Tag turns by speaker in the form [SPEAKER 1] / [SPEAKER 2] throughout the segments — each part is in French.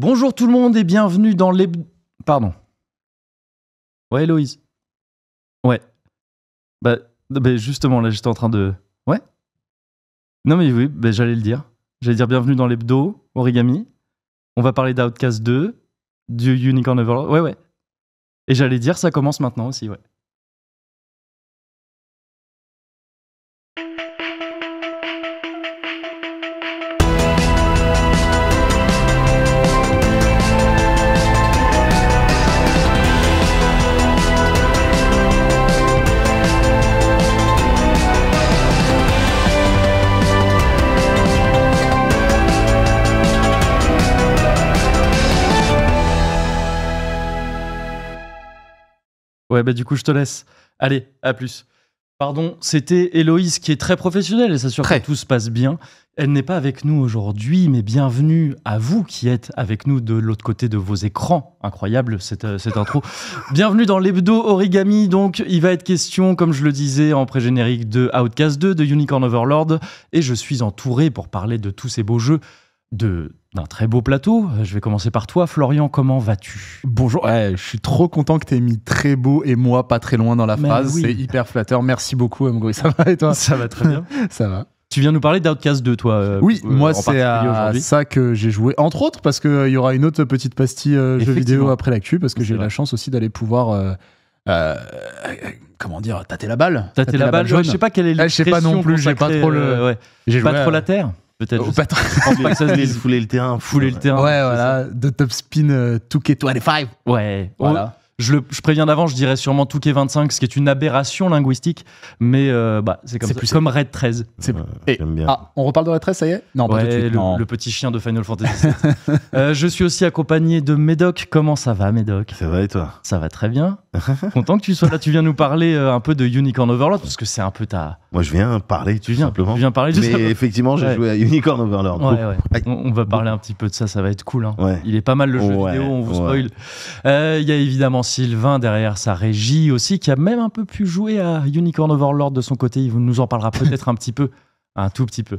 [SPEAKER 1] Bonjour tout le monde et bienvenue dans les... Pardon. Ouais, Héloïse. Ouais. Bah, bah, justement, là, j'étais en train de... Ouais Non, mais oui, bah, j'allais le dire. J'allais dire bienvenue dans l'hebdo, origami. On va parler d'Outcast 2, du Unicorn Overlord. Ouais, ouais. Et j'allais dire, ça commence maintenant aussi, ouais. Ouais, bah du coup, je te laisse. Allez, à plus. Pardon, c'était Héloïse qui est très professionnelle et s'assure que tout se passe bien. Elle n'est pas avec nous aujourd'hui, mais bienvenue à vous qui êtes avec nous de l'autre côté de vos écrans. Incroyable cette, euh, cette intro. bienvenue dans l'hebdo origami. Donc, il va être question, comme je le disais en pré-générique, de Outcast 2, de Unicorn Overlord. Et je suis entouré pour parler de tous ces beaux jeux de d'un très beau plateau. Euh, je vais
[SPEAKER 2] commencer par toi, Florian. Comment vas-tu Bonjour. je suis trop content que tu aies mis très beau et moi pas très loin dans la phrase. C'est hyper flatteur. Merci beaucoup, Ça va et toi Ça va très bien. ça va. Tu viens nous parler d'Outcast 2, toi. Euh, oui, euh, moi c'est à ça que j'ai joué, entre autres, parce qu'il y aura une autre petite pastille jeu vidéo après l'actu, parce que j'ai la chance aussi d'aller pouvoir comment dire, tâter la balle. Tater la, balle, je ne je sais pas quelle est l'expression. Eh, je sais pas non plus, j'ai pas trop le. J'ai pas trop la terre.
[SPEAKER 1] Peut-être. je pense pas que ça dise. fouler le terrain. Fouler le terrain. Ouais, voilà.
[SPEAKER 2] De top spin 2K25.
[SPEAKER 1] Euh, ouais, voilà. Je, le, je préviens d'avant, je dirais sûrement Touquet 25, ce qui est une aberration linguistique, mais euh, bah, c'est comme, Plus comme Red 13. C'est Ah,
[SPEAKER 2] on reparle de Red 13, ça y est Non, pas le,
[SPEAKER 1] petit chien de Final Fantasy euh, je suis aussi accompagné de Médoc. Comment ça va, Médoc Ça va et toi Ça va très bien. Content que tu sois là. Tu viens nous parler euh, un peu de Unicorn Overlord parce que c'est un peu ta.
[SPEAKER 3] Moi, je viens parler Tu viens, simplement. tu viens parler Mais effectivement, j'ai joué à Unicorn Overlord.
[SPEAKER 1] On, va parler un petit peu de ça, ça va être cool. Hein. Il est pas mal le jeu vidéo, on vous spoil. Il y a évidemment Sylvain derrière sa régie aussi, qui a même un peu pu jouer à Unicorn Overlord de son côté. Il nous en parlera peut-être un petit peu. Un tout petit peu.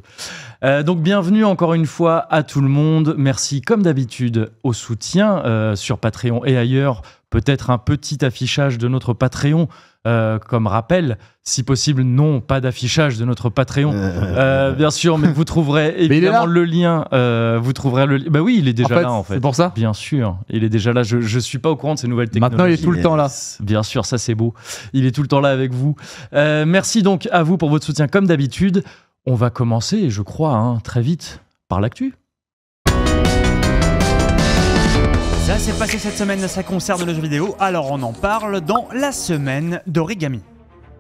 [SPEAKER 1] Euh, donc bienvenue encore une fois à tout le monde. Merci comme d'habitude au soutien euh, sur Patreon et ailleurs. Peut-être un petit affichage de notre Patreon euh, comme rappel, si possible, non, pas d'affichage de notre Patreon, euh, bien sûr, mais vous trouverez évidemment le lien. Euh, vous trouverez le. Bah oui, il est déjà là en fait. C'est pour ça. Bien sûr, il est déjà là. Je ne suis pas au courant de ces nouvelles technologies. Maintenant, il est tout le temps là. Bien sûr, ça c'est beau. Il est tout le temps là avec vous. merci donc à vous pour votre soutien comme d'habitude. On va commencer, je crois, hein, très vite par l'actu.
[SPEAKER 4] Ça s'est passé cette semaine, ça concerne le jeu vidéo, alors on en parle dans la semaine d'origami.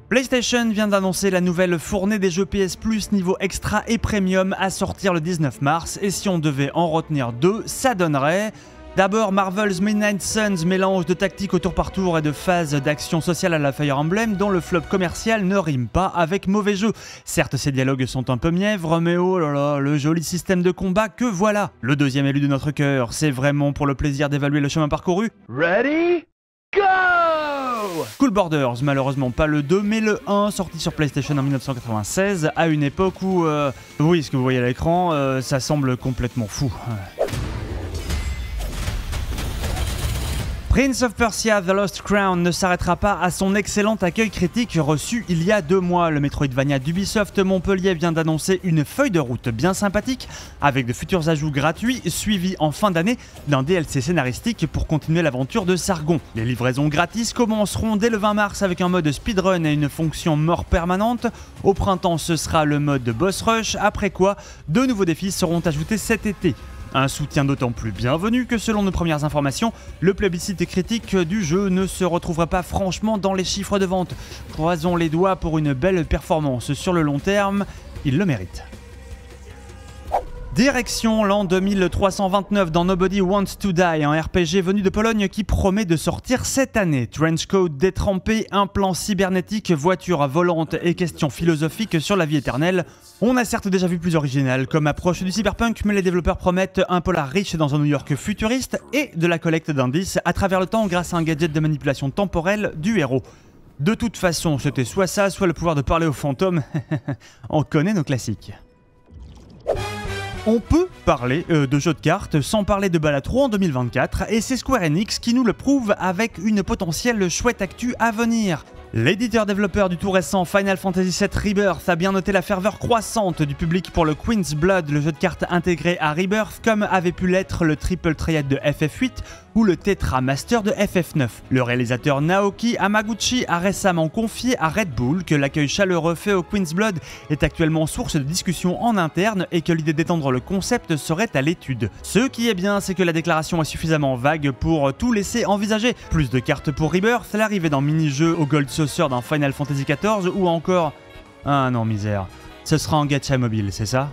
[SPEAKER 4] PlayStation vient d'annoncer la nouvelle fournée des jeux PS Plus niveau extra et premium à sortir le 19 mars, et si on devait en retenir deux, ça donnerait D'abord, Marvel's Midnight Suns mélange de tactiques au tour par tour et de phases d'action sociale à la Fire Emblem dont le flop commercial ne rime pas avec mauvais jeu. Certes, ces dialogues sont un peu mièvres, mais oh là là, le joli système de combat que voilà Le deuxième élu de notre cœur, c'est vraiment pour le plaisir d'évaluer le chemin parcouru.
[SPEAKER 5] Ready
[SPEAKER 4] Go Cool Borders, malheureusement pas le 2 mais le 1, sorti sur PlayStation en 1996, à une époque où, euh, oui, ce que vous voyez à l'écran, euh, ça semble complètement fou. Prince of Persia The Lost Crown ne s'arrêtera pas à son excellent accueil critique reçu il y a deux mois. Le Metroidvania d'Ubisoft Montpellier vient d'annoncer une feuille de route bien sympathique avec de futurs ajouts gratuits suivis en fin d'année d'un DLC scénaristique pour continuer l'aventure de Sargon. Les livraisons gratis commenceront dès le 20 mars avec un mode speedrun et une fonction mort permanente. Au printemps, ce sera le mode boss rush, après quoi de nouveaux défis seront ajoutés cet été. Un soutien d'autant plus bienvenu que selon nos premières informations, le plébiscite critique du jeu ne se retrouvera pas franchement dans les chiffres de vente. Croisons les doigts pour une belle performance sur le long terme, il le mérite. Direction l'an 2329 dans Nobody Wants to Die, un RPG venu de Pologne qui promet de sortir cette année. Trench code détrempé, implant cybernétique, voiture volante et questions philosophiques sur la vie éternelle. On a certes déjà vu plus original comme approche du cyberpunk, mais les développeurs promettent un polar riche dans un New York futuriste et de la collecte d'indices à travers le temps grâce à un gadget de manipulation temporelle du héros. De toute façon, c'était soit ça, soit le pouvoir de parler aux fantômes. On connaît nos classiques. On peut parler euh, de jeux de cartes sans parler de Balatro en 2024, et c'est Square Enix qui nous le prouve avec une potentielle chouette actu à venir. L'éditeur-développeur du tout récent Final Fantasy VII Rebirth a bien noté la ferveur croissante du public pour le Queen's Blood, le jeu de cartes intégré à Rebirth, comme avait pu l'être le Triple Triad de FF8 ou le Tetra Master de FF9. Le réalisateur Naoki Hamaguchi a récemment confié à Red Bull que l'accueil chaleureux fait au Queen's Blood est actuellement source de discussions en interne et que l'idée d'étendre le concept serait à l'étude. Ce qui est bien, c'est que la déclaration est suffisamment vague pour tout laisser envisager. Plus de cartes pour Rebirth, l'arrivée d'un mini-jeu au Gold Saucer d'un Final Fantasy XIV ou encore... Ah non, misère. Ce sera en gacha mobile, c'est ça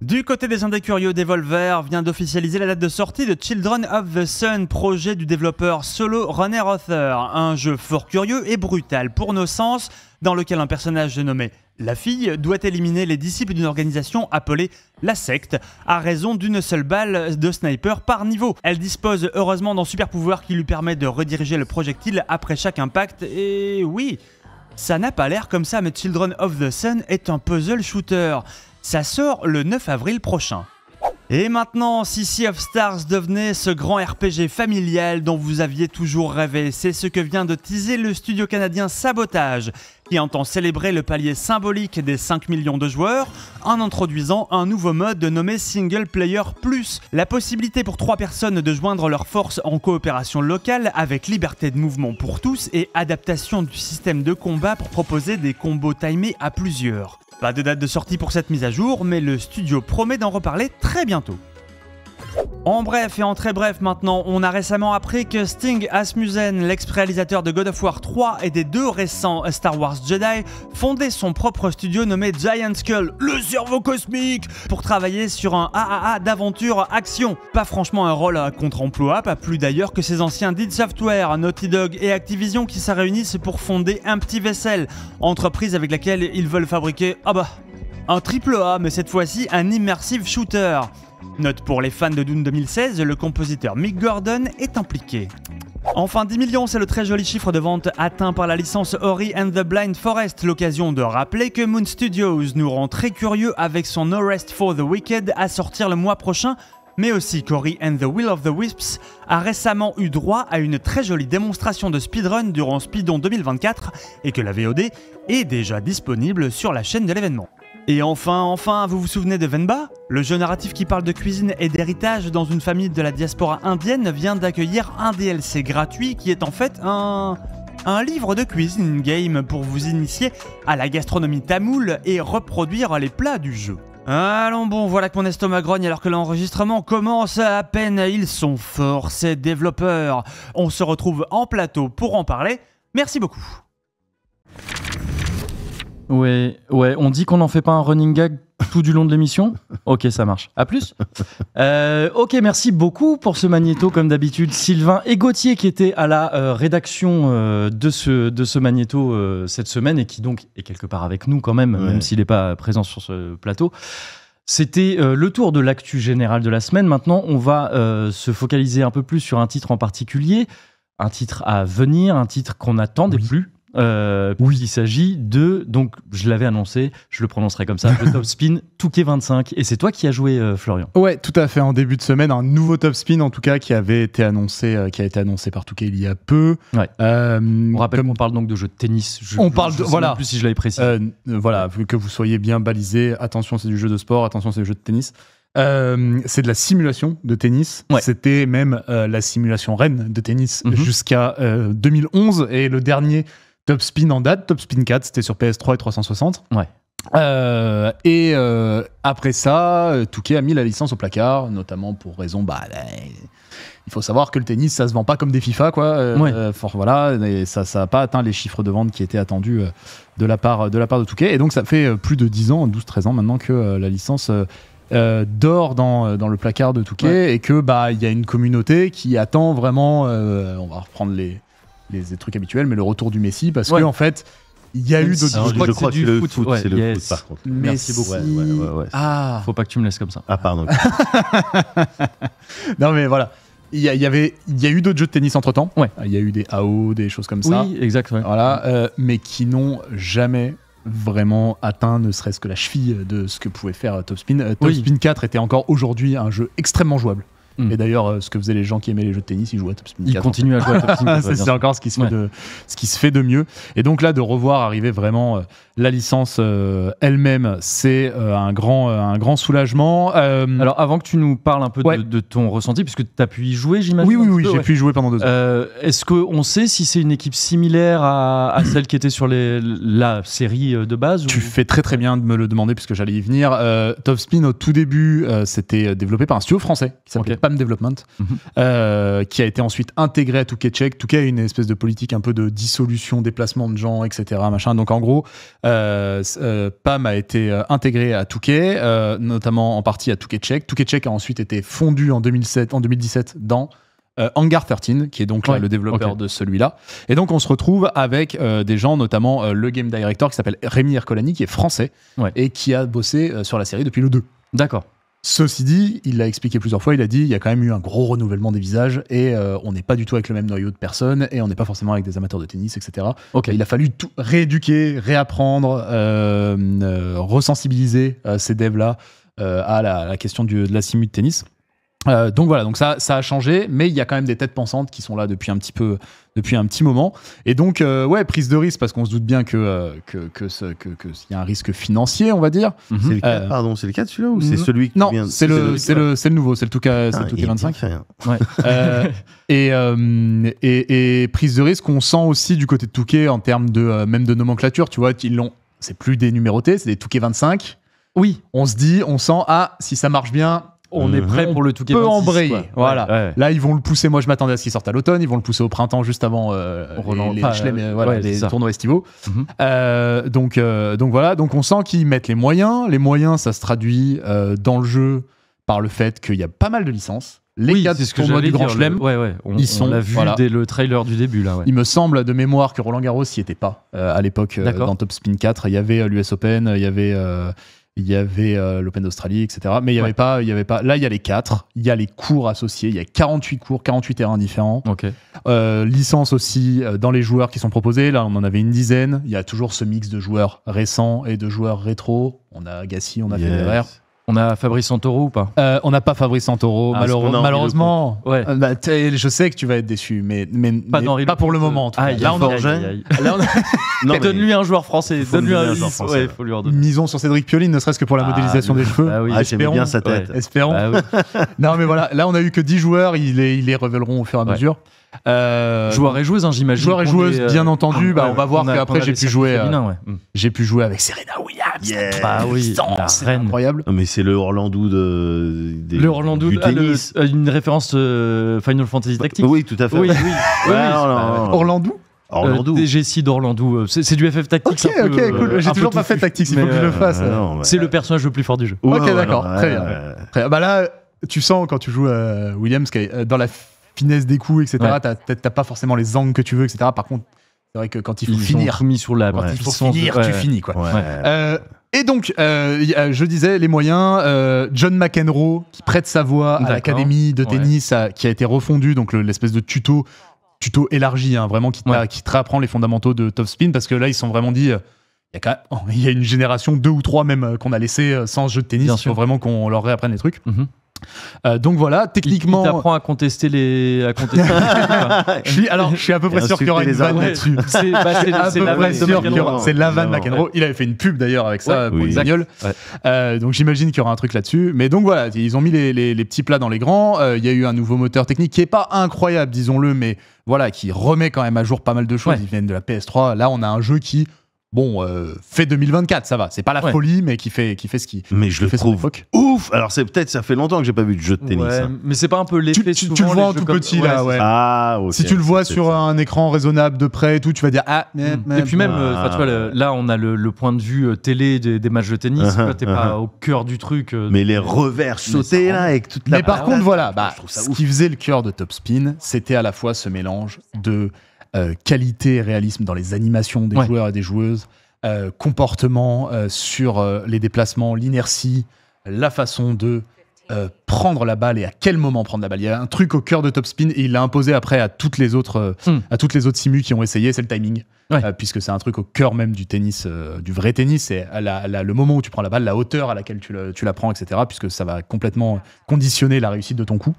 [SPEAKER 4] du côté des des curieux, Devolver vient d'officialiser la date de sortie de Children of the Sun, projet du développeur Solo Runner Author, un jeu fort curieux et brutal pour nos sens, dans lequel un personnage nommé la fille doit éliminer les disciples d'une organisation appelée la secte, à raison d'une seule balle de sniper par niveau. Elle dispose heureusement d'un super pouvoir qui lui permet de rediriger le projectile après chaque impact, et oui, ça n'a pas l'air comme ça, mais Children of the Sun est un puzzle shooter. Ça sort le 9 avril prochain. Et maintenant, si of Stars devenait ce grand RPG familial dont vous aviez toujours rêvé, c'est ce que vient de teaser le studio canadien Sabotage, qui entend célébrer le palier symbolique des 5 millions de joueurs en introduisant un nouveau mode nommé Single Player Plus, la possibilité pour 3 personnes de joindre leurs forces en coopération locale avec liberté de mouvement pour tous et adaptation du système de combat pour proposer des combos timés à plusieurs. Pas de date de sortie pour cette mise à jour, mais le studio promet d'en reparler très bientôt. En bref et en très bref maintenant, on a récemment appris que Sting Asmussen, l'ex-réalisateur de God of War 3 et des deux récents Star Wars Jedi, fondait son propre studio nommé Giant Skull, le cerveau cosmique, pour travailler sur un AAA d'aventure action. Pas franchement un rôle à contre-emploi, pas plus d'ailleurs que ses anciens Did Software, Naughty Dog et Activision qui se réunissent pour fonder Un Petit Vaisselle, entreprise avec laquelle ils veulent fabriquer, ah bah, un triple A, mais cette fois-ci un immersive shooter. Note pour les fans de Dune 2016, le compositeur Mick Gordon est impliqué. Enfin 10 millions, c'est le très joli chiffre de vente atteint par la licence Ori and the Blind Forest, l'occasion de rappeler que Moon Studios nous rend très curieux avec son No Rest for the Wicked à sortir le mois prochain, mais aussi qu'Ori and the Will of the Wisps a récemment eu droit à une très jolie démonstration de speedrun durant Speedon 2024 et que la VOD est déjà disponible sur la chaîne de l'événement. Et enfin, enfin, vous vous souvenez de Venba Le jeu narratif qui parle de cuisine et d'héritage dans une famille de la diaspora indienne vient d'accueillir un DLC gratuit qui est en fait un un livre de cuisine game pour vous initier à la gastronomie tamoule et reproduire les plats du jeu. Allons bon, voilà que mon estomac grogne alors que l'enregistrement commence à peine. Ils sont forts, ces développeurs. On se retrouve en plateau pour en parler. Merci beaucoup.
[SPEAKER 1] Ouais, On dit qu'on n'en fait pas un running gag tout du long de l'émission. Ok, ça marche. À plus. Euh, ok, merci beaucoup pour ce magnéto comme d'habitude, Sylvain et Gauthier qui étaient à la euh, rédaction euh, de ce de ce magnéto cette semaine et qui donc est quelque part avec nous quand même, même s'il n'est pas présent sur ce plateau. C'était le tour de l'actu général de la semaine. Maintenant, on va se focaliser un peu plus sur un titre en particulier, un titre à venir, un titre qu'on n'attendait plus, euh, oui, il s'agit de, donc je l'avais annoncé, je le prononcerai comme ça, le top spin Touquet 25. Et c'est toi qui as joué, euh, Florian.
[SPEAKER 2] Ouais, tout à fait. En début de semaine, un nouveau top spin, en tout cas, qui avait été annoncé, euh, qui a été annoncé par Touquet il y a peu. Ouais. on rappelle qu'on parle donc de jeu de tennis. Je, on parle voilà. Plus si je l'avais précisé. voilà, que vous soyez bien balisé. Attention, c'est du jeu de sport. Attention, c'est du jeu de tennis. c'est de la simulation de tennis. C'était même la simulation reine de tennis mhm. jusqu'à 2011. Et le dernier Top Spin en date, Top Spin 4, c'était sur PS3 et 360. Ouais. Euh, et euh, après ça, euh, Touquet a mis la licence au placard, notamment pour raison. Bah, ben, il faut savoir que le tennis, ça se vend pas comme des FIFA, quoi. voilà, et ça, ça a pas atteint les chiffres de vente qui étaient attendus de la part de la part de Touquet. Et donc, ça fait plus de 10 ans, 12-13 ans maintenant que la licence. dort dans, le placard de Touquet et que bah il y a une communauté qui attend vraiment on va reprendre les les, trucs habituels, mais le retour du Messi, parce que en fait, il y a eu d'autres. Je, crois que c'est le foot, c'est le foot par contre. Merci beaucoup. ah. Faut pas que tu me laisses comme ça. Ah pardon. non mais voilà. Il y, avait, il y a eu d'autres jeux de tennis entre temps. Ouais. Ah, il y a eu des AO, des choses comme ça. Oui, exact. Voilà, euh, mais qui n'ont jamais vraiment atteint ne serait-ce que la cheville de ce que pouvait faire euh, Top Spin. Euh, Top Spin 4 était encore aujourd'hui un jeu extrêmement jouable. Mm. Et d'ailleurs, euh, ce que faisaient les gens qui aimaient les jeux de tennis, ils jouaient à Top Spin. Ils hein. continuent à jouer à Top Spin. c'est, encore ce qui, se fait de, ce qui se fait de mieux. Et donc là, de revoir arriver vraiment euh, la licence euh, elle-même, c'est un, grand, un grand soulagement. Alors avant que tu nous parles un peu de, ton ressenti, puisque tu as pu
[SPEAKER 1] y jouer, j'imagine. Oui, oui, oui, j'ai pu y jouer pendant deux ans. est-ce qu'on sait si c'est une équipe similaire à,
[SPEAKER 2] celle qui était sur les, la série de base Tu fais très très bien de me le demander, puisque j'allais y venir. Top Spin, au tout début, c'était développé par un studio français qui s'appelait PAM Development, mhm. euh, qui a été ensuite intégré à Touquet Check. Touquet a une espèce de politique un peu de dissolution, déplacement de gens, etc. Machin. Donc en gros, euh, euh, PAM a été intégré à Touquet, notamment en partie à Touquet Check. Touquet Check a ensuite été fondu en, 2007, en 2017 dans Hangar 13, qui est donc le développeur de celui-là. Et donc, on se retrouve avec des gens, notamment le game director qui s'appelle Rémi Ercolani, qui est français et qui a bossé sur la série depuis le 2. D'accord. Ceci dit, il l'a expliqué plusieurs fois, il a dit il y a quand même eu un gros renouvellement des visages et euh, on n'est pas du tout avec le même noyau de personnes et on n'est pas forcément avec des amateurs de tennis, etc. Il a fallu tout rééduquer, réapprendre, euh, euh, resensibiliser ces devs-là à la, question de la simu de tennis. Euh, donc voilà, donc ça, ça a changé, mais il y a quand même des têtes pensantes qui sont là depuis un petit peu, depuis un petit moment. Et donc, euh, ouais, prise de risque parce qu'on se doute bien que euh, que que y a un risque financier, on va dire. Mhm. C'est le cas, pardon, c'est le cas de celui-là ou c'est celui non, c'est le c'est le nouveau, c'est le tout cas, c'est 25. Ah, et, et, et prise de risque, on sent aussi du côté de Touquet en termes de même de nomenclature, tu vois, ils l'ont, c'est plus des numérotés, c'est des Touquet 25. Oui. On se dit, on sent ah si ça marche bien on est prêt mmh. pour le tout. peut 26, Voilà. Là, ils vont le pousser. Moi, je m'attendais à ce qu'il sorte à l'automne. Ils vont le pousser au printemps, juste avant euh, Roland- les, euh, euh, tournois estivaux. Mmh. donc, donc voilà. Donc on sent qu'ils mettent les moyens. Les moyens, ça se traduit dans le jeu par le fait qu'il y a pas mal de licences. Les quatre tournois du Grand Chelem. On, Ils l'a vu dès
[SPEAKER 1] le trailer du début là.
[SPEAKER 2] Il me semble de mémoire que Roland Garros n'y était pas à l'époque dans Top Spin 4. Il y avait l'US Open, il y avait il y avait euh, l'Open d'Australie, etc. Mais il n'y avait, pas, il y avait pas. Là, il y a les quatre. Il y a les cours associés. Il y a 48 cours, 48 terrains différents. Euh, licence aussi euh, dans les joueurs qui sont proposés. Là, on en avait une dizaine. Il y a toujours ce mix de joueurs récents et de joueurs rétro. On a Gassi on a Federer. On a Fabrice Santoro ou pas euh, On n'a pas Fabrice Santoro, ah, malheureusement. Euh, bah, je sais que tu vas être déçu, mais, mais pas, pour le moment. Là, on
[SPEAKER 1] a... Donne-lui un joueur français. Donne-lui un, joueur français.
[SPEAKER 2] Misons sur Cédric Pioline, ne serait-ce que pour la ah, modélisation des bah cheveux. Ah, espérons, bien sa tête. Bah non, mais voilà, là, on a eu que 10 joueurs. Ils les, ils les révéleront au fur et à mesure. Euh, joueur et joueuse hein, j'imagine. Joueur et joueuse bien euh, entendu. Ah, bah, on va
[SPEAKER 4] voir qu'après j'ai pu jouer. Euh,
[SPEAKER 3] j'ai pu jouer avec Serena
[SPEAKER 4] Williams. Bah oui, c'est
[SPEAKER 3] incroyable. Ah, mais c'est le Orlando de. Des, le Orlandou, du ah, tennis. une référence Final
[SPEAKER 1] Fantasy bah, Tactics. Oui, tout à fait. Oui, oui. oui, oui bah, Orlandou. C'est du FF Tactics. Ok, ok, J'ai toujours pas fait Tactics, il faut que je le fasse. C'est le personnage le plus fort
[SPEAKER 2] du jeu. Ok, d'accord. Très bien. Bah là, tu sens quand tu joues à Williams dans la finesse des coups, etc. T'as, pas forcément les angles que tu veux, etc. Par contre, c'est vrai que quand il faut finir, sur la, tu finis quoi. Euh, et donc, euh, je disais les moyens. Euh, John McEnroe qui prête sa voix à l'académie de tennis qui a été refondue, donc l'espèce de tuto tuto élargi, hein, vraiment qui, qui te réapprend les fondamentaux de top spin parce que là ils sont vraiment dit, il y a une génération deux ou trois même qu'on a laissé sans jeu de tennis, il faut vraiment qu'on leur réapprenne les trucs. Mhm. Euh, donc voilà, techniquement. Tu apprends à contester les. je suis, alors, je suis à peu près sûr qu'il y aura une vanne là-dessus. C'est bah, à peu près sûr C'est la vanne McEnroe. Il avait fait une pub d'ailleurs avec ça pour les euh, donc j'imagine qu'il y aura un truc là-dessus. Mais donc voilà, ils ont mis les, petits plats dans les grands. Euh, il y a eu un nouveau moteur technique qui est pas incroyable, disons-le, mais voilà, qui remet quand même à jour pas mal de choses. Ils viennent de la PS3. Là, on a un jeu qui bon, euh, fait 2024, ça va. C'est pas la folie, mais qui fait, qui fait ce qui.
[SPEAKER 3] Mais je le fais trouve ouf. Alors c'est peut-être, ça fait longtemps que j'ai pas vu de jeu de tennis. Hein.
[SPEAKER 2] Mais c'est pas un peu l'effet. Tu, tu, le vois en tout petit là, ouais. Ah,
[SPEAKER 3] si tu le vois sur
[SPEAKER 2] un écran raisonnable de près et tout, tu vas dire ah. Mm.
[SPEAKER 1] Et puis même, euh, tu ah. là on a le, point de vue euh, télé des, matchs de tennis. Uh-huh, tu n'es pas uh-huh. au cœur du truc. mais les revers sautés là avec toute la. Mais par contre voilà,
[SPEAKER 2] bah, ce qui faisait le cœur de Top Spin, c'était à la fois ce mélange de euh, qualité et réalisme dans les animations des joueurs et des joueuses, euh, comportement euh, sur les déplacements, l'inertie, la façon de prendre la balle et à quel moment prendre la balle. Il y a un truc au cœur de Spin et il l'a imposé après à toutes les autres, euh, hmm. à toutes les autres simus qui ont essayé, c'est le timing. Euh, puisque c'est un truc au cœur même du tennis, euh, du vrai tennis, c'est le moment où tu prends la balle, la hauteur à laquelle tu, tu la prends, etc. Puisque ça va complètement conditionner la réussite de ton coup.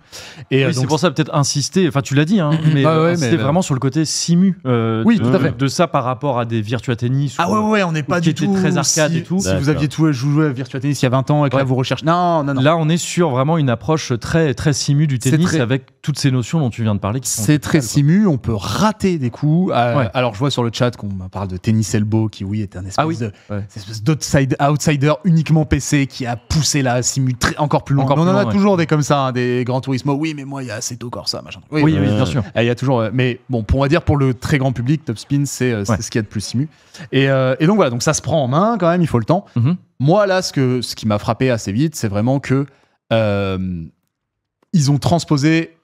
[SPEAKER 2] Et c'est pour ça peut-être
[SPEAKER 1] insister, enfin tu l'as dit, hein, mm, mm. mais c'était vraiment
[SPEAKER 2] sur le côté simu oui, de, tout à fait.
[SPEAKER 1] de, ça par rapport à des Virtua Tennis. Ah ouais, on
[SPEAKER 2] n'est pas du tout très arcade si, tout. Si vous aviez tout joué à Virtua Tennis il y a 20 ans et que là vous recherchez. Non, non,
[SPEAKER 1] Là on est sur vraiment une approche très, très simu du tennis avec toutes ces
[SPEAKER 2] notions dont tu viens de parler. C'est très simu, on peut rater des coups. Euh, alors je vois sur le chat qu'on parle de tennis elbow qui, oui, est un espèce ah d'outsider uniquement PC qui a poussé la simu encore plus loin. on en a toujours des comme ça, hein, des grands tourismes Oui, mais moi, il y a assez tôt corps ça, machin. Oui, euh, bien sûr. Eh, il y a toujours. Euh, mais bon, pour on va dire pour le très grand public, Top Spin, c'est ce qu'il y a de plus simu. Et, donc voilà, donc ça se prend en main quand même, il faut le temps. Mm-hmm. Moi, là, ce, que, ce qui m'a frappé assez vite, c'est vraiment que euh, ils ont transposé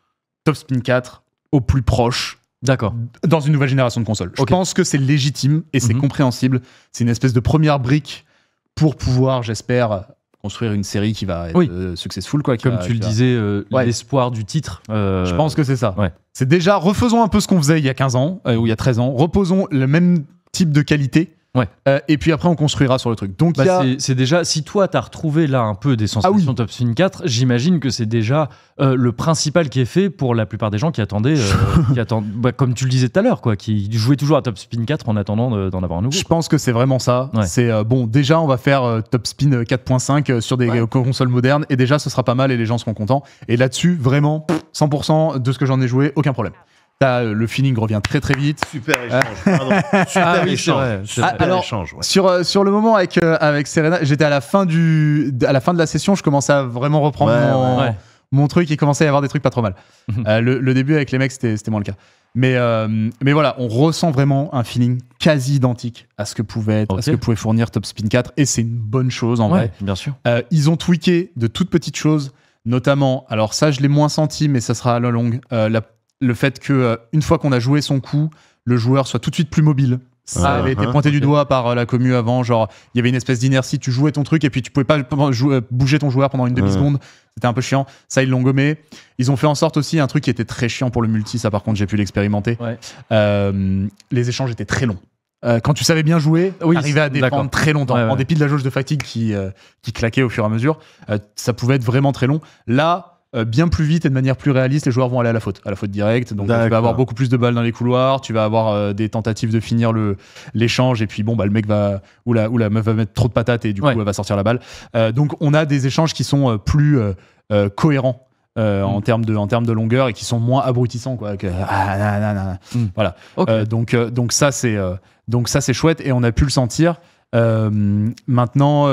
[SPEAKER 2] Top Spin 4 au plus proche. D'accord. Dans une nouvelle génération de consoles. Je pense que c'est légitime et c'est mhm. compréhensible. C'est une espèce de première brique pour pouvoir, j'espère, construire une série qui va être euh, successful. Quoi, Comme tu le disais, euh, l'espoir du titre. Je pense que c'est ça. C'est déjà, refaisons un peu ce qu'on faisait il y a 15 ans ou il y a 13 ans. Reposons le même type de qualité euh, et puis après, on construira sur le truc. Donc, bah,
[SPEAKER 1] c'est déjà. Si toi, t'as retrouvé là un peu des sensations ah Top Spin 4, j'imagine que c'est déjà euh, le principal qui est fait pour la plupart des gens qui attendaient, euh, qui attendent, bah, comme tu le disais tout à l'heure, quoi, qui jouaient toujours à Top Spin 4 en attendant
[SPEAKER 2] d'en avoir un nouveau. Je pense que c'est vraiment ça. C'est bon. Déjà, on va faire Top Spin 4.5 sur des consoles modernes, et déjà, ce sera pas mal, et les gens seront contents. Et là-dessus, vraiment, 100% de ce que j'en ai joué, aucun problème. Euh, le feeling revient très très vite.
[SPEAKER 3] Super ah. échange, Super ah, échange. alors,
[SPEAKER 2] sur, euh, sur le moment avec, euh, avec Serena, j'étais à la fin du à la fin de la session, je commençais à vraiment reprendre mon, truc et commençait à y avoir des trucs pas trop mal. Mhm. le, début avec les mecs, c'était moins le cas. Mais, mais voilà, on ressent vraiment un feeling quasi identique à ce que pouvait, être, à ce que pouvait fournir Top Spin 4 et c'est une bonne chose en vrai. Bien sûr. ils ont tweaké de toutes petites choses notamment, alors ça je l'ai moins senti, mais ça sera à la longue, la le fait que euh, une fois qu'on a joué son coup, le joueur soit tout de suite plus mobile. Ça ah, avait été ah, pointé du doigt par euh, la commu avant. Genre, il y avait une espèce d'inertie. Tu jouais ton truc et puis tu pouvais pas euh, bouger ton joueur pendant une demi-seconde. C'était un peu chiant. Ça, ils l'ont gommé. Ils ont fait en sorte aussi un truc qui était très chiant pour le multi. Ça, par contre, j'ai pu l'expérimenter. les échanges étaient très longs. quand tu savais bien jouer, arriver arrivais à défendre très longtemps. En dépit de la jauge de fatigue qui, qui claquait au fur et à mesure, ça pouvait être vraiment très long. Là, euh, bien plus vite et de manière plus réaliste, les joueurs vont aller à la faute, à la faute directe. Donc tu vas avoir beaucoup plus de balles dans les couloirs, tu vas avoir euh, des tentatives de finir le l'échange et puis bon bah le mec va ou la ou la meuf va mettre trop de patates et du coup elle va sortir la balle. Euh, donc on a des échanges qui sont plus cohérents. en mm. termes de en termes de longueur et qui sont moins abrutissants quoi voilà donc donc ça c'est donc ça c'est chouette et on a pu le sentir maintenant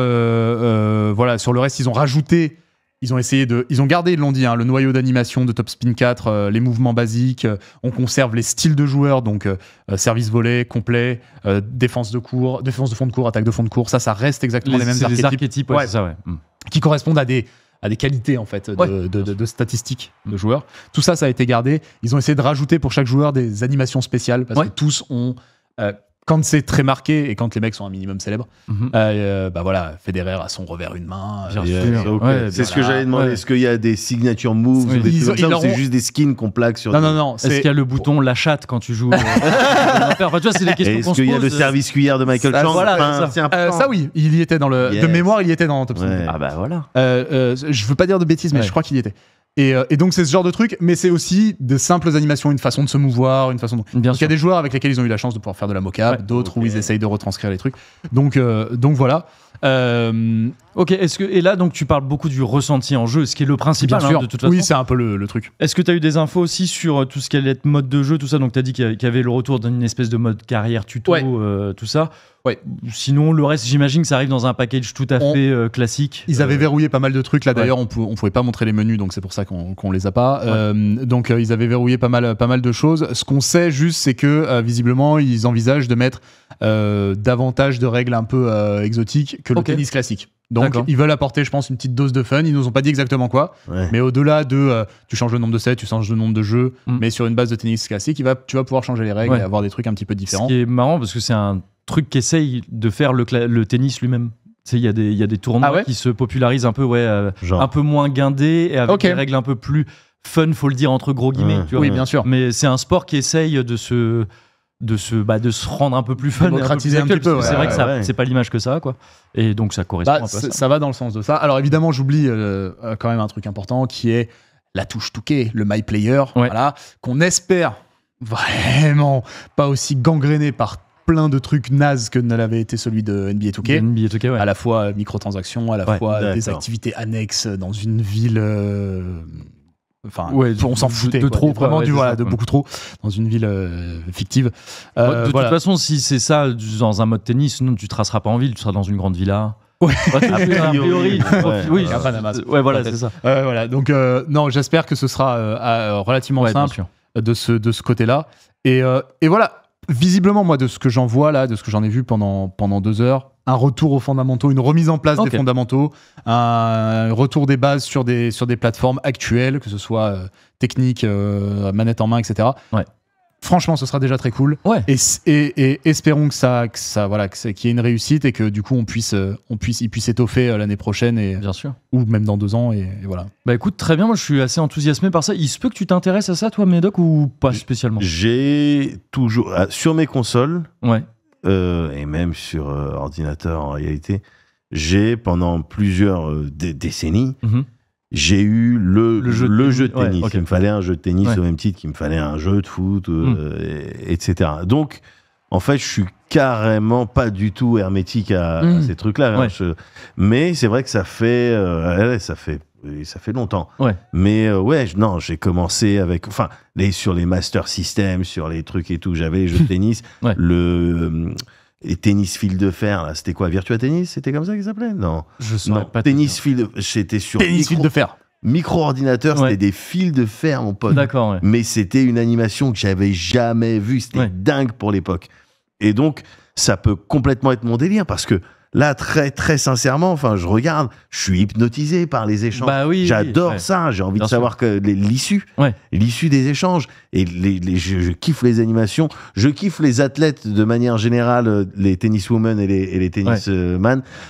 [SPEAKER 2] voilà sur le reste ils ont rajouté ils ont essayé de, ils ont gardé, ils l'ont dit, hein, le noyau d'animation de Top Spin 4, euh, les mouvements basiques. Euh, on conserve les styles de joueurs, donc euh, service volé, complet, défense de cours, défense de fond de cours, attaque de fond de cours. Ça, ça reste exactement les, mêmes archétypes, archétypes hmm. qui correspondent à des à des qualités en fait de, statistiques de hmm. joueurs. Tout ça, ça a été gardé. Ils ont essayé de rajouter pour chaque joueur des animations spéciales parce que tous ont quand c'est très marqué et quand les mecs sont un minimum célèbres, mm euh, bah voilà, Federer a son revers une main.
[SPEAKER 3] Euh, euh, c'est ce que j'allais demander Est-ce qu'il y a des signature moves ou des trucs c'est juste des skins qu'on plaque sur. Non, des... non, non. Est-ce qu'il y a le
[SPEAKER 2] bouton la chatte quand tu joues
[SPEAKER 3] tu vois, c'est les questions Est-ce qu'il y a le service cuillère de Michael Chang ça.
[SPEAKER 2] oui, il y était dans le. De mémoire, il y était dans Top ouais. Ah bah voilà. je veux pas dire de bêtises, mais je crois qu'il y était. Euh, et, donc c'est ce genre de truc, mais c'est aussi de simples animations, une façon de se mouvoir, une façon. De... il y a des joueurs avec lesquels ils ont eu la chance de pouvoir faire de la mocap, d'autres où ils essayent de retranscrire les trucs. Donc euh, donc voilà. Euh, ok, est-ce que et là
[SPEAKER 1] donc tu parles beaucoup du ressenti en jeu, ce qui est le principal Bien hein, de toute façon. Oui, c'est un peu le, le truc. Est-ce que tu as eu des infos aussi sur tout ce qui allait être mode de jeu, tout ça Donc tu as dit qu'il y avait le retour d'une espèce de mode carrière tuto, tout ça. Ouais. Sinon, le reste, j'imagine que ça arrive dans un package tout à fait euh, classique. Ils avaient euh, verrouillé
[SPEAKER 2] pas mal de trucs. Là, d'ailleurs, on ne pouvait pas montrer les menus, donc c'est pour ça qu'on les a pas. Euh, donc, ils avaient verrouillé pas mal, pas mal de choses. Ce qu'on sait juste, c'est que visiblement, ils envisagent de mettre davantage de règles un peu exotiques que le tennis classique. Donc ils veulent apporter, je pense, une petite dose de fun. Ils nous ont pas dit exactement quoi, mais au-delà de, tu changes le nombre de sets, tu changes le nombre de jeux, mm. mais sur une base de tennis classique, il va, tu vas pouvoir changer les règles et avoir des trucs un petit peu différents. Ce qui est marrant parce que c'est un
[SPEAKER 1] truc essaye de faire le, tennis lui-même. Il y, a des, y a des tournois ah qui se popularisent un peu, ouais, euh, un peu moins guindés et avec des règles un peu plus fun, faut le dire entre gros guillemets. oui, bien sûr. Mais c'est un sport qui essaye de se de se bah, de se rendre un peu plus fun, démocratiser un, peu peu. c'est vrai que c'est pas
[SPEAKER 2] l'image que ça, quoi. Et donc ça correspond. Bah, ça. va dans le sens de ça. Alors évidemment, j'oublie euh, euh, quand même un truc important qui est la touche touquet, le my player, voilà, qu'on espère vraiment pas aussi gangréné par plein de trucs nazes que ne l'avait été celui de NBA 2K. NBA 2K À la fois euh, microtransactions, à la fois euh, des activités annexes euh, dans une ville. Enfin, on s'en foutait de, trop, vraiment voilà, de beaucoup trop dans une ville fictive. de toute façon,
[SPEAKER 1] si c'est ça dans un mode tennis, non, tu traceras pas en ville, tu seras dans une grande villa. Ouais. a priori, oui, voilà, c'est ça.
[SPEAKER 2] voilà, donc non, j'espère que ce sera relativement simple de ce de ce côté-là. Et, et voilà, visiblement, moi, de ce que j'en vois là, de ce que j'en ai vu pendant, pendant deux heures, un retour aux fondamentaux, une remise en place des fondamentaux, un retour des bases sur des, sur des plateformes actuelles, que ce soit euh, technique, euh, manette en main, etc. Ouais franchement, ce sera déjà très cool. Ouais. Et, espérons que ça, voilà, qu'il y ait une réussite et que du coup, on puisse, euh, on puisse, il puisse étoffer euh, l'année prochaine et bien sûr, ou même dans deux ans et, voilà. Bah écoute, très bien. Moi, je suis assez enthousiasmé par ça. Il se peut que tu t'intéresses à ça,
[SPEAKER 1] toi, Médoc, ou
[SPEAKER 3] pas spécialement. J'ai toujours ah, sur mes consoles, ouais, euh, et même sur ordinateur en réalité, j'ai pendant plusieurs décennies. Mhm j'ai eu le, le, jeu, de tennis. Il me fallait un jeu de tennis au même titre qu'il me fallait un jeu de foot, euh, hmm. etc. Donc, en fait, je suis carrément pas du tout hermétique à, hmm. ces trucs-là. Hein, mais c'est vrai que ça fait, euh, ça fait, ça fait longtemps. Mais euh, ouais, non, j'ai commencé avec, enfin, les sur les master System, sur les trucs et tout. J'avais les jeux de tennis. Le et tennis fil de fer, là, c'était quoi Virtua Tennis C'était comme ça qu'ils s'appelait Non. pas. Tennis fil de j'étais sur de fer. Micro-ordinateur, c'était des fils de fer, mon pote. D'accord, Mais c'était une animation que j'avais jamais vue. C'était dingue pour l'époque. Et donc, ça peut complètement être mon délire parce que là, très, très sincèrement, enfin, je regarde, je suis hypnotisé par les échanges. Bah J'adore ça. J'ai envie de savoir que l'issue, l'issue des échanges. Et les, je, kiffe les animations. Je kiffe les athlètes de manière générale, euh, les tenniswomen et les, et les tennis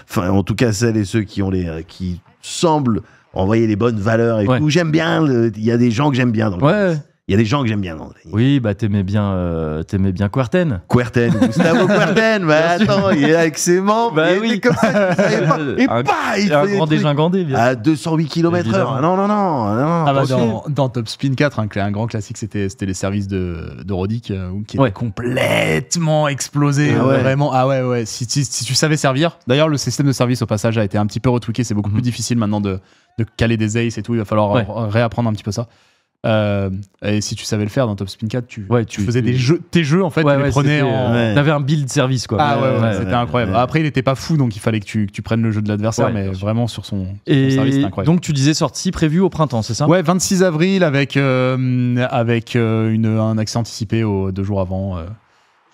[SPEAKER 3] Enfin, en tout cas, celles et ceux qui ont les, euh, qui semblent envoyer les bonnes valeurs et J'aime bien. Il y a des gens que j'aime bien. Dans le il y a des gens que j'aime bien. oui, bah t'aimais bien, euh, t'aimais bien Querten. Querten, Gustavo Querten. Bah attends, il est avec ses
[SPEAKER 2] membres. Bah oui.
[SPEAKER 3] Comme ça, il et un, il un grand
[SPEAKER 2] dégingandé. Bien. À 208 km/h. non, non, non. ah bah dans, Top Spin 4, un, un grand classique, c'était, c'était les services de, de euh, qui ouais. étaient complètement explosé. Ah vraiment. Ah ouais, ouais. Si, si, tu savais servir. D'ailleurs, le système de service au passage a été un petit peu retweaké. C'est beaucoup mhm. plus difficile maintenant de, de caler des aces et tout. Il va falloir réapprendre un petit peu ça. Euh, et si tu savais le faire dans Top Spin 4, tu, tu, faisais des jeux, tes jeux en fait, tu prenais euh, T'avais
[SPEAKER 1] un build service
[SPEAKER 2] quoi. Ah ouais, c'était incroyable. Après, il était pas fou donc il fallait que tu, prennes le jeu de l'adversaire, mais vraiment sur son, service, incroyable. Donc tu disais sortie prévue au printemps, c'est ça Ouais, 26 avril avec, euh, avec une, un accès anticipé aux deux jours avant.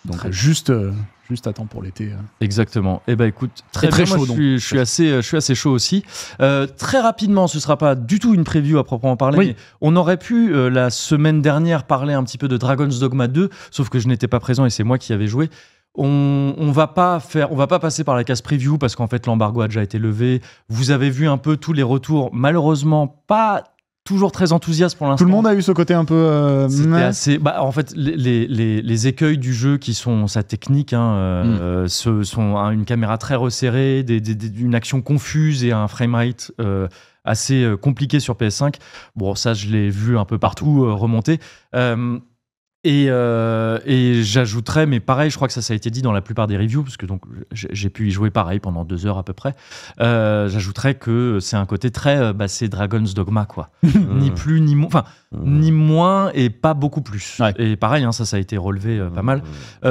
[SPEAKER 2] donc juste plus t'attends pour l'été. Hein. Exactement. Eh ben écoute, très, très, chaud. je, suis,
[SPEAKER 1] assez, euh, je suis assez chaud aussi. Euh, très rapidement, ce sera pas du tout une preview à proprement parler. Mais on aurait pu euh, la semaine dernière parler un petit peu de Dragon's Dogma 2, sauf que je n'étais pas présent et c'est moi qui avais joué. On, on, va pas faire, on va pas passer par la case preview parce qu'en fait l'embargo a déjà été levé. Vous avez vu un peu tous les retours, malheureusement pas toujours très enthousiaste
[SPEAKER 2] pour l'instant. Tout le monde a eu ce côté un peu. Euh,
[SPEAKER 3] assez...
[SPEAKER 1] Bah, en fait, les, les, les, écueils du jeu qui sont sa technique, hein, euh, mm. ce, sont une caméra très resserrée, des, une action confuse et un framerate euh, assez compliqué sur PS5. Bon, ça, je l'ai vu un peu partout remonter. Euh, et, j'ajouterais, mais pareil, je crois que ça, ça a été dit dans la plupart des reviews, parce que donc j'ai pu y jouer pareil pendant deux heures à peu près. Euh, j'ajouterais que c'est un côté très, euh, bah, c'est Dragon's Dogma, quoi. ni plus ni moins, enfin ni moins et pas beaucoup plus. Et pareil, hein, ça, ça a été relevé pas mal.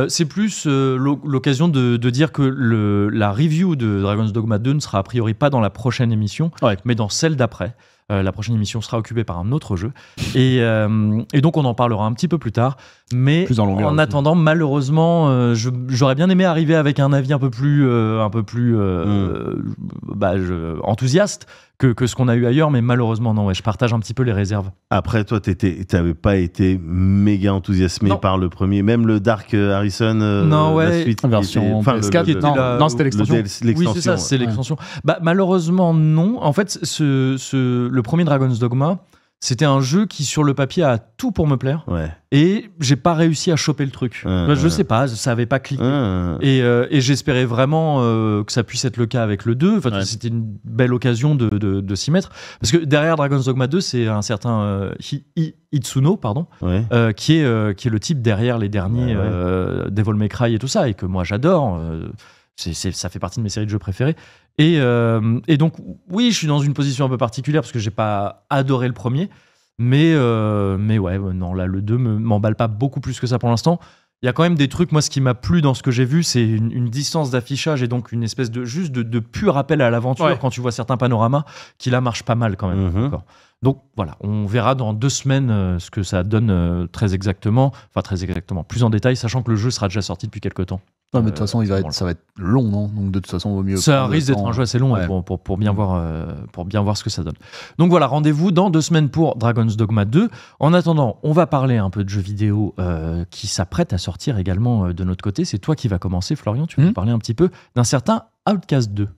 [SPEAKER 1] c'est plus l'occasion de, dire que la review de Dragon's Dogma 2 ne sera a priori pas dans la prochaine émission, mais dans celle d'après. Euh, la prochaine émission sera occupée par un autre jeu. Euh, et, donc, on en parlera un petit peu plus tard. Mais en, attendant, malheureusement, euh, j'aurais bien aimé arriver avec un avis un peu plus, un peu plus mm. bah, enthousiaste que, ce qu'on a eu ailleurs, mais malheureusement, non. Ouais, je partage un petit peu les réserves.
[SPEAKER 3] Après, toi, t'avais pas été méga enthousiasmé par le premier, même le Dark euh, Harrison, euh, la suite. Version enfin, non, non c'était l'extension. c'est ça, c'est
[SPEAKER 1] l'extension. Bah, malheureusement, non. En fait, ce, le premier Dragon's Dogma, c'était un jeu qui, sur le papier, a tout pour me plaire. Et j'ai pas réussi à choper le truc. Bah, je sais pas, ça avait pas cliqué. Euh, et, j'espérais vraiment euh, que ça puisse être le cas avec le 2. Enfin, C'était une belle occasion de, s'y mettre. Parce que derrière Dragon's Dogma 2, c'est un certain euh, Itsuno, pardon, qui, est, qui est le type derrière les derniers Devil May Cry et tout ça, et que moi j'adore. C'est, ça fait partie de mes séries de jeux préférés euh, et, donc, oui, je suis dans une position un peu particulière parce que j'ai pas adoré le premier. Mais, euh, mais ouais, euh, non, là, le 2 m'emballe pas beaucoup plus que ça pour l'instant. Il y a quand même des trucs, moi, ce qui m'a plu dans ce que j'ai vu, c'est une, distance d'affichage et donc une espèce de juste de, pur appel à l'aventure quand tu vois certains panoramas qui là marchent pas mal quand même. Mhm. Donc voilà, on verra dans deux semaines ce que ça donne très exactement, enfin très exactement, plus en détail, sachant que le jeu sera déjà sorti depuis quelques temps.
[SPEAKER 2] Non, mais de toute euh, façon, il va être, ça va être long, non Donc, de toute façon, vaut mieux. Ça risque d'être un jeu assez long
[SPEAKER 1] pour, pour, bien mm. voir, euh, pour bien voir ce que ça donne. Donc voilà, rendez-vous dans deux semaines pour Dragon's Dogma 2. En attendant, on va parler un peu de jeux vidéo euh, qui s'apprêtent à sortir également de notre côté. C'est toi qui vas commencer, Florian. Tu vas mm. nous parler un petit peu d'un certain Outcast 2.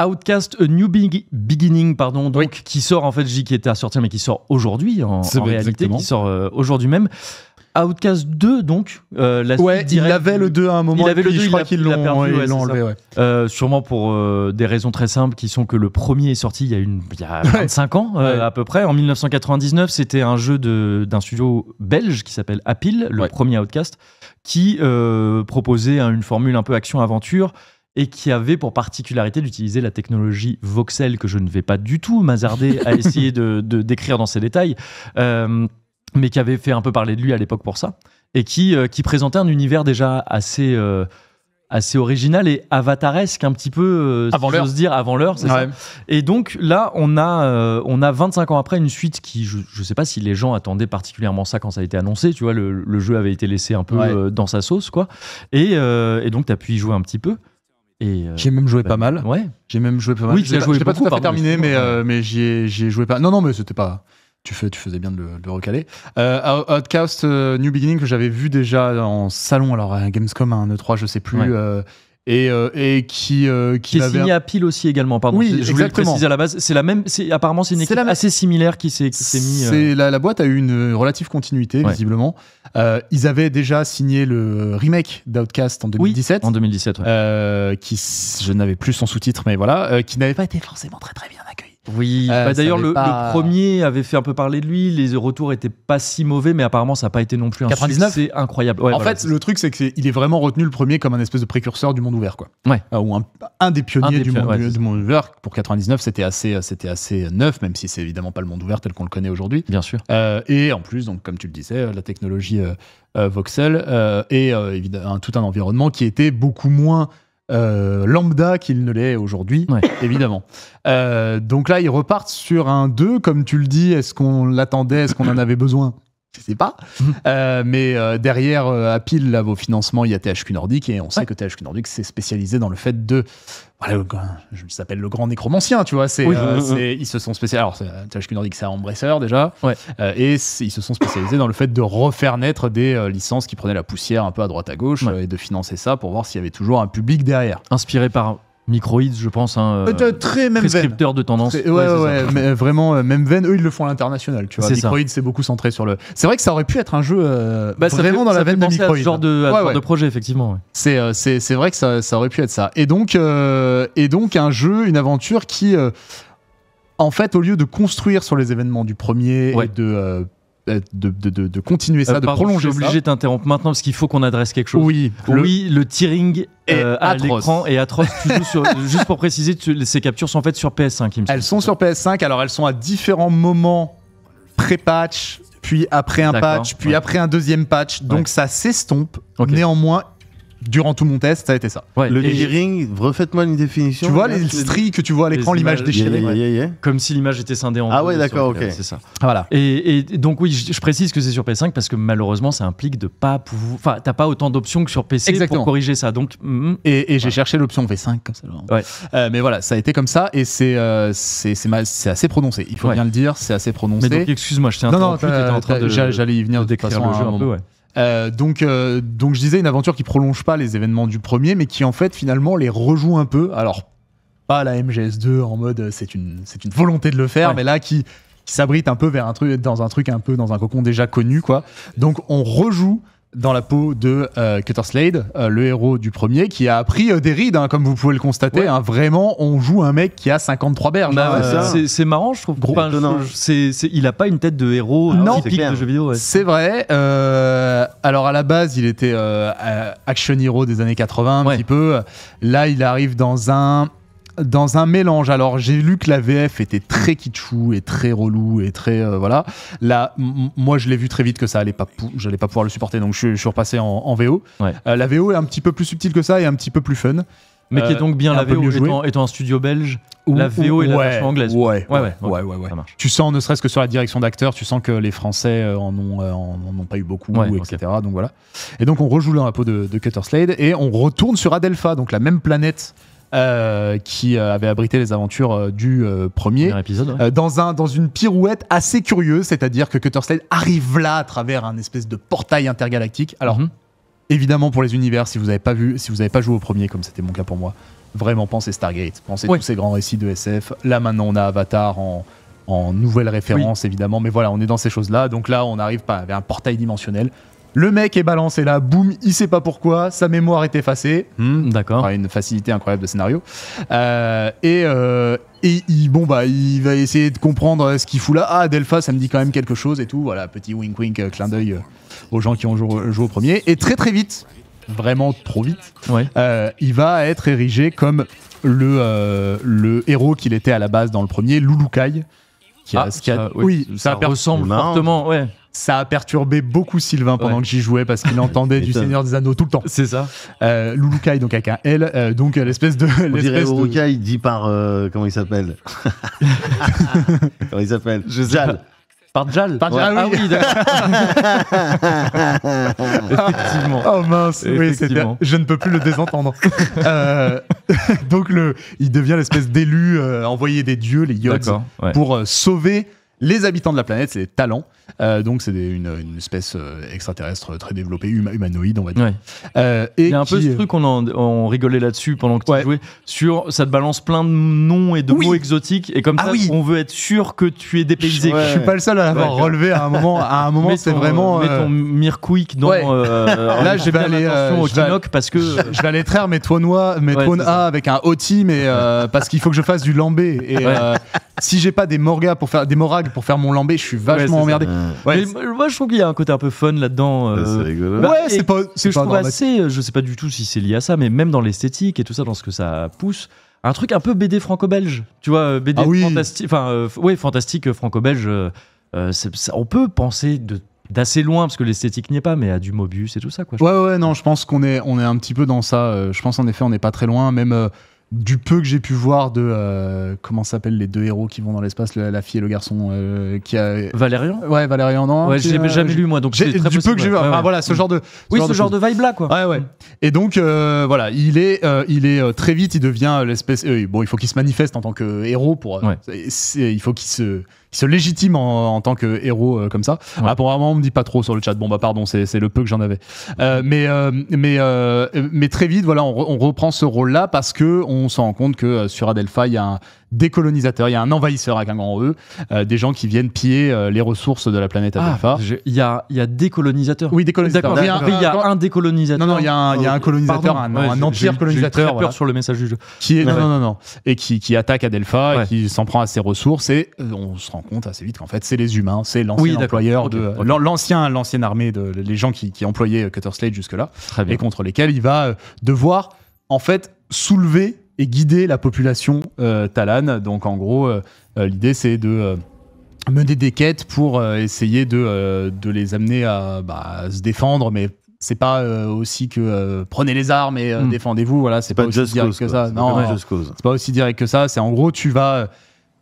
[SPEAKER 1] Outcast A New Beginning, pardon, donc, qui sort en fait, j'ai qui était à sortir, mais qui sort aujourd'hui en, réalité, qui sort euh, aujourd'hui même. Outcast 2, donc, euh, la ouais, il avait le 2 à un moment. Il avait le 2, je crois qu'ils l'ont enlevé. Euh, sûrement pour des raisons très simples qui sont que le premier est sorti il y a, une, il 25 ans, à peu près. En 1999, c'était un jeu d'un studio belge qui s'appelle Apil, le premier Outcast, qui proposait une formule un peu action-aventure et qui avait pour particularité d'utiliser la technologie voxel que je ne vais pas du tout m'hazarder à essayer de, décrire dans ses détails, euh, mais qui avait fait un peu parler de lui à l'époque pour ça et qui, euh, qui présentait un univers déjà assez euh, assez original et avataresque un petit peu euh, avant se dire avant l'heure et donc là on a on a 25 ans après une suite qui je, ne sais pas si les gens attendaient particulièrement ça quand ça a été annoncé tu vois le, jeu avait été laissé un peu dans sa sauce quoi et, et donc tu as pu y jouer un petit peu euh, j'ai même joué bah pas mal. Ouais. J'ai même joué pas mal. Oui, j'ai pas tout à fait terminé, mais, euh,
[SPEAKER 2] mais j'y ai, joué pas. Non, non, mais c'était pas. Tu, fais, tu faisais bien de le, recaler. Euh, Outcast New Beginning que j'avais vu déjà en salon, alors à Gamescom, un E3, je sais plus et, euh, euh, qui qui, est signé à pile aussi également pardon oui, je voulais préciser à
[SPEAKER 1] la base c'est la même c'est apparemment c'est une équipe assez
[SPEAKER 2] similaire qui s'est qui mis euh, la, boîte a eu une relative continuité visiblement ils avaient déjà signé le remake d'Outcast en 2017 en 2017 ouais. qui je n'avais plus son sous-titre mais voilà qui n'avait pas été forcément très très bien accueilli oui. Euh, bah, d'ailleurs, le, premier
[SPEAKER 1] avait fait un peu parler de lui. Les retours étaient
[SPEAKER 2] pas si mauvais, mais apparemment, ça n'a pas été non plus un succès
[SPEAKER 1] incroyable. en fait,
[SPEAKER 2] le truc, c'est qu'il est vraiment retenu le premier comme un espèce de précurseur du monde ouvert, quoi. Euh, ou un, des pionniers du, monde, ouvert. Pour 99, c'était assez, euh, c'était assez neuf, même si c'est évidemment pas le monde ouvert tel qu'on le connaît aujourd'hui. Bien sûr. et en plus, donc, comme tu le disais, la technologie voxel et tout un environnement qui était beaucoup moins euh, lambda qu'il ne l'est aujourd'hui, évidemment. Euh, donc là, ils repartent sur un 2, comme tu le dis. Est-ce qu'on l'attendait Est-ce qu'on en avait besoin je sais pas. Euh, mais euh, derrière, euh, à pile, là, vos financements, il y a THQ Nordic et on sait que THQ Nordic s'est spécialisé dans le fait de. Voilà, je s'appelle le grand nécromancien, tu vois. C'est, ils se sont spécialisés. Alors, THQ Nordic, c'est un embrasseur déjà. et ils se sont spécialisés dans le fait de refaire naître des licences qui prenaient la poussière un peu à droite à gauche et de financer ça pour voir s'il y avait toujours un public derrière. Inspiré par Microids, je pense. un... Hein, euh, très même prescripteur de tendance. ouais, ouais, mais euh, vraiment, euh, même veine. Eux, ils le font à l'international. Tu vois, c'est beaucoup centré sur le. C'est vrai que ça aurait pu être un jeu bah, vraiment dans la veine de Microids. genre de, genre de projet, effectivement. C'est c'est vrai que ça, ça, aurait pu être ça. Et donc, et donc un jeu, une aventure qui, en fait, au lieu de construire sur les événements du premier et de euh, de, continuer ça, euh, de prolonger. Je suis obligé
[SPEAKER 1] d'interrompre maintenant parce qu'il faut qu'on adresse quelque chose. Oui, le... oui, le tearing
[SPEAKER 2] est euh, à l'écran est
[SPEAKER 1] atroce. juste pour préciser, ces captures sont faites sur PS5. me
[SPEAKER 2] elles sont sur PS5. Alors elles sont à différents moments pré-patch, puis après un patch, puis après un deuxième patch. Donc ça s'estompe. Néanmoins, durant tout mon test, ça a été ça.
[SPEAKER 1] Le layering,
[SPEAKER 3] refaites-moi une définition. Tu vois les stries que tu vois à l'écran, l'image
[SPEAKER 1] déchirée. Comme si l'image était scindée en Ah ouais, d'accord, ok. C'est ça. Voilà. Et, donc oui, je, précise que c'est sur PS5 parce que malheureusement, ça implique de pas pouvoir. Enfin, t'as pas autant d'options que sur PC pour corriger ça.
[SPEAKER 2] Donc. Mm, mm. et, j'ai cherché l'option V5 comme ça. Euh, mais voilà, ça a été comme ça et c'est euh, c'est assez prononcé. Il faut bien le dire, c'est assez prononcé. excuse-moi, je t'ai interrompu. J'allais y venir décrire le jeu un peu. Euh, donc, euh, donc je disais une aventure qui prolonge pas les événements du premier, mais qui en fait finalement les rejoue un peu. Alors pas la MGS2 en mode euh, c'est une c'est une volonté de le faire, mais là qui, s'abrite un peu vers un truc dans un truc un peu dans un cocon déjà connu quoi. Donc on rejoue dans la peau de euh, Cutter Slade, euh, le héros du premier, qui a appris euh, des rides, hein, comme vous pouvez le constater. Hein. vraiment, on joue un mec qui a 53 berges. Bah, hein.
[SPEAKER 1] c'est marrant, je trouve. il a pas une tête de héros ah non. vidéo.
[SPEAKER 2] C'est vrai. alors à la base, il était action hero des années 80, un petit peu. Là, il arrive dans un dans un mélange. Alors, j'ai lu que la VF était très kitschou et très relou et très. Euh, voilà. Là, moi, je l'ai vu très vite que ça allait pas, j'allais pas pouvoir le supporter, donc je, suis repassé en, VO. Euh, la VO est un petit peu plus subtile que ça et un petit peu plus fun. Mais qui est donc bien euh, la VO étant,
[SPEAKER 1] étant, un studio belge, ou la VO est la version
[SPEAKER 2] anglaise. Ouais, ouais, ouais, ouais, Tu sens, ne serait-ce que sur la direction d'acteur, tu sens que les Français en ont, en pas eu beaucoup, etc. Donc voilà. Et donc on rejoue dans la peau de, de Cutter Slade et on retourne sur Adelpha, donc la même planète euh, qui euh, avait abrité les aventures euh, du premier, épisode, dans, un, dans une pirouette assez curieuse, c'est-à-dire que Cutter Slade arrive là à travers un espèce de portail intergalactique. Alors, mhm. évidemment, pour les univers, si vous n'avez pas vu, si vous n'avez pas joué au premier, comme c'était mon cas pour moi, vraiment pensez Stargate, pensez tous ces grands récits de SF. Là, maintenant, on a Avatar en, nouvelle référence, évidemment, mais voilà, on est dans ces choses-là. Donc là, on arrive pas avec un portail dimensionnel. Le mec est balancé là, boum, il sait pas pourquoi, sa mémoire est effacée. Hmm, d'accord. une facilité incroyable de scénario. Euh, euh, et, il, bon, bah, il va essayer de comprendre ce qu'il fout là. Ah, Delpha, ça me dit quand même quelque chose et tout. Voilà, petit wink wink, euh, clin d'œil aux gens qui ont joué, au premier. Et très très vite, vraiment trop vite, il va être érigé comme le, héros qu'il était à la base dans le premier, Loulou Kai. Qui ah, oui, ça, ça ressemble fortement, ouais. Ça a perturbé beaucoup Sylvain pendant que j'y jouais parce qu'il entendait du Seigneur des Anneaux tout le temps. C'est ça. Euh, Louloukai, donc avec un L, euh, donc euh, l'espèce de. On
[SPEAKER 3] dirait dit par. Euh, comment il s'appelle Comment il s'appelle Jal. Par Jal Par Jal, ah oui, ah Effectivement. Oh mince, c'est oui,
[SPEAKER 2] je ne peux plus le désentendre. donc, le, il devient l'espèce d'élu envoyé des dieux, les Yods, pour sauver les habitants de la planète, c'est les talents. Euh, donc c'est une, espèce euh, extraterrestre très développée, humanoïde, on va dire. Euh, et Il y a un peu ce truc, on,
[SPEAKER 1] en, rigolait là-dessus pendant que tu jouais, sur ça te balance plein de noms et de mots exotiques, et comme ah ça, on veut être sûr que tu es dépaysé. Je suis pas le seul à l'avoir relevé à un moment. À un moment, c'est vraiment. Mets ton mirquick dans. là, je vais aller. au kinoch parce que. Je
[SPEAKER 2] vais aller traire mes Toinois, mes A avec un OTI, mais parce qu'il faut que je fasse du lambé. Et si j'ai pas des morgas pour faire des moragues pour faire mon lambé, je suis vachement emmerdé moi, je trouve qu'il y a un côté un peu fun là-dedans.
[SPEAKER 1] Euh, bah, ouais, c'est pas. je trouve assez. Euh,
[SPEAKER 2] je sais pas du tout si c'est lié à ça,
[SPEAKER 1] mais même dans l'esthétique et tout ça, dans ce que ça pousse. Un truc un peu BD franco-belge. Tu vois, euh, BD fantastique. franco-belge. on peut penser de d'assez loin parce que l'esthétique n'y est pas mais à du Mobius et tout ça quoi.
[SPEAKER 2] Ouais ouais non, je pense qu'on est on est un petit peu dans ça, je pense en effet on n'est pas très loin même du peu que j'ai pu voir de euh, comment s'appellent les deux héros qui vont dans l'espace, la fille et le garçon euh, qui a Valérian. Ouais, Valérian, non. Ouais, j'ai jamais lu moi, donc très du peu que j'ai vu. voilà, ce genre de oui, ce genre de, vibe là, quoi. Ouais, ouais. Mm. Et donc euh, voilà, il est il est très vite, il devient l'espèce. bon, il faut qu'il se manifeste en tant que héros pour. il faut qu'il se se légitime en, tant que héros euh, comme ça. Apparemment, on me dit pas trop sur le chat. Bon, bah pardon, c'est le peu que j'en avais. Euh, mais, euh, mais, mais très vite, voilà, on, on reprend ce rôle-là parce que on se rend compte que sur Adelphi il y a un, décolonisateur, il y a un envahisseur avec un grand E, euh, des gens qui viennent piller euh, les ressources de la planète Adelpha. Ah, il y a, y a des colonisateurs. Oui, des il y, a un décolonisateur. Non, non, il y, a un, y a un euh, colonisateur, un, un empire colonisateur. peur sur le message du jeu. Qui est, non, non, non, non, Et qui, qui attaque Adelpha, qui s'en prend à ses ressources, et on se rend compte assez vite qu'en fait, c'est les humains, c'est l'ancien employeur, de, l'ancien, l'ancienne armée, de, les gens qui, qui employaient Cutter Slade jusque-là, et contre lesquels il va devoir, en fait, soulever et guider la population euh, Talane. Donc en gros, euh, euh, l'idée c'est de mener des quêtes pour essayer de, de les amener à, bah, se défendre, mais c'est pas aussi que prenez les armes et hmm. défendez-vous. Voilà, c'est pas, aussi direct que ça. Non, c'est pas aussi direct que ça. C'est en gros, tu vas.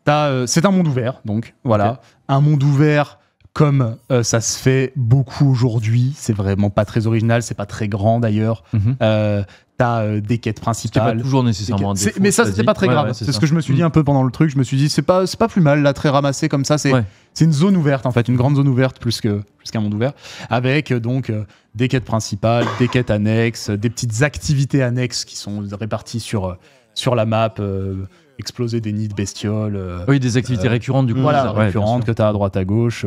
[SPEAKER 2] c'est un monde ouvert, donc voilà, un monde ouvert comme ça se fait beaucoup aujourd'hui. C'est vraiment pas très original, c'est pas très grand d'ailleurs. Mm-hmm. T'as euh, des quêtes principales. Pas toujours nécessairement. Des mais ça, c'était pas très grave. c'est ce que je me suis dit mm. un peu pendant le truc. Je me suis dit, c'est pas, pas plus mal, là, très ramassé comme ça. C'est, une zone ouverte, en fait, une grande zone ouverte plus que plus qu'un monde ouvert, avec euh, donc euh, des quêtes principales, des quêtes annexes, des petites activités annexes qui sont réparties sur sur la map. exploser des nids de bestioles. oui, des activités récurrentes du coup. Voilà, récurrentes que tu à droite à gauche.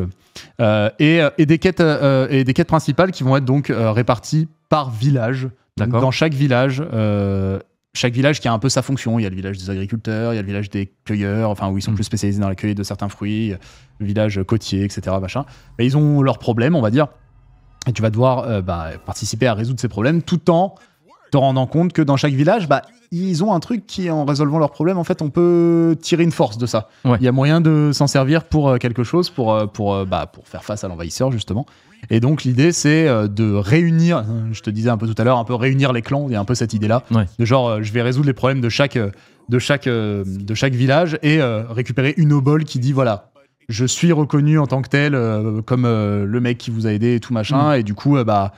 [SPEAKER 2] Et, et, des quêtes, et des quêtes principales qui vont être donc réparties par village dans chaque village, euh, chaque village qui a un peu sa fonction. Il y a le village des agriculteurs, il y a le village des cueilleurs, enfin où ils sont mm. plus spécialisés dans la cueillette de certains fruits, le village côtier, etc. Machin. Mais ils ont leurs problèmes, on va dire. Et tu vas devoir euh, bah, participer à résoudre ces problèmes tout en te rendant compte que dans chaque village, bah, ils ont un truc qui, en résolvant leurs problèmes, en fait, on peut tirer une force de ça. Il y a moyen de s'en servir pour euh, quelque chose, pour, euh, pour, euh, bah, pour faire face à l'envahisseur, justement. Et donc, l'idée, c'est de réunir, je te disais un peu tout à l'heure, un peu réunir les clans, il y a un peu cette idée-là. De genre, je vais résoudre les problèmes de chaque, de chaque, de chaque village et récupérer une obole qui dit, voilà, je suis reconnu en tant que tel comme le mec qui vous a aidé et tout machin mm. et du coup bah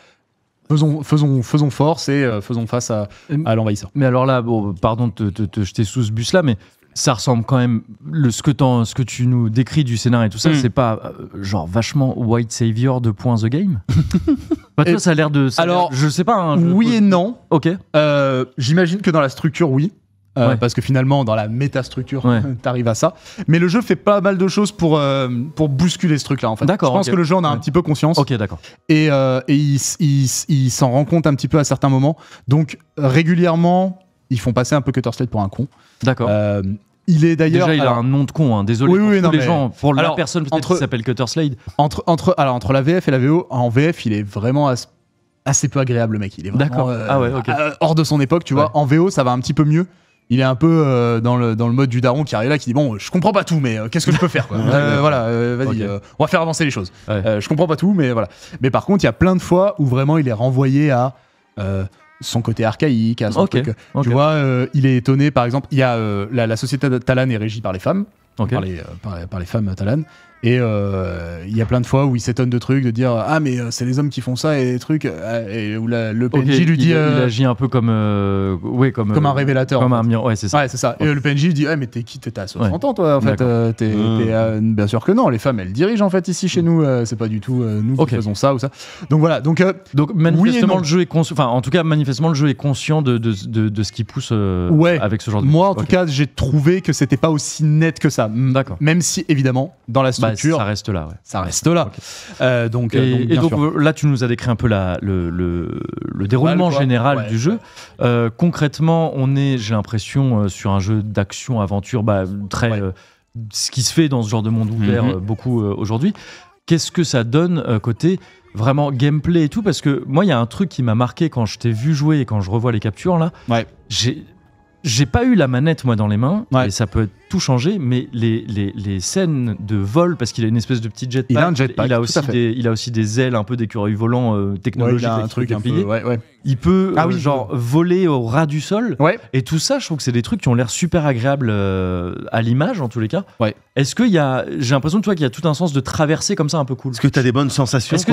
[SPEAKER 2] faisons, faisons, faisons force et euh, faisons face à, à l'envahisseur. Mais alors là, bon, pardon de te, jeter sous ce bus-là, mais ça ressemble quand même le
[SPEAKER 1] ce que, ce que tu nous décris du scénario et tout ça mm. c'est pas euh, genre vachement white savior de point the game Parce ça a l'air de alors
[SPEAKER 2] je sais pas hein, oui et non ok euh, j'imagine que dans la structure oui euh, parce que finalement, dans la métastructure, tu t'arrives à ça. Mais le jeu fait pas mal de choses pour, euh, pour bousculer ce truc-là, en fait. Je pense que le jeu en a un petit peu conscience. Ok, d'accord. Et, euh, il, s'en rend compte un petit peu à certains moments. Donc, régulièrement, ils font passer un peu Cutter Slade pour un con. D'accord. Il est d'ailleurs. Déjà, il a un nom de con, hein. désolé pour les gens. Pour la
[SPEAKER 1] personne qui s'appelle Cutter Slade.
[SPEAKER 2] Entre, entre, alors, entre la VF et la VO, en VF, il est vraiment assez peu agréable, le mec. Il est vraiment ah hors de son époque, tu vois. En VO, ça va un petit peu mieux il est un peu euh, dans, le, dans le mode du daron qui arrive là, qui dit Bon, je comprends pas tout, mais euh, qu'est-ce que je peux faire euh, Voilà, vas-y, on va faire avancer les choses. je comprends pas tout, mais voilà. Mais par contre, il y a plein de fois où vraiment il est renvoyé à son côté archaïque, à son truc. Tu vois, il est étonné, par exemple, il y a la, société de Talan est régie par les femmes, les, par, les, femmes Talan, et euh, il y a plein de fois où il s'étonne de trucs, de dire Ah, mais euh, c'est les hommes qui font ça et des trucs. Euh, et où le PNJ lui dit. Il, agit un peu comme. oui comme, comme un révélateur. Comme un Ouais, c'est ça. Ouais, ça. Et le PNJ lui dit Ah, mais t'es qui T'es à 60 ans, toi, en fait. Mmh. bien sûr que non, les femmes, elles dirigent, en fait, ici chez mmh. nous. c'est pas du tout nous qui faisons ça ou ça. Donc voilà. Donc, donc manifestement, le
[SPEAKER 1] jeu est conscient. Enfin, en tout cas, manifestement, le jeu est conscient de, de, de, ce qui pousse avec ce genre de. Moi, en tout cas,
[SPEAKER 2] j'ai trouvé que c'était pas aussi net que ça. D'accord. Même si, évidemment, dans la ça
[SPEAKER 1] reste là. Ça reste
[SPEAKER 2] là. Euh, euh, donc, et donc,
[SPEAKER 1] euh, là, tu nous as décrit un peu la, le, le, déroulement général du jeu. concrètement, on est, j'ai l'impression, sur un jeu d'action-aventure bah, très. ce qui se fait dans ce genre de monde ouvert mhm. beaucoup aujourd'hui. Qu'est-ce que ça donne côté vraiment gameplay et tout Parce que moi, il y a un truc qui m'a marqué quand je t'ai vu jouer et quand je revois les captures là. J'ai pas eu la manette moi dans les mains et ça peut être tout changé, mais les, les, les scènes de vol, parce qu'il a une espèce de petit jetpack, il a, aussi, des, il a aussi des ailes un peu d'écureuil volant volants euh, technologique, un truc Il peut ah euh, genre voler au ras du sol. Et tout ça, je trouve que c'est des trucs qui ont l'air super agréables euh, à l'image, en tous les cas. Est-ce qu'il y a, j'ai l'impression de toi qu'il y a tout un sens de traverser comme ça un peu cool. Est-ce que tu as des bonnes sensations Est-ce que,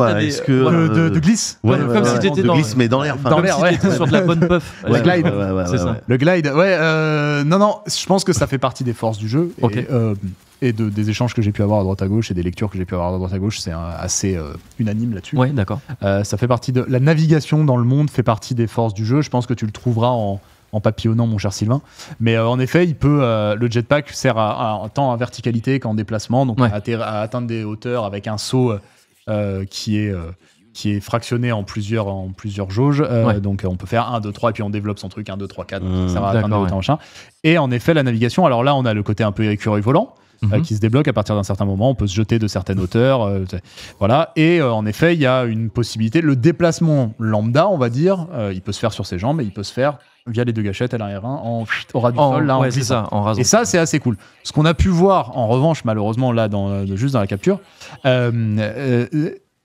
[SPEAKER 1] de, glisse Comme si étais dans, dans l'air. Dans l'air, sur de la bonne puff. Le
[SPEAKER 3] glide.
[SPEAKER 2] Le glide. Ouais. Non, non. Je pense que ça fait partie des forces du jeu. Euh, et, de, des échanges que j'ai pu avoir à droite à gauche et des lectures que j'ai pu avoir à droite à gauche, c'est assez euh, unanime là-dessus. Ouais, d'accord. Euh, ça fait partie de la navigation dans le monde fait partie des forces du jeu. Je pense que tu le trouveras en, en papillonnant, mon cher Sylvain. Mais en effet, il peut le jetpack sert à, à, tant en verticalité qu'en déplacement, donc à, à, atteindre des hauteurs avec un saut qui est qui est fractionné en plusieurs, en plusieurs jauges. Euh, donc on peut faire 1, 2, 3, et puis on développe son truc 1, 2, 3, 4, ça va atteindre Et en effet, la navigation, alors là, on a le côté un peu écureuil volant. Euh, mmh. qui se débloque à partir d'un certain moment. On peut se jeter de certaines hauteurs. Euh, voilà. Et en effet, il y a une possibilité. Le déplacement lambda, on va dire, il peut se faire sur ses jambes mais il peut se faire via les deux gâchettes à 1 en au ras du sol. Là, en ça, et ça, c'est assez cool. Ce qu'on a pu voir, en revanche, malheureusement, là, dans, juste dans la capture,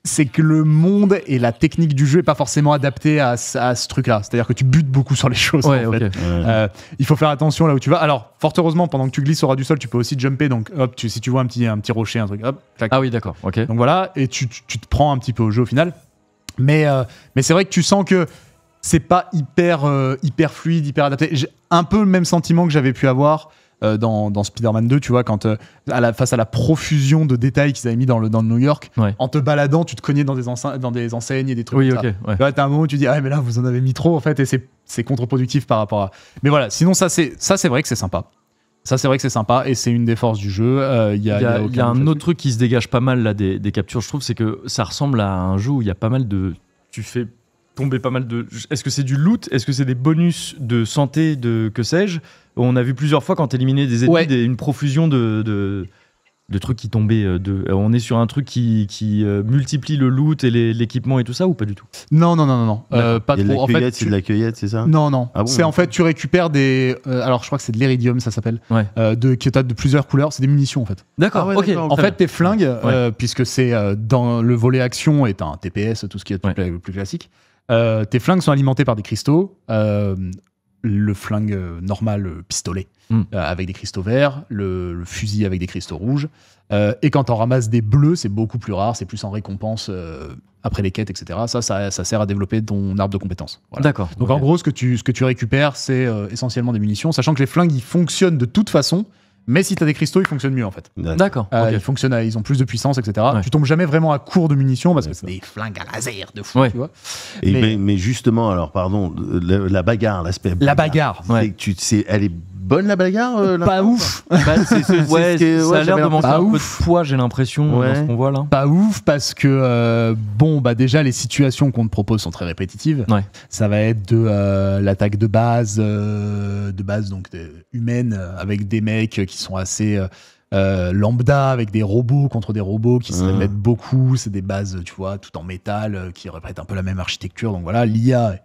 [SPEAKER 2] c'est que le monde et la technique du jeu est pas forcément adapté à, à ce truc-là. C'est-à-dire que tu butes beaucoup sur les choses. Euh, il faut faire attention là où tu vas. Alors, fort heureusement, pendant que tu glisses au ras du sol, tu peux aussi jumper. Donc, hop, si tu vois un petit, un petit rocher, un truc, hop, Ah oui, d'accord. Donc voilà, et tu, te prends un petit peu au jeu au final. Mais, euh, mais c'est vrai que tu sens que c'est pas hyper, euh, hyper fluide, hyper adapté. J'ai un peu le même sentiment que j'avais pu avoir euh, dans, Spider-Man 2, tu vois, quand euh, à la, face à la profusion de détails qu'ils avaient mis dans le, dans New York, en te baladant, tu te cognais dans des, enseignes, dans des enseignes et des trucs. comme ok. Ça. t'as un moment où tu dis, ah, mais là, vous en avez mis trop, en fait, et c'est, contre-productif par rapport à. Mais voilà, sinon, ça, c'est, ça, c'est vrai que c'est sympa. Ça, c'est vrai que c'est sympa et c'est une des forces du jeu. Euh, il y a, un autre truc qui se dégage pas mal là des, des captures, je trouve, c'est que ça ressemble à un
[SPEAKER 1] jeu où il y a pas mal de. Tu fais pas mal de. Est-ce que c'est du loot Est-ce que c'est des bonus de santé de que sais-je On a vu plusieurs fois quand éliminais des ennemis une profusion de, de, trucs qui tombaient. Euh, de... Euh, on est sur un truc qui, qui euh, multiplie le loot et l'équipement et tout ça ou pas du tout
[SPEAKER 2] Non non non non pas trop. En fait, c'est de la
[SPEAKER 1] cueillette, c'est ça Non non. Ah c'est en
[SPEAKER 2] fait tu récupères des. alors je crois que c'est de l'iridium ça s'appelle. Ouais. Euh, de qui de plusieurs couleurs, c'est des munitions en fait. D'accord. Ah ok. En fait tes flingues, puisque c'est dans le volet action est un TPS, tout ce qui est le plus classique. Euh, tes flingues sont alimentées par des cristaux. Euh, le flingue euh, normal pistolet hmm. avec des cristaux verts, le, fusil avec des cristaux rouges. et quand on ramasse des bleus, c'est beaucoup plus rare, c'est plus en récompense après les quêtes, etc. Ça, ça, ça, sert à développer ton arbre de compétences. Donc en gros, ce que tu, ce que tu récupères, c'est essentiellement des munitions, sachant que les flingues, ils fonctionnent de toute façon. Mais si tu as des cristaux, ils fonctionnent mieux en fait. D'accord. Euh, ils fonctionnent, euh, ils ont plus de puissance, etc. Tu tombes jamais vraiment à court de munitions parce que c'est des flingues à laser de
[SPEAKER 3] fou, tu vois. mais... justement, alors pardon, la, bagarre, l'aspect. La bagarre, elle est bonne la bagarre euh, Pas ouf Ça a l'air de manquer un peu de poids, j'ai l'impression, euh, dans ce qu'on voit là. Pas ouf parce que, euh, bon,
[SPEAKER 2] bah déjà, les situations qu'on te propose sont très répétitives. Ça va être de l'attaque de base, de base donc humaine, avec des mecs qui sont assez. lambda avec des robots contre des robots qui se mmh. beaucoup. C'est des bases, tu vois, tout en métal, qui répètent un peu la même architecture. Donc voilà, l'IA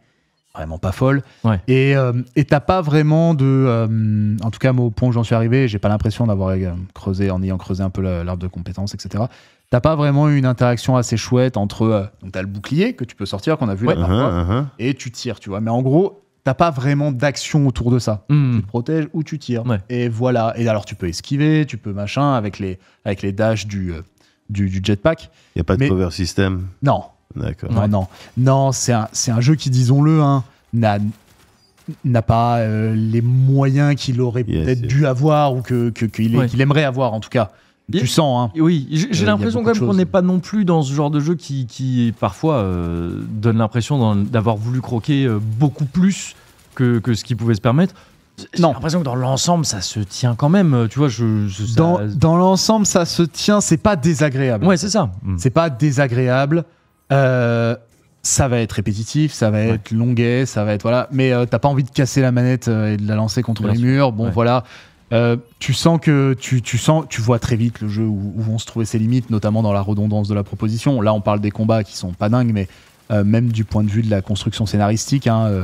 [SPEAKER 2] vraiment pas folle. Euh, et t'as pas vraiment de. Euh, en tout cas, moi, au point où j'en suis arrivé, j'ai pas l'impression d'avoir euh, creusé, en ayant creusé un peu l'arbre de compétences, etc. T'as pas vraiment une interaction assez chouette entre. donc t'as le bouclier que tu peux sortir, qu'on a vu là uh-huh, uh-huh. et tu tires, tu vois. Mais en gros, t'as pas vraiment d'action autour de ça. Hmm. Tu te protèges ou tu tires. Et voilà. Et alors, tu peux esquiver, tu peux machin avec les, avec les dashs du, du, du jetpack. Y a pas de cover system Non. Non, non, non, c'est un, jeu qui, disons-le, hein, n'a n'a pas euh, les moyens qu'il aurait peut-être dû avoir ou qu'il que, que aimerait avoir en tout cas. Tu sens, hein. Oui, euh, j'ai l'impression quand même qu'on n'est
[SPEAKER 1] pas non plus dans ce genre de
[SPEAKER 2] jeu qui, qui
[SPEAKER 1] parfois euh, donne l'impression d'avoir voulu croquer beaucoup plus que, ce qu'il pouvait se permettre. J'ai l'impression que dans l'ensemble, ça se tient quand même. Tu vois, je, dans,
[SPEAKER 2] l'ensemble, ça se tient. C'est pas désagréable. Ouais, c'est ça. C'est pas désagréable. Euh, ça va être répétitif, ça va être longuet, ça va être voilà. Mais euh, t'as pas envie de casser la manette euh, et de la lancer contre les murs. Bon, voilà. tu sens que tu, sens, tu vois très vite le jeu où, où, vont se trouver ses limites, notamment dans la redondance de la proposition. Là, on parle des combats qui sont pas dingues, mais même du point de vue de la construction scénaristique. Hein,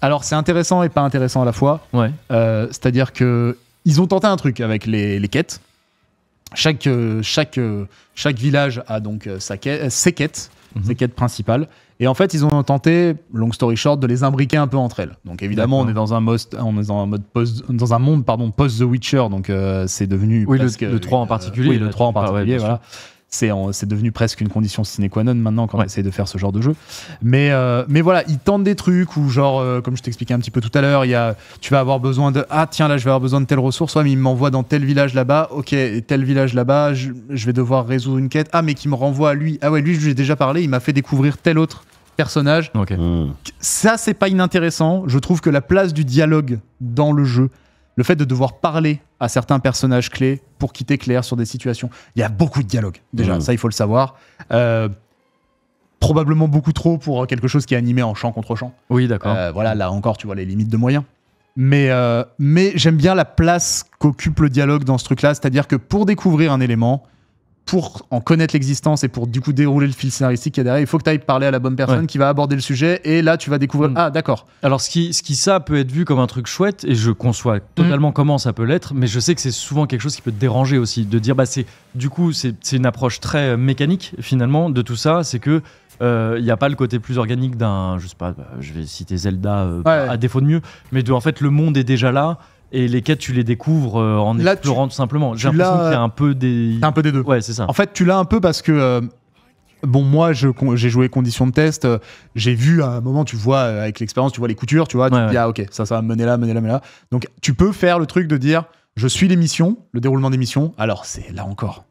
[SPEAKER 2] alors, c'est intéressant et pas intéressant à la fois. C'est-à-dire que ils ont tenté un truc avec les quêtes chaque, euh, chaque, euh, chaque village a donc euh, sa quête, ses quêtes, mhm. ses quêtes principales. Et en fait, ils ont tenté, long story short, de les imbriquer un peu entre elles. Donc évidemment, on est dans un, mode dans un monde pardon post The Witcher, donc c'est devenu oui, le, 3 en particulier, oui, le 3 en particulier, voilà c'est devenu presque une condition sine qua non maintenant quand on essaie de faire ce genre de jeu. Mais, euh, mais voilà, ils tentent des trucs où, genre, euh, comme je t'expliquais un petit peu tout à l'heure, tu vas avoir besoin de Ah, tiens, là, je vais avoir besoin de telle ressource. Ouais, mais il m'envoie dans tel village là-bas. Ok, tel village là-bas, je, vais devoir résoudre une quête. Ah, mais qui me renvoie à lui. Ah, ouais, lui, je lui ai déjà parlé. Il m'a fait découvrir tel autre personnage. Okay. Hmm. Ça, c'est pas inintéressant. Je trouve que la place du dialogue dans le jeu le fait de devoir parler à certains personnages clés pour quitter Claire sur des situations. Il y a beaucoup de dialogues, déjà, mmh. ça il faut le savoir. Euh, probablement beaucoup trop pour euh, quelque chose qui est animé en champ contre champ. Oui, d'accord. Euh, voilà, là encore, tu vois les limites de moyens. Mais, mais j'aime bien la place qu'occupe le dialogue dans ce truc-là, c'est-à-dire que pour découvrir un élément, pour en connaître l'existence et pour du coup dérouler le fil scénaristique qu'il y a derrière, il faut que tu ailles parler à la bonne personne qui va aborder le sujet et là tu vas découvrir mm. ah d'accord. Alors ce qui,
[SPEAKER 1] ça peut être vu comme un truc chouette et je conçois mm. totalement comment ça peut l'être, mais je sais que c'est souvent quelque chose qui peut te déranger aussi de dire bah c'est du coup c'est une approche très euh, mécanique finalement de tout ça, c'est que euh, il y n'y a pas le côté plus organique d'un, je sais pas, bah, je vais citer Zelda euh, à défaut de mieux, mais de, en fait le monde est déjà là, et les quêtes tu les découvres euh, en Là,
[SPEAKER 2] explorant tu, tout simplement. J'ai l'impression qu'il y a un
[SPEAKER 1] peu des un peu des deux. Ouais, c'est ça.
[SPEAKER 2] En fait, tu l'as un peu parce que euh, Bon, moi, j'ai joué conditions de test. Euh, j'ai vu à un moment, tu vois, avec l'expérience, tu vois les coutures, tu vois, tu dis, ah, ok, ça, ça va mener là, mener là, mener là. Donc, tu peux faire le truc de dire, je suis l'émission, le déroulement d'émission. Alors, c'est là encore,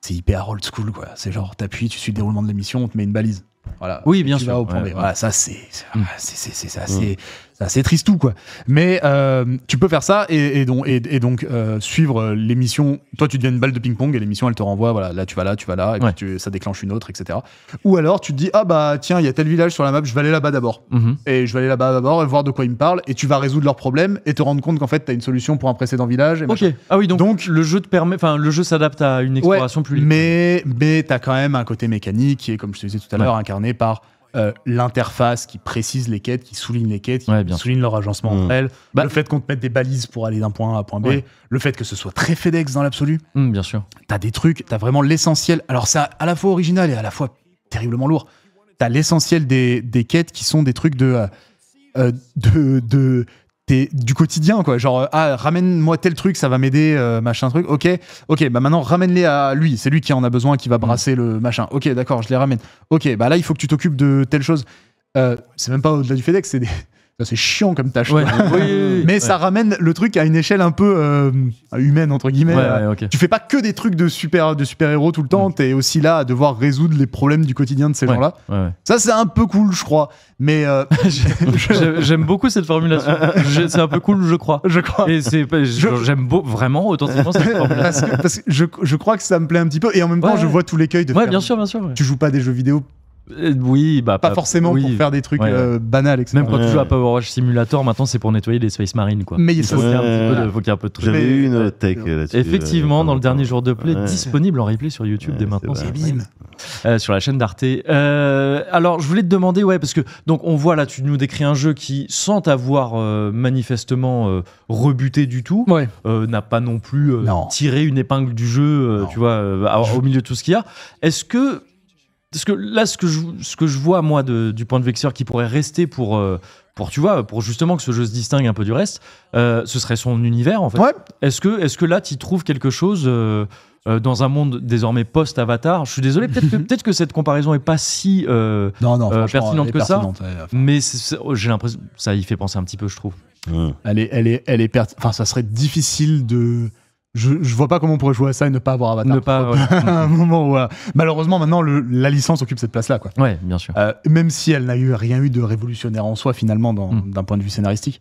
[SPEAKER 2] c'est hyper old school, quoi. C'est genre, t'appuies, tu suis le déroulement de l'émission, on te met une balise. Voilà. Oui, bien sûr. Voilà, ça, c'est. c'est, mm. C'est bah, c'est tristou quoi. Mais euh, tu peux faire ça et, donc, et, donc euh, suivre l'émission. Toi, tu deviens une balle de ping-pong et l'émission elle te renvoie, voilà, là tu vas là, tu vas là, et puis ça déclenche une autre, etc. Ou alors tu te dis, ah bah tiens, il y a tel village sur la map, je vais aller là-bas d'abord. Mhm. Et je vais aller là-bas d'abord et voir de quoi ils me parlent, et tu vas résoudre leurs problèmes et te rendre compte qu'en fait, tu as une solution pour un précédent village. ok. Ah oui, donc, donc le jeu te permet, enfin le jeu s'adapte à une exploration plus libre. Mais, mais tu as quand même un côté mécanique qui est, comme je te disais tout à l'heure, incarné par euh, l'interface qui précise les quêtes, qui souligne les quêtes, qui souligne leur agencement entre mm. elles, bah, le fait qu'on te mette des balises pour aller d'un point A à un point B, le fait que ce soit très FedEx dans l'absolu. Mm, bien sûr. T'as des trucs, t'as vraiment l'essentiel. Alors c'est à la fois original et à la fois terriblement lourd. T'as l'essentiel des, quêtes qui sont des trucs de... Euh, euh, de, de t'es du quotidien quoi genre euh, ah ramène-moi tel truc ça va m'aider euh, machin truc ok ok bah maintenant ramène-les à lui c'est lui qui en a besoin qui va mm. brasser le machin ok d'accord je les ramène ok bah là il faut que tu t'occupes de telle chose euh, c'est même pas au-delà du FedEx c'est des c'est chiant comme tâche. mais ça ramène le truc à une échelle un peu euh, humaine, entre guillemets. Tu fais pas que des trucs de super-héros de super -héros tout le temps, t'es aussi là à devoir résoudre les problèmes du quotidien de ces gens-là. Ça, c'est un peu cool, je crois. Mais euh, j'aime beaucoup cette
[SPEAKER 1] formulation. C'est un peu cool, je crois. Je crois. c'est j'aime vraiment autant cette formulation. Parce que,
[SPEAKER 2] je, crois que ça me plaît un petit peu. Et en même temps, je vois tout l'écueil de. Ouais, bien sûr, bien sûr. Tu joues pas des jeux vidéo
[SPEAKER 1] euh, oui, bah, pas, forcément pour faire des trucs euh, banals, etc. Même quand tu joues à Power Rush Simulator, maintenant c'est pour nettoyer les Space Marines, quoi. Mais il faut qu'il y ait un peu de, trucs. J'avais une tech euh, là-dessus. Effectivement, dans le dernier jour de play, disponible en replay sur YouTube dès maintenant. C'est sur la chaîne d'Arte. alors, je voulais te demander, ouais, parce que donc on voit là, tu nous décris un jeu qui, sans t'avoir manifestement rebuté du tout, n'a pas non plus tiré une épingle du jeu, tu vois, au milieu de tout ce qu'il y a. Est-ce que que là, ce que je, ce que je vois, moi, du point de vexeur qui pourrait rester pour, euh, pour, tu vois, pour justement que ce jeu se distingue un peu du reste, euh, ce serait son univers, en fait. Est-ce que, est que là, tu trouves quelque chose euh, dans un monde désormais post-Avatar Je suis désolé, peut-être que, peut que cette comparaison n'est pas si non, non, pertinente que ça, mais oh, j'ai l'impression ça y fait penser un petit peu, je
[SPEAKER 2] trouve. Elle est, elle est, elle est enfin, ça serait difficile de je, vois pas comment on pourrait jouer à ça et ne pas avoir Avatar. Ne pas. un moment où, euh, malheureusement, maintenant, la licence occupe cette place-là. Quoi. Ouais, bien sûr. Euh, même si elle n'a eu rien eu de révolutionnaire en soi, finalement, mm. d'un point de vue scénaristique.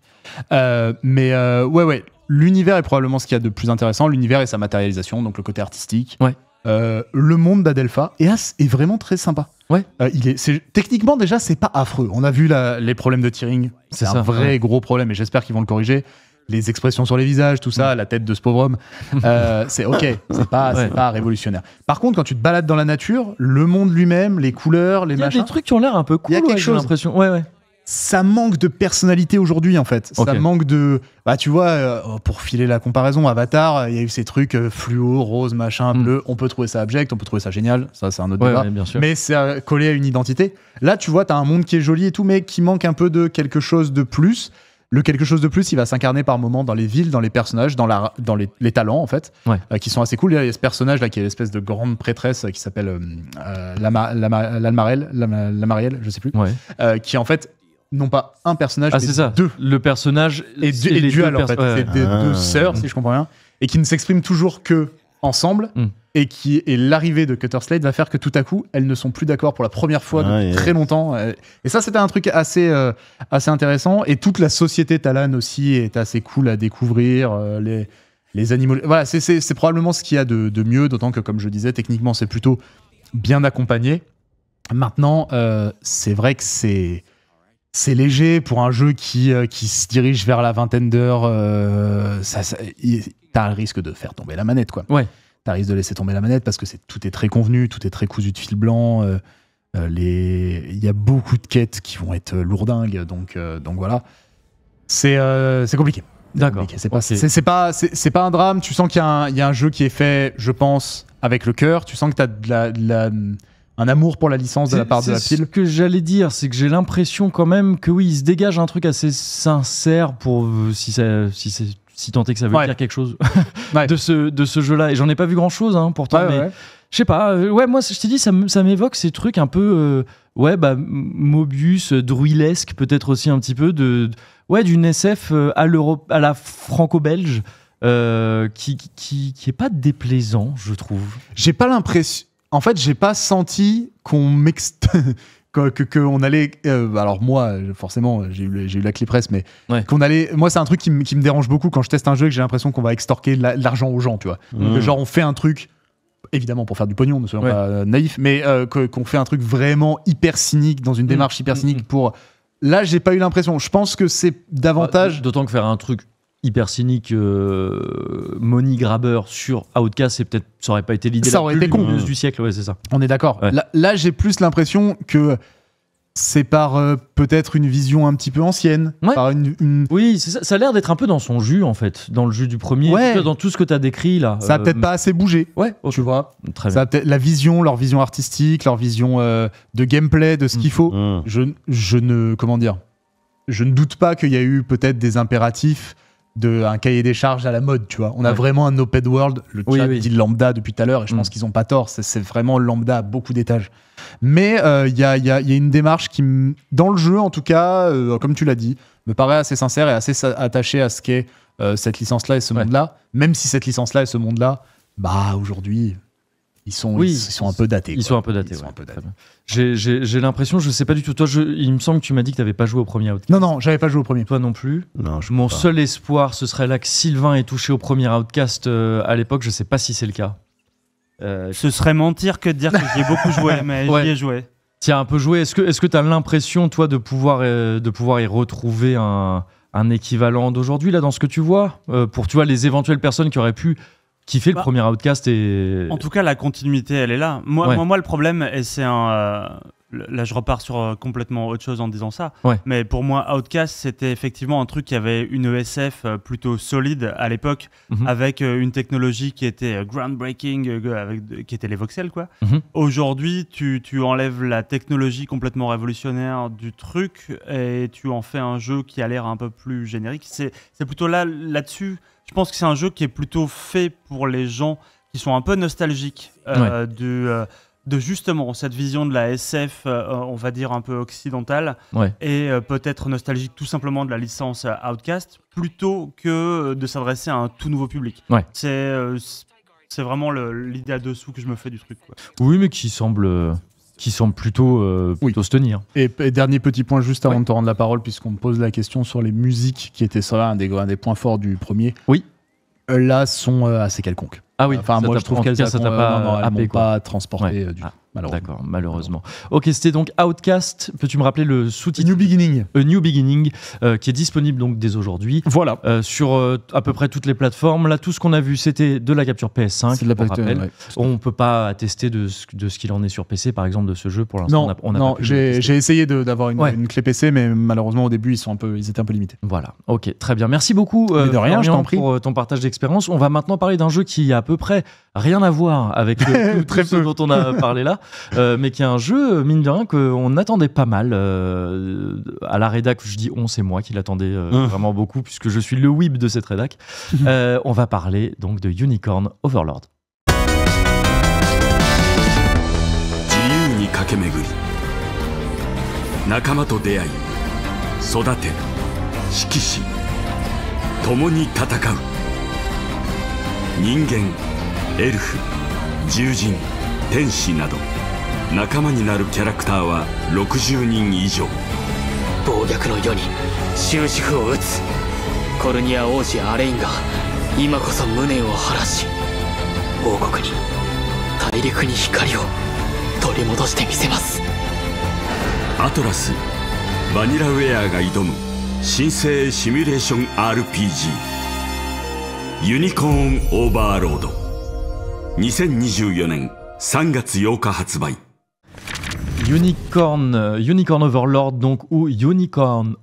[SPEAKER 2] Euh, mais ouais, ouais. L'univers est probablement ce qu'il y a de plus intéressant. L'univers et sa matérialisation, donc le côté artistique. Ouais. le monde d'Adelpha est, est vraiment très sympa. Ouais. il est, techniquement déjà c'est pas affreux. On a vu les problèmes de tearing, c'est, un vrai gros problème et j'espère qu'ils vont le corriger les expressions sur les visages, tout ça, mm. la tête de ce pauvre homme, euh, c'est ok, c'est pas, révolutionnaire. Par contre, quand tu te balades dans la nature, le monde lui-même, les couleurs, les machins. Il y a des trucs qui ont l'air un peu cool, j'ai l'impression. ça manque de personnalité aujourd'hui en fait. Ça manque de. Bah, tu vois, euh, oh, pour filer la comparaison, Avatar, il y a eu ces trucs euh, fluo, rose, machin, mm. bleu. On peut trouver ça abject, on peut trouver ça génial. Ça, c'est un autre débat. bien sûr. Mais c'est collé à une identité. Là, tu vois, t'as un monde qui est joli et tout, mais qui manque un peu de quelque chose de plus le quelque chose de plus, il va s'incarner par moments dans les villes, dans les personnages, dans, la, dans les, talents, en fait, euh, qui sont assez cool. Il y a ce personnage-là qui est l'espèce de grande prêtresse euh, qui s'appelle euh, euh la marielle je sais plus, qui en fait n'ont pas un personnage, ah, mais ça. deux. Le personnage est dual, en fait. C'est deux sœurs, si je comprends bien, et qui ne s'expriment toujours que ensemble. Mm. Et qui et l'arrivée de Cutter Slade va faire que tout à coup elles ne sont plus d'accord pour la première fois ah, depuis très longtemps. Euh, et ça c'était un truc assez euh, assez intéressant. Et toute la société Talan aussi est assez cool à découvrir. Euh, les les animaux. Voilà, c'est probablement ce qu'il y a de, mieux, d'autant que, comme je disais, techniquement, c'est plutôt bien accompagné. Maintenant, c'est vrai que c'est. C'est léger pour un jeu qui, qui se dirige vers la vingtaine d'heures t'as le risque de faire tomber la manette, quoi. Ouais. T'as le risque de laisser tomber la manette parce que c'est tout est très convenu, tout est très cousu de fil blanc. Euh, euh, il y a beaucoup de quêtes qui vont être euh, lourdingues, donc, donc voilà. C'est compliqué. D'accord. C'est pas, c'est pas, un drame. Tu sens qu'il y, a un jeu qui est fait, je pense, avec le cœur. Tu sens que t'as de un amour pour la licence de la part de la pile.
[SPEAKER 1] Ce que j'allais dire, c'est que j'ai l'impression quand même que oui, il se dégage un truc assez sincère pour si, ça, si si tant est que ça veut dire quelque chose de ce, de ce jeu-là. Et j'en ai pas vu grand-chose, hein, pourtant, mais je sais pas. Euh, ouais, moi, je t'ai dit, ça m'évoque ces trucs un peu, euh, ouais, bah, Mobius, euh, druilesque, peut-être aussi un petit peu, de, ouais, d'une SF à, à la franco-belge, qui, qui, qui est pas déplaisant, je trouve.
[SPEAKER 2] J'ai pas l'impression. En fait, j'ai pas senti qu'on m'ex qu'on que, allait. Euh, alors, moi, forcément, j'ai eu, eu, la clé presse, mais qu'on allait. Moi, c'est un truc qui, me dérange beaucoup quand je teste un jeu que j'ai l'impression qu'on va extorquer l'argent aux gens, tu vois. Mmh. genre, on fait un truc évidemment pour faire du pognon, ne soyons pas euh, naïfs, mais euh, que qu'on fait un truc vraiment hyper cynique, dans une mmh. démarche hyper mmh. cynique pour... Là, j'ai pas eu l'impression. Je pense que c'est bah, davantage... D'autant que faire un truc hyper cynique euh, money grabber sur
[SPEAKER 1] Outcast, c'est peut-être ça aurait pas été l'idée la aurait plus été con. du siècle, ouais, c'est ça.
[SPEAKER 2] On est d'accord. Là, j'ai plus l'impression que c'est par euh, peut-être une vision un petit peu ancienne. Oui, ça, a l'air d'être un peu dans son jus, en fait, dans le jus du premier,
[SPEAKER 1] dans tout ce que tu as décrit là. Ça a euh, peut-être pas
[SPEAKER 2] assez bougé. Ouais, tu vois. la vision, leur vision artistique, leur vision euh, de gameplay, de ce qu'il mm. faut. Mm. Je, je ne. Comment dire Je ne doute pas qu'il y a eu peut-être des impératifs de un cahier des charges à la mode, tu vois. On a vraiment un open world. Le chat dit lambda depuis tout à l'heure, et je mm. pense qu'ils ont pas tort. C'est vraiment lambda à beaucoup d'étages. Mais il euh, y, a, y, y, a, une démarche qui, dans le jeu en tout cas, euh, comme tu l'as dit, me paraît assez sincère et assez attachée à ce qu'est euh, cette licence-là et ce monde-là. Même si cette licence-là et ce monde-là, bah aujourd'hui, ils sont, ils, sont un peu datés. Ils sont un peu datés. J'ai
[SPEAKER 1] l'impression, je ne sais pas du tout. Toi, il me semble que tu m'as dit que tu n'avais pas joué au premier Outcast.
[SPEAKER 2] Non, non, j'avais pas joué au premier. Toi non plus. Non, je Mon seul
[SPEAKER 1] espoir, ce serait là que Sylvain ait touché au premier Outcast euh, à l'époque. Je ne sais pas si c'est le cas. Euh, ce serait
[SPEAKER 4] mentir que de dire que j'ai beaucoup joué, mais j'y ai joué. Tu
[SPEAKER 1] as un peu joué. Est-ce que tu as l'impression, toi, de pouvoir, euh, de pouvoir y retrouver un, un équivalent d'aujourd'hui, là, dans ce que tu vois Pour, tu vois, les éventuelles personnes qui auraient pu qui fait le bah, premier Outcast et. En
[SPEAKER 4] tout cas, la continuité, elle est là. Moi, moi, le problème, et c'est un. Euh, là, je repars sur euh, complètement autre chose en disant ça. Mais pour moi, Outcast, c'était effectivement un truc qui avait une ESF euh, plutôt solide à l'époque, mhm. avec une technologie qui était groundbreaking, avec, qui était les voxels, quoi. Mhm. Aujourd'hui, tu, tu, enlèves la technologie complètement révolutionnaire du truc et tu en fais un jeu qui a l'air un peu plus générique. C'est plutôt là-dessus. là là dessus je pense que c'est un jeu qui est plutôt fait pour les gens qui sont un peu nostalgiques euh, de, euh, de justement cette vision de la SF, euh, on va dire un peu occidentale, et peut-être nostalgique tout simplement de la licence Outcast, plutôt que de s'adresser à un tout nouveau public. C'est c'est vraiment l'idée à dessous que je me fais du truc.
[SPEAKER 2] Oui, mais qui semble qui semble plutôt, euh, plutôt se tenir. Et, dernier petit point juste avant de te rendre la parole, puisqu'on me pose la question sur les musiques qui étaient ça, un des, points forts du premier. Oui. Euh, là, sont euh, assez quelconques. Ah oui, enfin, moi je trouve qu'elles ça t'a pas, pas transporté
[SPEAKER 1] du ah. tout. D'accord, malheureusement. Ok, c'était donc Outcast. Peux-tu me rappeler le sous-titre New Beginning. A New Beginning, euh, qui est disponible donc dès aujourd'hui. Voilà. Euh, sur euh, à peu près toutes les plateformes. Là, tout ce qu'on a vu, c'était de la capture PS5. C'est de la capture, On peut pas attester de ce, de ce qu'il en est sur PC, par exemple, de ce jeu pour l'instant. Non, on non j'ai essayé
[SPEAKER 2] d'avoir une, une, clé PC, mais malheureusement, au début, ils, sont un peu, ils étaient un peu limités. Voilà,
[SPEAKER 1] ok, très bien. Merci beaucoup de rien, je t'en prie. pour ton partage d'expérience. On va maintenant parler d'un jeu qui a à peu près rien à voir avec tout, très ce dont on a parlé là. Euh, mais qui est un jeu, mine de rien, qu'on attendait pas mal. Euh, à la rédac, je dis on, c'est moi qui l'attendais euh, hein. vraiment beaucoup, puisque je suis le whip de cette rédac. on va parler donc de Unicorn Overlord.
[SPEAKER 4] 天使など仲間になるキャラクターは60人以上暴虐の世に終止符を打つコルニア王子アレインが今こそ無念を晴らし王国に大陸に光を取り戻してみせますアトラスバニラウェアが挑む新生シミュレーション RPG「ユニコーンオーバーロード」2024年3月8
[SPEAKER 1] euh, Unicorn Overlord donc ou Unicorn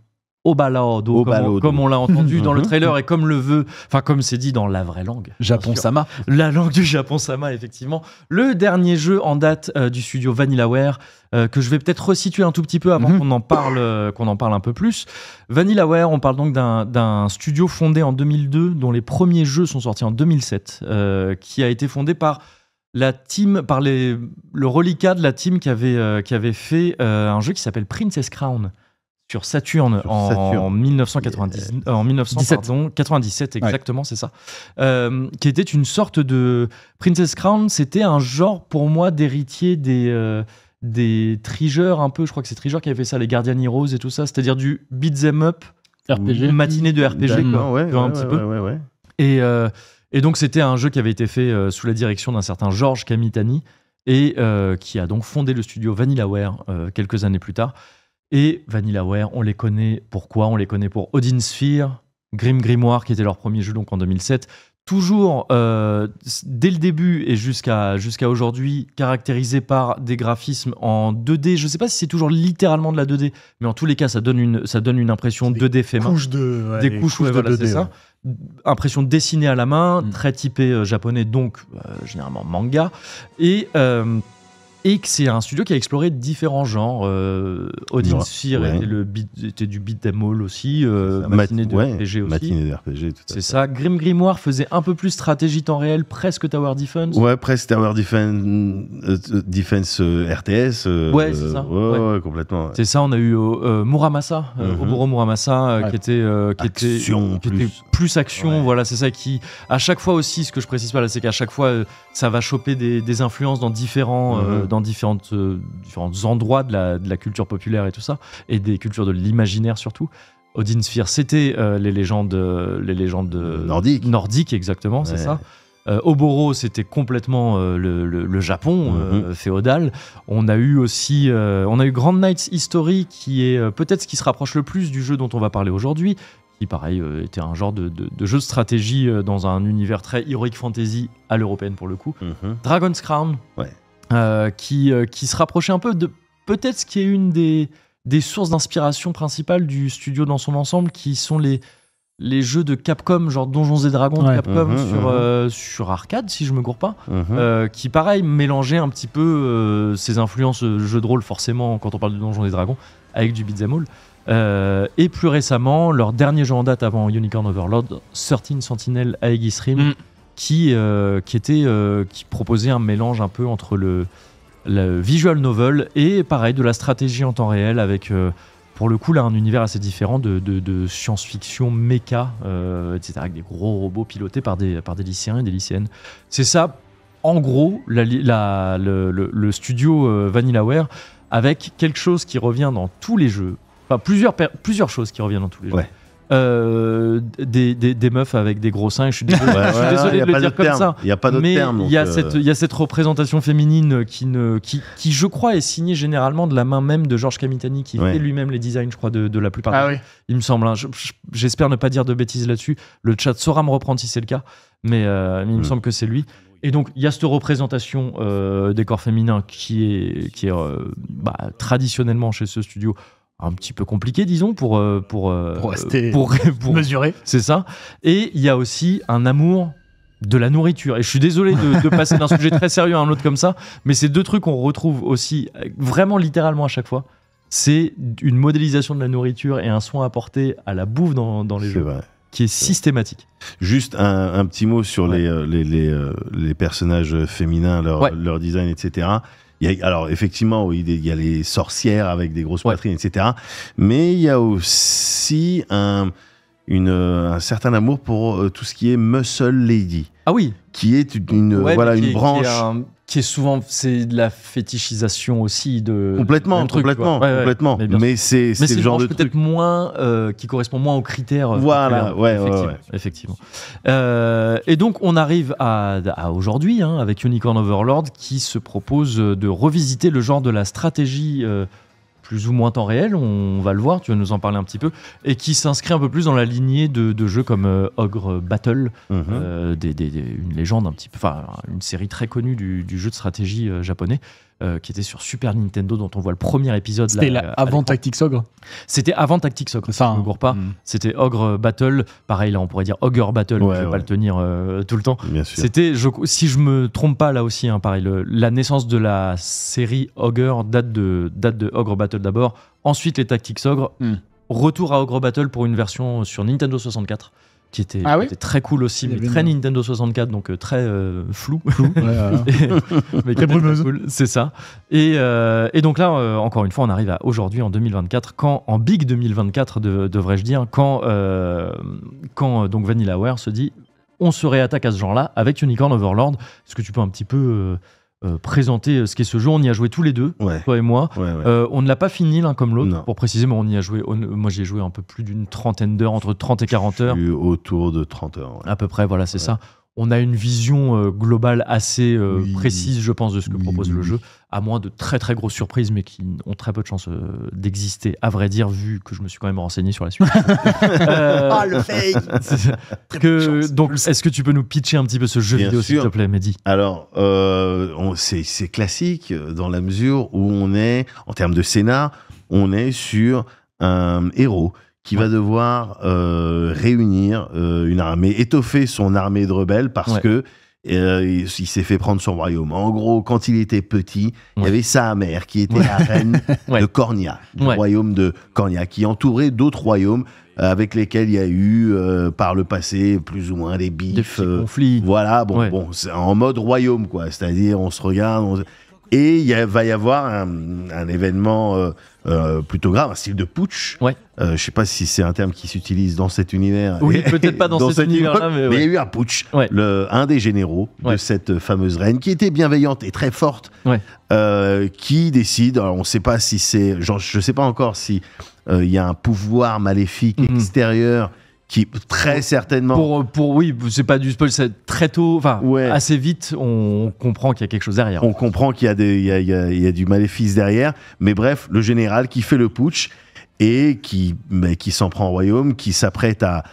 [SPEAKER 1] Obalado, comme, comme, on l'a entendu dans le trailer et comme le veut, enfin comme c'est dit dans la vraie langue. Japon Sama. La langue du Japon Sama, effectivement. Le dernier jeu en date euh, du studio VanillaWare, euh, que je vais peut-être resituer un tout petit peu avant mhm. qu'on en parle, qu'on en parle un peu plus. VanillaWare, on parle donc d'un studio fondé en 2002, dont les premiers jeux sont sortis en 2007, qui a été fondé par la team, par le reliquat de la team qui avait, euh, qui avait fait euh, un jeu qui s'appelle Princess Crown sur Saturn, en, euh, en, 1997 exactement, c'est ça, qui était une sorte de Princess Crown, c'était un genre pour moi d'héritier des des trigeurs un peu, je crois que c'est trigeurs qui avait fait ça, les Guardian Heroes et tout ça, c'est-à-dire du beat'em up, RPG, matinée de RPG, un petit Et et donc, c'était un jeu qui avait été fait euh, sous la direction d'un certain Georges Camitani et euh, qui a donc fondé le studio VanillaWare euh, quelques années plus tard. Et VanillaWare, on les connaît pourquoi On les connaît pour Odin Sphere, Grim Grimoire, qui était leur premier jeu donc en 2007. Toujours, dès le début et jusqu'à jusqu'à aujourd'hui, caractérisé par des graphismes en 2D. Je ne sais pas si c'est toujours littéralement de la 2D, mais en tous les cas, ça donne une, ça donne une impression 2D fait main. Des couches, de, des couches, de voilà, ça impression dessinée à la main, mm. très typée euh, japonais, donc euh, généralement manga. Et euh, et que c'est un studio qui a exploré différents genres. Euh, Odin était du beat em all euh, aussi, matinée de RPG aussi. Matinée de RPG, tout C'est ça. Grim Grimoire faisait un peu plus stratégie temps réel, presque Tower Defense.
[SPEAKER 3] Ouais, presque Tower euh, euh, Defense, Defense RTS. ouais, c'est ça. Ouais, complètement.
[SPEAKER 1] C'est ça, on a eu Muramasa, mm Muramasa, qui était, qui, action était, qui plus. était plus action, voilà, c'est ça qui, à chaque fois aussi, ce que je précise pas là, c'est qu'à chaque fois, ça va choper des, influences dans différents. Mm-hmm dans différentes, euh, différents endroits de la, de la, culture populaire et tout ça, et des cultures de l'imaginaire surtout. Odin Sphere, c'était euh, les légendes, euh, les légendes nordiques. nordiques, exactement, c'est ça. Oboro, c'était complètement le, le, Japon mhm. féodal. On a eu aussi, on a eu Grand Knights History, qui est peut-être ce qui se rapproche le plus du jeu dont on va parler aujourd'hui, qui pareil était un genre de, de, jeu de stratégie dans un univers très heroic fantasy à l'européenne pour le coup. Mhm. Dragon's Crown, ouais. Euh, euh, qui, se rapprochait un peu de peut-être ce qui est une des, sources d'inspiration principales du studio dans son ensemble, qui sont les, jeux de Capcom, genre Donjons et Dragons de Capcom mhm, mhm. Euh, sur, arcade, si je me gourre pas, mhm. qui pareil mélangeaient un petit peu ces influences jeux de rôle forcément quand on parle de Donjons et Dragons avec du beat'em all. et plus récemment, leur dernier jeu en date avant Unicorn Overlord, 13 Sentinel Aegis Rim, mm qui, euh, qui, était, euh, qui proposait un mélange un peu entre le, visual novel et pareil de la stratégie en temps réel avec euh, pour le coup là un univers assez différent de, science-fiction méca etc avec des gros robots pilotés par des, par des lycéens et des lycéennes c'est ça en gros la, le, le, studio Vanillaware avec quelque chose qui revient dans tous les jeux enfin plusieurs, plusieurs choses qui reviennent dans tous les jeux euh, des, meufs avec des gros seins. Je suis désolé, je suis désolé de le dire comme ça. Il n'y a pas d'autre terme. Il y, a euh. cette, y a cette représentation féminine qui, ne, qui, je crois, est signée généralement de la main même de Georges Camitani, qui fait lui-même les designs, je crois, de, la plupart. Ah il me semble. Hein. J'espère ne pas dire de bêtises là-dessus. Le chat saura me reprendre si c'est le cas, mais euh, il me hmm. semble que c'est lui. Et donc, il y a cette représentation des corps féminins qui est, qui est bah, traditionnellement chez ce studio un petit peu compliqué, disons, pour, euh, euh, pour, rester pour, mesurer. C'est ça. Et il y a aussi un amour de la nourriture. Et je suis désolé de, passer d'un sujet très sérieux à un autre comme ça, mais ces deux trucs qu'on retrouve aussi euh, vraiment littéralement à chaque fois. C'est une modélisation de la nourriture et un soin apporté à la bouffe dans, les jeux.
[SPEAKER 3] qui est systématique. Juste un, petit mot sur les, personnages féminins, leur design, etc alors, effectivement, il y a les sorcières avec des grosses poitrines, etc. Mais il y a aussi un, certain amour pour euh, tout ce qui est Muscle Lady. Ah oui Qui est une, voilà, une branche
[SPEAKER 1] qui est souvent c'est de la fétichisation aussi de complètement complètement complètement mais, c'est le genre de peut-être moins euh, qui correspond moins aux critères euh, voilà ouais, effectivement, effectivement. Euh, et donc on arrive à, aujourd'hui hein, avec Unicorn Overlord qui se propose de revisiter le genre de la stratégie plus ou moins temps réel, on va le voir, tu vas nous en parler un petit peu, et qui s'inscrit un peu plus dans la lignée de, jeux comme euh, Ogre Battle, mhm. euh, une légende un petit peu, enfin une série très connue du jeu de stratégie euh, japonais. Euh, qui était sur Super Nintendo, dont on voit le premier épisode. C'était euh, avant Tactics Ogre C'était avant Tactics Ogre, ça, si hein. pas. Mm. C'était Ogre Battle. Pareil, là, on pourrait dire Ogre Battle, on je vais pas le tenir euh, tout le temps. C'était, si je me trompe pas, là aussi, hein, pareil, la naissance de la série Ogre date de, date de Ogre Battle d'abord, ensuite les Tactics Ogre. Mm. Retour à Ogre Battle pour une version sur Nintendo 64 qui ah était, très cool aussi, mais très Nintendo 64, donc euh, très euh, flou. mais très brumeuse. C'est ça. Et, euh, et, donc là, encore une fois, on arrive à aujourd'hui, en 2024, quand, en Big 2024, devrais-je dire, quand, quand donc Vanillaware se dit on se réattaque à ce genre-là avec Unicorn Overlord. Est-ce que tu peux un petit peu euh, présenter euh, ce qu'est ce jeu. On y a joué tous les deux, toi et moi. Euh, on ne l'a pas fini l'un comme l'autre, pour préciser, mais on y a joué. moi, j'y ai joué un peu plus d'une trentaine d'heures, entre 30 et 40 heures. Autour de 30 heures. À peu près, voilà, c'est ça on a une vision euh, globale assez euh, précise, je pense, de ce que propose le jeu, à moins de très très grosses surprises, mais qui ont très peu de chances euh, d'exister, à vrai dire, vu que je me suis quand même renseigné sur la suite. ah, le fake Donc, est-ce que tu peux nous pitcher un petit peu ce jeu vidéo, s'il te plaît, Mehdi
[SPEAKER 3] Alors, c'est classique dans la mesure où on est, en termes de scénar, on est sur un héros qui va devoir euh, réunir euh, une armée, étoffer son armée de rebelles parce que euh, il, s'est fait prendre son royaume. En gros, quand il était petit, il y avait sa mère qui était la reine de Cornia, du royaume de Cornia, qui entourait d'autres royaumes avec lesquels il y a eu par le passé plus ou moins des bifs, des conflits. Voilà, bon, bon en mode royaume quoi. C'est-à-dire, on se regarde, on... Et il va y avoir un, événement euh, euh, plutôt grave, un style de putsch. Ouais. ne euh, sais pas si c'est un terme qui s'utilise dans cet univers. Oui, peut-être pas dans, cet, univers-là, mais, il y a eu un putsch. Le, un des généraux de cette fameuse reine, qui était bienveillante et très forte, qui décide. on ne sait pas si c'est. Je ne sais pas encore si il y a un pouvoir maléfique mhm. extérieur qui très certainement
[SPEAKER 1] pour pour oui c'est pas du spoil c'est très tôt enfin assez vite on comprend qu'il y a quelque chose derrière
[SPEAKER 3] on comprend qu'il y a des il y a, du maléfice derrière mais bref le général qui fait le putsch et qui mais qui s'en prend au royaume qui s'apprête à,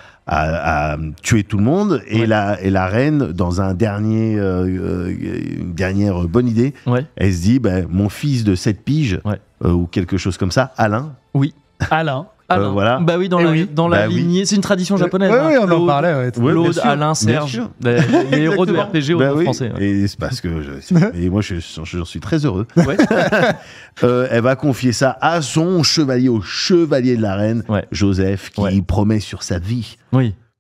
[SPEAKER 3] tuer tout le monde et la et la reine dans un dernier euh, euh, une dernière bonne idée elle se dit ben, mon fils de cette pige euh, ou quelque chose comme ça Alain oui Alain ah euh, bah oui, dans eh la, Dans la lignée. Bah c'est une tradition japonaise. Oui, hein. on en parlait. Claude, Alain, Serge. les héros de RPG bah au français. Hein. Et parce que. moi, je, suis très heureux. Euh, elle va confier ça à son chevalier, au chevalier de la reine, Joseph, qui promet sur sa vie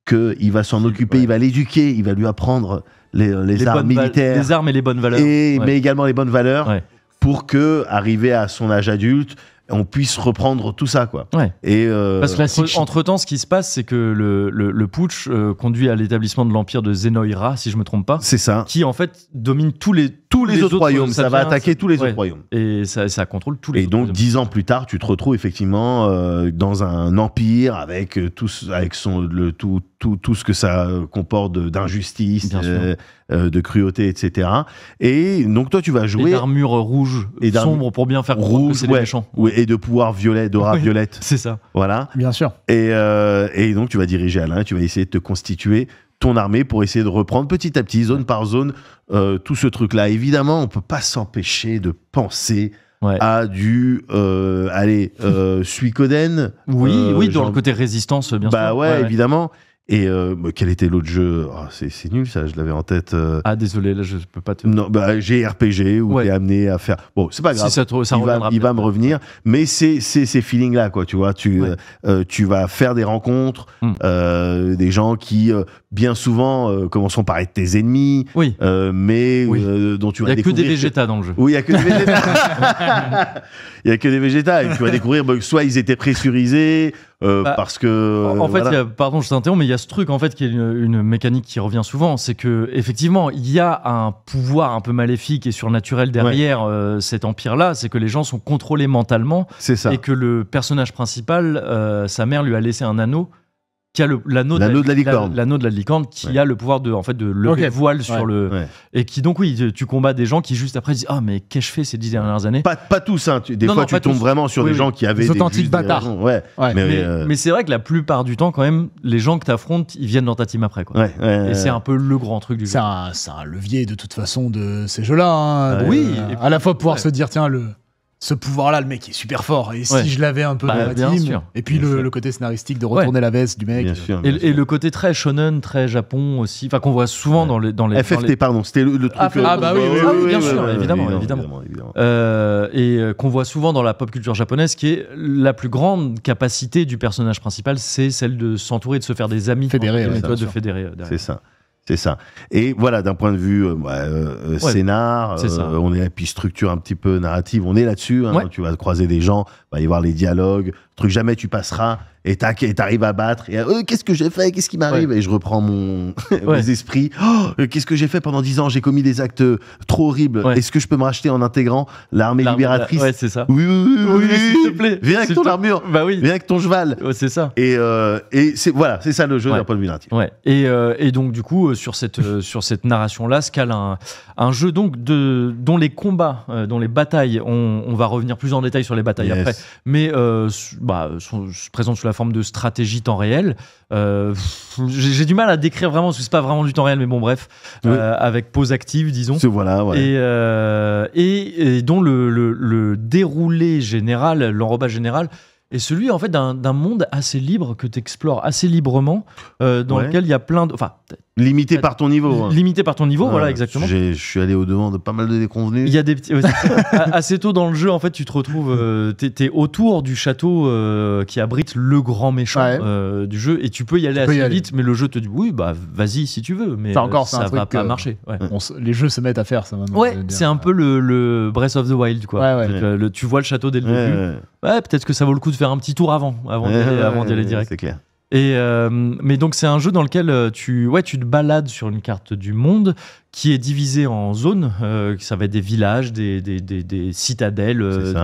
[SPEAKER 3] qu'il va s'en occuper, il va l'éduquer, il va lui apprendre les, euh, les, armes militaires. Les
[SPEAKER 1] armes et les bonnes valeurs. Et, mais
[SPEAKER 3] également les bonnes valeurs pour que, arrivé à son âge adulte, on puisse reprendre tout ça quoi. Et euh, Parce que
[SPEAKER 1] entre temps, ce qui se passe, c'est que le, putsch euh, conduit à l'établissement de l'empire de Zenoïra, si je me trompe pas. C'est ça. Qui en fait domine tous les tous les, autres, royaumes. Ça, va attaquer tous les autres royaumes.
[SPEAKER 3] Et ça, contrôle tous les. Et donc dix ans plus tard, tu te retrouves effectivement euh, dans un empire avec euh, tout, avec son le tout tout, tout ce que ça comporte d'injustice, euh, de cruauté, etc. Et donc toi, tu vas jouer. Et d'armure rouge, et sombre pour bien faire rouge, c'est méchants. et de pouvoir violet, d'aura violette. C'est ça. Voilà. Bien sûr. Et, et donc tu vas diriger Alain, tu vas essayer de te constituer ton armée pour essayer de reprendre petit à petit, zone par zone, euh, tout ce truc-là. Évidemment, on ne peut pas s'empêcher de penser à du euh, allez euh, Suikoden oui oui dans le
[SPEAKER 1] côté résistance bien bah sûr bah ouais,
[SPEAKER 3] évidemment et bah, quel était l'autre jeu ah, c'est nul ça je l'avais en tête ah désolé là je peux pas te non bah j'ai RPG où t'es amené à faire bon c'est pas grave ça, il, va, me revenir mais c'est ces feelings là quoi tu vois tu tu vas faire des rencontres hmm. des gens qui bien souvent, euh, commençons par être tes ennemis, oui. Euh, mais euh, dont tu vas Il n'y a que des Végétas dans le jeu. il n'y a que des Végétas. Il n'y a que des Végétas. Et tu vas découvrir bah, soit ils étaient pressurisés, bah, parce que... En fait, pardon, je t'interromps,
[SPEAKER 1] mais il y a ce truc, en fait, qui est une, mécanique qui revient souvent, c'est que effectivement, il y a un pouvoir un peu maléfique et surnaturel derrière cet empire-là, c'est que les gens sont contrôlés mentalement. C'est ça. Et que le personnage principal, sa mère lui a laissé un anneau qui a l'anneau de la licorne, l'anneau de la qui a le pouvoir de en fait de lever voile sur le et qui donc oui, tu combats des gens qui juste après disent ah mais qu'ai-je fait ces dix dernières années Pas, pas tous hein, des fois tu tombes vraiment sur des gens qui avaient des authentiques euh, Mais, c'est vrai que la plupart du temps quand même les gens que tu affrontes ils viennent dans ta team après quoi. et c'est un
[SPEAKER 2] peu le grand truc du jeu. C'est un, levier de toute façon de ces jeux là. Hein, oui. à la fois pouvoir se dire tiens le ce pouvoir-là, le mec est super fort. Et si je l'avais un peu bah, team, et puis le, côté scénaristique de retourner la veste du mec.
[SPEAKER 3] Euh, et,
[SPEAKER 1] le côté très shonen, très Japon aussi, enfin qu'on voit souvent dans les dans les FFT, pardon, c'était le, truc. Ah, euh, ah, bah oui, bien sûr, évidemment, évidemment. évidemment. Euh, et qu'on voit souvent dans la pop culture japonaise, qui est la plus grande capacité du personnage principal, c'est celle de s'entourer, de se faire des
[SPEAKER 2] amis, fédérer, fédérer.
[SPEAKER 1] C'est
[SPEAKER 3] ça. C'est ça. Et voilà, d'un point de vue euh, bah, euh, euh, scénar, on est puis structure un petit peu narrative, on est là-dessus. Hein, tu vas croiser des gens, va y voir les dialogues, truc jamais tu passeras et t'arrives à battre et euh, qu'est-ce que j'ai fait qu'est-ce qui m'arrive et je reprends mon esprit. Oh, euh, qu'est-ce que j'ai fait pendant dix ans j'ai commis des actes euh, trop horribles est-ce que je peux me racheter en intégrant l'armée libératrice c'est ça oui oui s'il te plaît viens avec ton armure bah viens avec ton cheval c'est ça et et c'est voilà c'est ça le jeu d'un point de vue narratif
[SPEAKER 1] ouais et, et donc du coup sur cette sur cette narration là ce un, jeu donc de dont les combats dont les batailles on, va revenir plus en détail sur les batailles après mais bah, sont, se présentent sous la forme de stratégie temps réel. Euh, j'ai du mal à décrire vraiment, parce que n'est pas vraiment du temps réel, mais bon, bref, euh, avec pause active, disons. Voilà, ouais. et, euh, et, dont le, déroulé général, l'enrobage général, est celui en fait d'un monde assez libre que tu explores assez librement, dans lequel il y a plein de. Enfin,
[SPEAKER 3] Limité par ton niveau. Hein. Limité
[SPEAKER 1] par ton niveau, voilà, exactement.
[SPEAKER 3] Je suis allé
[SPEAKER 1] au-devant de pas mal de déconvenus. Il y a des petits. assez tôt dans le jeu, en fait, tu te retrouves. Euh, tu t'es autour du château euh, qui abrite le grand méchant euh, du jeu et tu peux y aller assez vite, mais le jeu te dit oui, bah vas-y si tu veux, mais ça, encore, ça va pas marcher.
[SPEAKER 2] les jeux se mettent à faire ça maintenant. Ouais,
[SPEAKER 1] c'est un peu le, Breath of the Wild, quoi. tu vois le château dès le début. Ouais, peut-être que ça vaut le coup de faire un petit tour avant, avant d'y aller, aller direct. C'est clair. Et euh, mais donc c'est un jeu dans lequel euh, tu, ouais, tu te balades sur une carte du monde qui est divisée en zones. Euh, ça va être des villages, des, des, citadelles,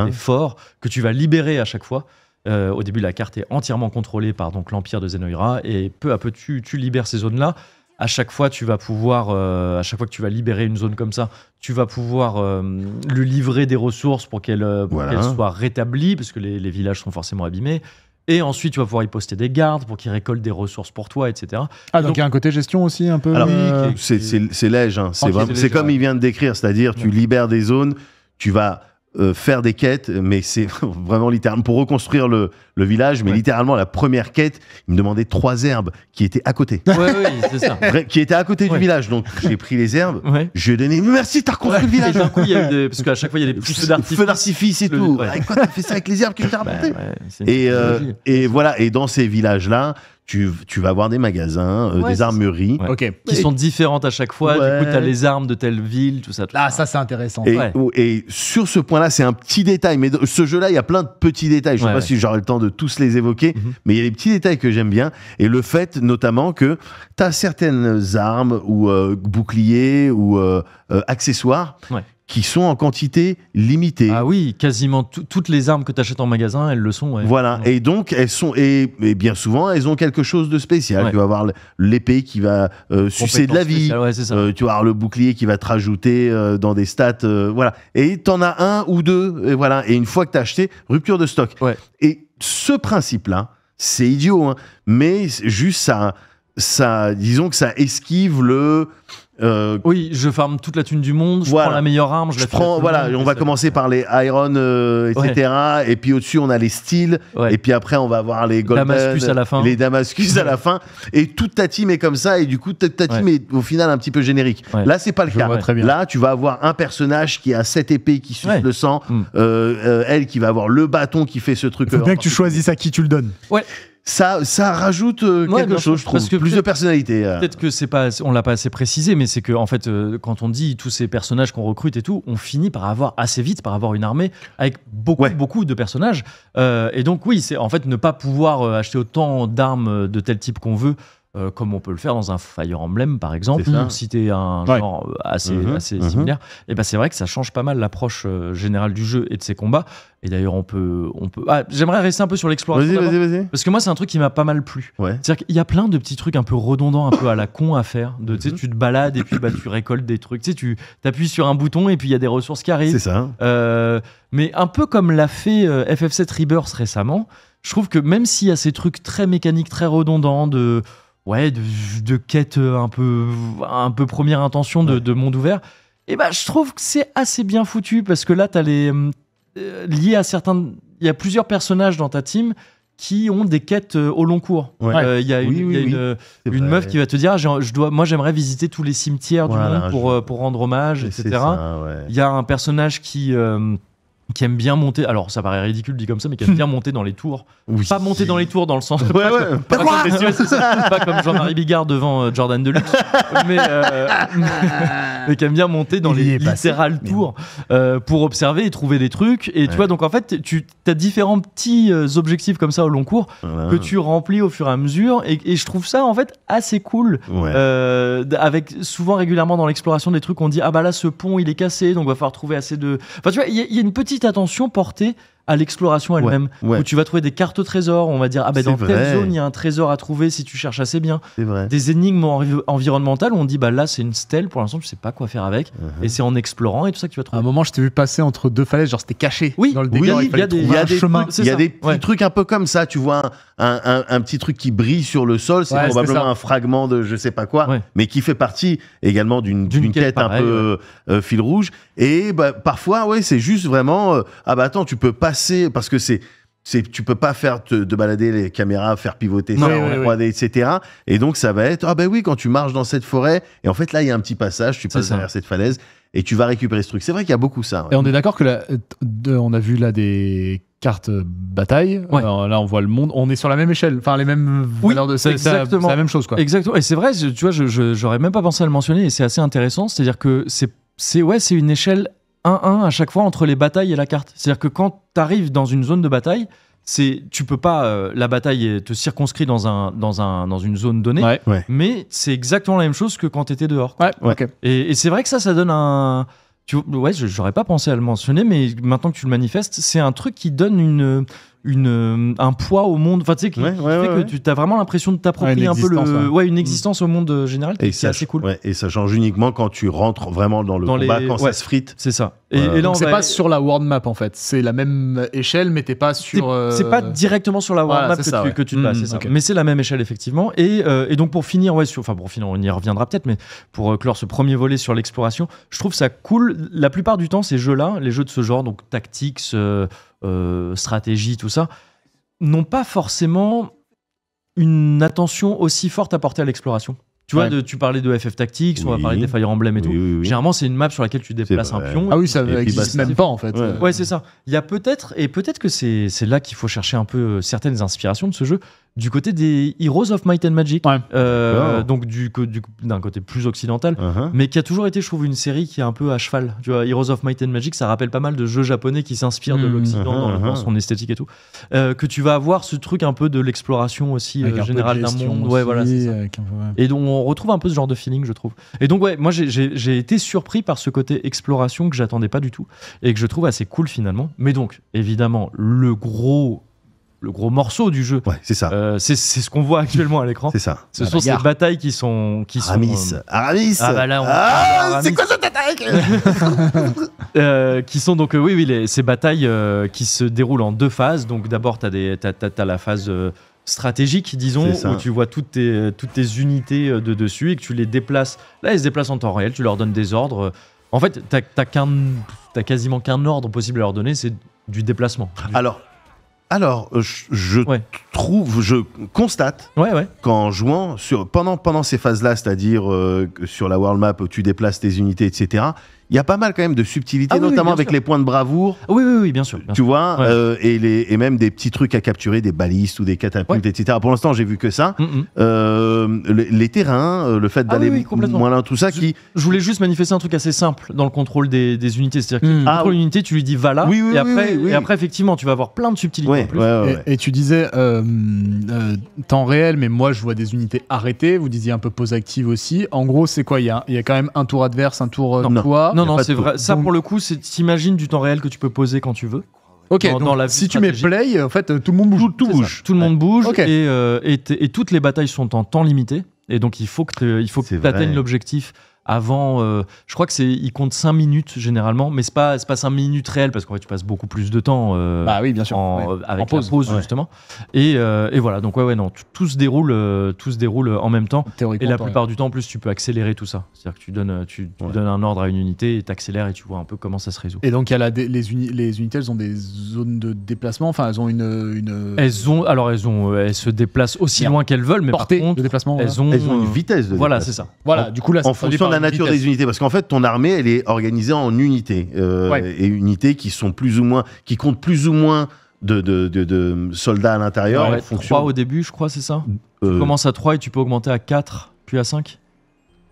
[SPEAKER 1] des forts que tu vas libérer à chaque fois. au début, la carte est entièrement contrôlée par donc l'empire de Zenoira et peu à peu tu, libères ces zones là. À chaque fois, tu vas pouvoir, à chaque fois que tu vas libérer une zone comme ça, tu vas pouvoir lui livrer des ressources pour qu'elle soit rétablie parce que les villages sont forcément abîmés. Et ensuite, tu vas pouvoir y poster des gardes pour qu'ils récoltent des ressources pour toi,
[SPEAKER 2] etc. Ah, donc il y a un côté gestion aussi un peu. Euh, c'est
[SPEAKER 3] léger. C'est comme il vient de décrire, c'est-à-dire tu libères des zones, tu vas euh, faire des quêtes, mais c'est vraiment littéralement pour reconstruire le, le village, mais littéralement la première quête, il me demandait trois herbes qui étaient à côté. Ouais, c'est ça. Qui étaient à côté du village. Donc j'ai pris les herbes, je lui ai donné merci, t'as reconstruit le village. Et coup, y a des... Parce qu'à chaque fois, il y a des feux d'artifice. Feux d'artifice et tout. Avec quoi t'as fait ça avec les herbes que t'as rapportées bah, Et, euh, et voilà, et dans ces villages-là, tu, vas avoir des magasins, euh, des armureries. Ok. Qui sont
[SPEAKER 1] différentes à chaque fois. Du coup, tu as les armes de telle ville, tout
[SPEAKER 2] ça. Là, ah, ça, c'est intéressant.
[SPEAKER 3] Et, sur ce point-là, c'est un petit détail. Mais ce jeu-là, il y a plein de petits détails. Je ne sais pas si j'aurai le temps de tous les évoquer. Mhm. Mais il y a des petits détails que j'aime bien. Et le fait, notamment, que tu as certaines armes ou euh, boucliers ou euh, accessoires qui sont en quantité limitée. Ah oui,
[SPEAKER 1] quasiment toutes les armes que tu achètes en magasin, elles le sont. Voilà,
[SPEAKER 3] et donc elles sont, et, bien souvent, elles ont quelque chose de spécial. Tu vas avoir l'épée qui va euh, sucer de la vie, euh, tu vas avoir le bouclier qui va te rajouter euh, dans des stats, voilà. Et en as un ou deux, et voilà. Et une fois que tu as acheté, rupture de stock. Et ce principe-là, c'est idiot, hein. mais juste ça, ça, disons que ça esquive le... Euh, oui, je ferme toute la thune du monde, je prends la meilleure arme, je, prends. Voilà, on va commencer par les Iron, euh, etc. Et puis au-dessus, on a les Steel. Et puis après, on va avoir les Golden. Damascus à la fin. Les Damascus à la fin. Et toute ta team est comme ça. Et du coup, ta team est au final un petit peu générique. Là, c'est pas le cas. Là, tu vas avoir un personnage qui a cette épées qui suce le sang. Mm. Euh, elle qui va avoir le bâton qui fait ce truc. Il faut bien que tu choisisses à qui tu le donnes. Ouais ça, ça rajoute euh, quelque chose, je trouve. que plus de personnalité. Euh. Peut-être
[SPEAKER 1] que c'est pas, on l'a pas assez précisé, mais c'est que en fait, euh, quand on dit tous ces personnages qu'on recrute et tout, on finit par avoir assez vite, par avoir une armée avec beaucoup, beaucoup de personnages. et donc oui, c'est en fait ne pas pouvoir acheter autant d'armes de tel type qu'on veut euh, comme on peut le faire dans un Fire Emblem par exemple, si t'es un genre euh, assez, mhm. assez mhm. similaire, et eh ben c'est vrai que ça change pas mal l'approche euh, générale du jeu et de ses combats. Et d'ailleurs on peut, on peut. Ah, j'aimerais rester un peu sur l'exploration. Parce que moi c'est un truc qui m'a pas mal plu. C'est-à-dire qu'il y a plein de petits trucs un peu redondants, un peu à la con à faire. De, sais mhm. tu te balades et puis bah, tu récoltes des trucs. tu appuies sur un bouton et puis il y a des ressources qui arrivent. mais un peu comme l'a fait FF7 Rebirth récemment. Je trouve que même s'il y a ces trucs très mécaniques, très redondants, de ouais, de, de, quête euh, un peu, un peu première intention de, monde ouvert, et eh bah, ben, je trouve que c'est assez bien foutu parce que là, tu les. Euh, lié à certains. Il y a plusieurs personnages dans ta team qui ont des quêtes euh, au long cours. Il y a une, meuf qui va te dire, je dois, moi j'aimerais visiter tous les cimetières du monde pour, pour rendre hommage, etc. Il y a un personnage qui, qui aime bien monter, alors ça paraît ridicule dit comme ça, mais qui aime bien monter dans les tours. Pas monter dans les tours dans le sens. pas, comme, Jean-Marie Bigard devant euh, Jordan Deluxe, mais, euh, mais, qui aime bien monter dans les littérales tours euh, pour observer et trouver des trucs. Et tu vois, donc en fait, tu as différents petits objectifs comme ça au long cours que tu remplis au fur et à mesure. Et, je trouve ça en fait assez cool. avec souvent régulièrement dans l'exploration des trucs, on dit ah bah là ce pont il est cassé, donc va falloir trouver assez de. Enfin tu vois, il y a une petite attention portée à l'exploration elle-même. Où tu vas trouver des cartes trésors, on va dire, ah ben dans telle zone, il y a un trésor à trouver si tu cherches assez bien. Vrai. Des énigmes environnementales on dit, bah là, c'est une stèle, pour l'instant, tu sais pas quoi faire avec. Uh-huh. Et c'est en
[SPEAKER 2] explorant et tout ça que tu vas trouver. À un moment, je t'ai vu passer entre deux falaises, genre c'était caché. Oui, dans le
[SPEAKER 1] décor, il, y a des, Il y a
[SPEAKER 3] des petits trucs un peu comme ça, tu vois, un, un, petit truc qui brille sur le sol, c'est probablement un fragment de je sais pas quoi, mais qui fait partie également d'une quête un peu euh, fil rouge. Et bah, parfois, ouais, c'est juste vraiment, euh, ah bah attends, tu peux passer parce que c'est c'est tu peux pas faire te, balader les caméras, faire pivoter ça etc. Et donc ça va être ah ben oui quand tu marches dans cette forêt et en fait là il y a un petit passage, tu passes derrière cette falaise et tu vas récupérer ce truc. C'est vrai qu'il y a beaucoup ça. Et on est
[SPEAKER 2] d'accord que là, on a vu là des cartes bataille. là on voit le monde, on est sur la même échelle, enfin les mêmes valeurs de c'est exactement la même chose quoi.
[SPEAKER 1] Exactement. Et c'est vrai, tu vois, je j'aurais même pas pensé à le mentionner et c'est assez intéressant, c'est-à-dire que c'est c'est ouais, c'est une échelle 1-1 à chaque fois entre les batailles et la carte. C'est-à-dire que quand tu arrives dans une zone de bataille, c'est tu peux pas euh, la bataille te circonscrit dans un dans un dans une zone donnée mais c'est exactement la même chose que quand tu étais dehors et, c'est vrai que ça ça donne un ouais j'aurais pas pensé à le mentionner mais maintenant que tu le manifestes c'est un truc qui donne une une, euh, un poids au monde, enfin tu sais, qui, fait que tu as vraiment l'impression de t'approprier un peu le,
[SPEAKER 3] ouais, une mm. existence au monde euh, général qui, et c'est est assez cool. et ça change uniquement quand tu rentres vraiment dans le combat, quand ça se frite. C'est ça. Et, là, c'est pas
[SPEAKER 2] sur la world map en fait, c'est la même échelle, mais t'es pas sur. C'est pas euh, directement sur la world map que, tu, te passes,
[SPEAKER 1] mm, mais c'est la même échelle effectivement. Et, donc pour finir, ouais, enfin pour finir, on y reviendra peut-être, mais pour clore ce premier volet sur l'exploration, je trouve ça cool. La plupart du temps, ces jeux-là, les jeux de ce genre, donc tactics. Euh, stratégie, tout ça, n'ont pas forcément une attention aussi forte à porter à l'exploration. Tu vois, de, tu parlais de FF Tactics, on va parler des Fire Emblem et tout. Généralement, c'est une map sur laquelle tu déplaces un pion. Ah oui, ça bah, n'existe même pas en fait. Ouais, c'est ça. Il y a peut-être, et peut-être que c'est là qu'il faut chercher un peu euh, certaines inspirations de ce jeu, du côté des Heroes of Might and Magic, euh, donc d'un côté plus occidental, uh-huh. mais qui a toujours été, je trouve, une série qui est un peu à cheval. Tu vois, Heroes of Might and Magic, ça rappelle pas mal de jeux japonais qui s'inspirent de mm. l'Occident dans, uh-huh, uh-huh. son esthétique et tout. Euh, que tu vas avoir ce truc un peu de l'exploration aussi euh, générale d'un monde. Et donc on retrouve un peu ce genre de feeling, je trouve. Et donc ouais, moi j'ai été surpris par ce côté exploration que j'attendais pas du tout et que je trouve assez cool finalement. Mais donc évidemment le gros le gros morceau du jeu. c'est ça. Euh, c'est ce qu'on voit actuellement à l'écran. C'est ça. Ce sont ces batailles qui sont. Qui Aramis. Sont, Aramis euh, Ah, bah là, ah, ah, bah, c'est quoi cette attaque euh, Qui sont donc, oui, oui, ces batailles qui se déroulent en deux phases. Donc, d'abord, tu as, as, la phase. stratégique disons où tu vois toutes tes, toutes tes unités de dessus et que tu les déplaces là elles se déplacent en temps réel tu leur donnes des ordres en fait tu n'as quasiment qu'un ordre possible à leur donner c'est du déplacement
[SPEAKER 3] alors alors, euh, je, trouve, je constate ouais, qu'en jouant sur, pendant, pendant ces phases-là, c'est-à-dire euh, sur la world map, tu déplaces tes unités, etc., il y a pas mal quand même de subtilités, ah notamment avec les points de bravoure. Ah oui, oui, oui bien sûr. tu vois, euh, et, les, et, même des petits trucs à capturer, des balistes ou des catapultes, etc. Pour l'instant, j'ai vu que ça. Mm, mm. Euh, les, terrains, euh, le fait ah d'aller moins loin, tout ça. Je, qui... je voulais juste manifester un truc assez simple dans le
[SPEAKER 1] contrôle des, unités. C'est-à-dire qu'une mm. une unité, tu lui dis va là, et, après, et après, effectivement, tu vas avoir
[SPEAKER 2] plein de subtilités. Et, tu disais temps réel, mais moi, je vois des unités arrêtées. Vous disiez un peu pause active aussi. En gros, c'est quoi Il y a, y a, quand même un tour adverse, un tour toi. Non, non, c'est vrai. Ça, pour
[SPEAKER 1] le coup, c'est t'imagines du temps réel que tu peux poser quand tu veux. Ok, donc, si tu mets play,
[SPEAKER 2] en fait, euh, tout le monde bouge. Tout, bouge. Tout le monde bouge
[SPEAKER 1] et, euh, et, toutes les batailles sont en temps limité. Et donc, il faut que tu atteignes l'objectif avant. Euh, je crois que c'est, il compte 5 minutes généralement, mais c'est pas, pas 5 minutes réelles parce qu'en fait tu passes beaucoup plus de temps. Euh, bah oui, bien sûr. En, euh, pause, justement. Et, voilà, donc ouais, ouais, non, tout se déroule, tout se déroule en même
[SPEAKER 2] temps. Et la plupart
[SPEAKER 1] du temps, en plus, tu peux accélérer tout ça. C'est-à-dire que tu donnes, tu, donnes un ordre à une unité, et accélères et tu vois un peu comment ça se résout.
[SPEAKER 2] Et donc y a les, unités, elles ont des zones de déplacement. Enfin, elles ont une,
[SPEAKER 1] elles ont, alors elles ont, elles se déplacent aussi loin qu'elles veulent, mais par contre, de déplacement, elles, ont, une vitesse. voilà, c'est ça. Voilà, du coup là, en la nature des
[SPEAKER 3] unités, parce qu'en fait, ton armée, elle est organisée en unités. Euh, et unités qui sont plus ou moins, qui comptent plus ou moins de, de, soldats à l'intérieur. 3 au
[SPEAKER 1] début, je crois, c'est ça commence Tu euh, commences à 3 et tu peux augmenter à
[SPEAKER 3] 4, puis à 5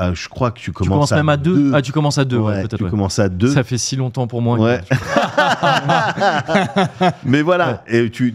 [SPEAKER 3] ah, je crois que tu commences, même à
[SPEAKER 1] 2. Ah, tu commences à 2, Tu commences à 2. Ça fait si longtemps pour moi.
[SPEAKER 3] Mais voilà. Et, tu,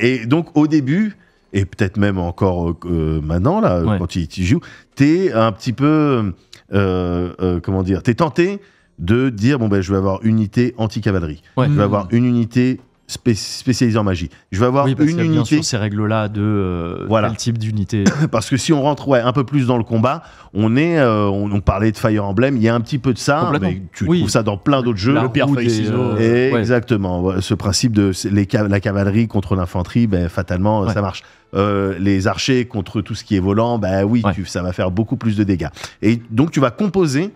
[SPEAKER 3] et donc, au début, et peut-être même encore euh, maintenant, là, quand tu, tu joues, t'es un petit peu euh, euh, comment dire, t'es tenté de dire bon ben je vais avoir une unité anti-cavalerie, je vais avoir hmm. une unité spécialisé en magie. Je vais avoir une unité. ces règles-là de euh, quel type d'unité Parce que si on rentre un peu plus dans le combat, on est, euh, on, parlait de Fire Emblem, il y a un petit peu de ça, mais tu trouves ça dans plein d'autres jeux. Le pire ciseaux. Euh, exactement. Ce principe de les, la cavalerie contre l'infanterie, ben, fatalement, ça marche. les archers contre tout ce qui est volant, ben oui, ça va faire beaucoup plus de dégâts. Et donc tu vas composer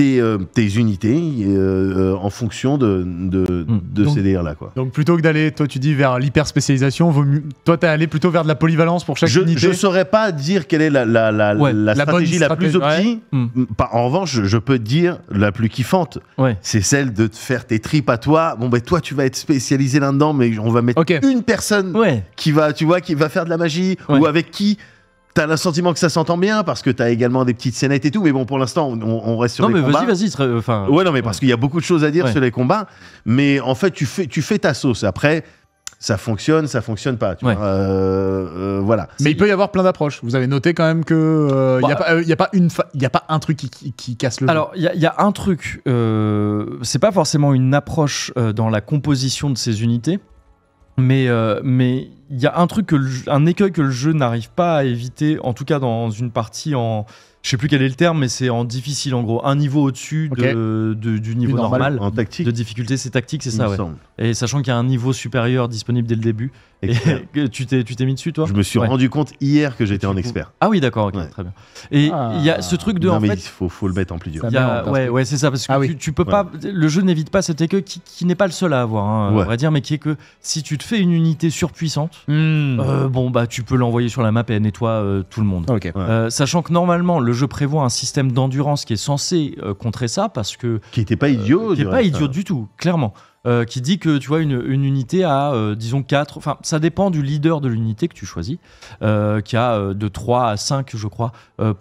[SPEAKER 3] euh, tes, unités euh, euh, en fonction de, hmm. ces délires-là. Quoi.
[SPEAKER 2] Donc plutôt que d'aller, toi tu dis, vers l'hyper spécialisation, toi tu toi allé plutôt vers de la polyvalence pour chaque je, unité Je ne
[SPEAKER 3] saurais pas dire quelle est la, la, la stratégie la plus optique. Hmm. En revanche, je, peux peux dire la plus kiffante, c'est celle de te faire tes tripes à toi. Bon, ben toi tu vas être spécialisé là-dedans, mais on va mettre une personne qui, va, tu vois, qui va faire de la magie ou avec qui T'as le sentiment que ça s'entend bien parce que t'as également des petites scénettes et tout, mais bon, pour l'instant, on, reste sur les Non, mais vas-y,
[SPEAKER 1] vas-y. Euh, enfin, ouais, non,
[SPEAKER 3] mais parce euh, qu'il y a beaucoup de choses à dire sur les combats. Mais en fait, tu fais, tu fais ta sauce. Après, ça fonctionne, ça fonctionne pas. Tu vois, euh, voilà. Mais il peut y avoir plein d'approches. Vous avez noté quand même
[SPEAKER 2] que il n'y bah, a, pas une, il y a pas un truc qui, casse le. Alors
[SPEAKER 1] il y, a un truc. c'est pas forcément une approche dans la composition de ces unités. Mais euh, mais il y a un truc un écueil que le jeu n'arrive pas à éviter, en tout cas dans une partie en je sais plus quel est le terme, mais c'est en difficile en gros, un niveau au-dessus de, du niveau normal, en tactique. de difficulté, c'est tactique, c'est ça. Ouais. Et sachant qu'il y a un niveau supérieur disponible dès le
[SPEAKER 3] début, tu t'es tu t'es mis dessus toi Je me suis rendu compte hier que j'étais en expert. Ah oui, d'accord, très bien. Et il y a ah. ce truc de non, en mais il faut, le mettre en plus dur. ouais,
[SPEAKER 1] ouais, c'est ça parce que ah tu, peux pas le jeu n'évite pas c'était que qui, n'est pas le seul à avoir hein, on va dire mais qui est que si tu te fais une unité surpuissante, hmm. euh, bon bah tu peux l'envoyer sur la map et elle nettoie euh, tout le monde. Euh, sachant que normalement le jeu prévoit un système d'endurance qui est censé contrer ça parce que qui n'était pas idiot, qui est pas idiot du tout, clairement. Euh, qui dit que tu vois une, unité a euh, disons 4 enfin ça dépend du leader de l'unité que tu choisis euh, qui a de 3 à 5 je crois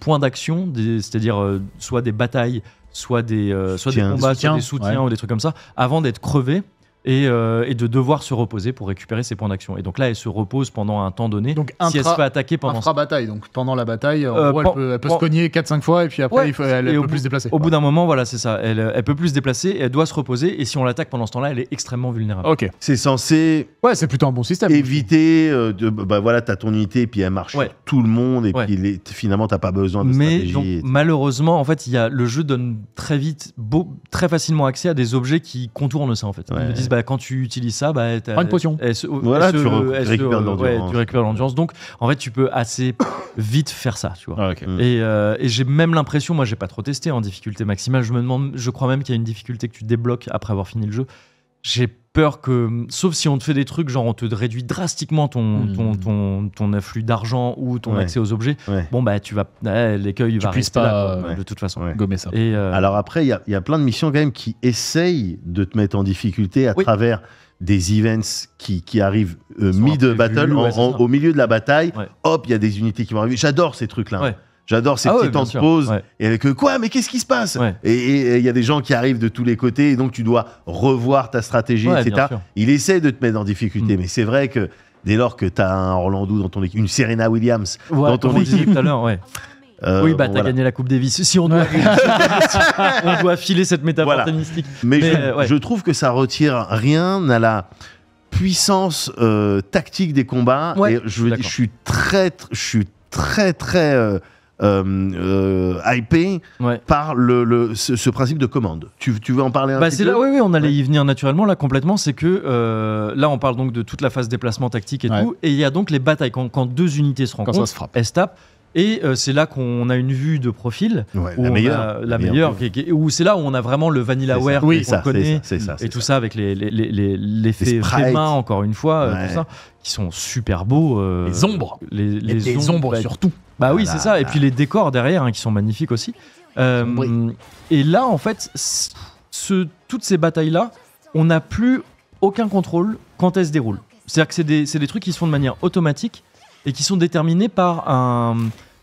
[SPEAKER 1] points d'action c'est-à-dire soit des batailles soit des soit combats soit des soutiens ou des trucs comme ça avant d'être crevé euh, et, de devoir se reposer pour récupérer ses points d'action. Et donc là, elle se repose pendant un temps donné. Donc intra, si elle se fait attaquer pendant sa
[SPEAKER 2] bataille, donc pendant la bataille, euh, elle peut, se cogner
[SPEAKER 1] 4-5 fois et puis après, il faut, elle, peut plus se déplacer. Au bout d'un moment, voilà, c'est ça. Euh, elle, peut plus se déplacer, elle doit se reposer et si on l'attaque pendant ce temps-là, elle est extrêmement vulnérable.
[SPEAKER 3] Ok. C'est censé. Ouais, c'est plutôt un bon système. Éviter de, bah voilà, t'as ton unité et puis elle marche tout le monde et puis finalement t'as pas besoin de Mais stratégie. mais
[SPEAKER 1] malheureusement, en fait, il le jeu donne très vite, très facilement accès à des objets qui contournent ça en fait. Bah, quand tu utilises ça, bah, as, une potion. voilà, tu, récupères l'endurance. Donc, en fait, tu peux assez vite faire ça, tu ah, euh, Et, j'ai même l'impression, moi, j'ai pas trop testé en difficulté maximale. Je me demande, je crois même qu'il y a une difficulté que tu débloques après avoir fini le jeu j'ai peur que, sauf si on te fait des trucs, genre on te réduit drastiquement ton, hmm. ton, afflux d'argent ou ton accès aux objets, bon, bah tu vas,
[SPEAKER 3] eh, l'écueil
[SPEAKER 1] va rester pas, là,
[SPEAKER 3] euh, de toute façon. Gommer ça. Et, euh, Alors après, il y, y a, plein de missions quand même qui essayent de te mettre en difficulté à travers des events qui, arrivent euh, mid-battle, au milieu de la bataille. Hop, il y a des unités qui vont arriver. J'adore ces trucs-là. J'adore ces ah petits temps de pause et avec euh, quoi, mais qu'est-ce qui se passe Et il y a des gens qui arrivent de tous les côtés et donc tu dois revoir ta stratégie, etc. Il essaie de te mettre en difficulté, mm. mais c'est vrai que dès lors que tu as un Orlando dans ton équipe, une Serena Williams dans ton équipe. Euh, oui, bah, t'as gagné
[SPEAKER 1] la Coupe Davis. Si on doit,
[SPEAKER 3] on doit filer cette métaphore Mais, euh, je, trouve que ça retire rien à la puissance tactique des combats. Et je, je, suis très, je suis très, très IP euh, euh, hypé par le, ce, principe de commande. Tu, tu veux en parler un bah, petit peu
[SPEAKER 1] Oui, on allait y venir naturellement, là, complètement. C'est que euh, là, on parle donc de toute la phase déplacement tactique et tout. Et il y a donc les batailles. Quand, deux unités se rencontrent, se Et c'est là qu'on a une vue de profil, la, meilleure, où c'est là où on a vraiment le vanillaware qu'on oui, connaît, et tout ça, avec les, les, les, encore une fois, qui sont super beaux. les ombres, les, ombres bah, surtout. Bah oui, ah c'est ça. Et puis les décors derrière hein, qui sont magnifiques aussi. Euh, et là, en fait, ce, toutes ces batailles-là, on n'a plus aucun contrôle quand elles se déroulent. C'est-à-dire que c'est des, trucs qui se font de manière automatique et qui sont déterminés par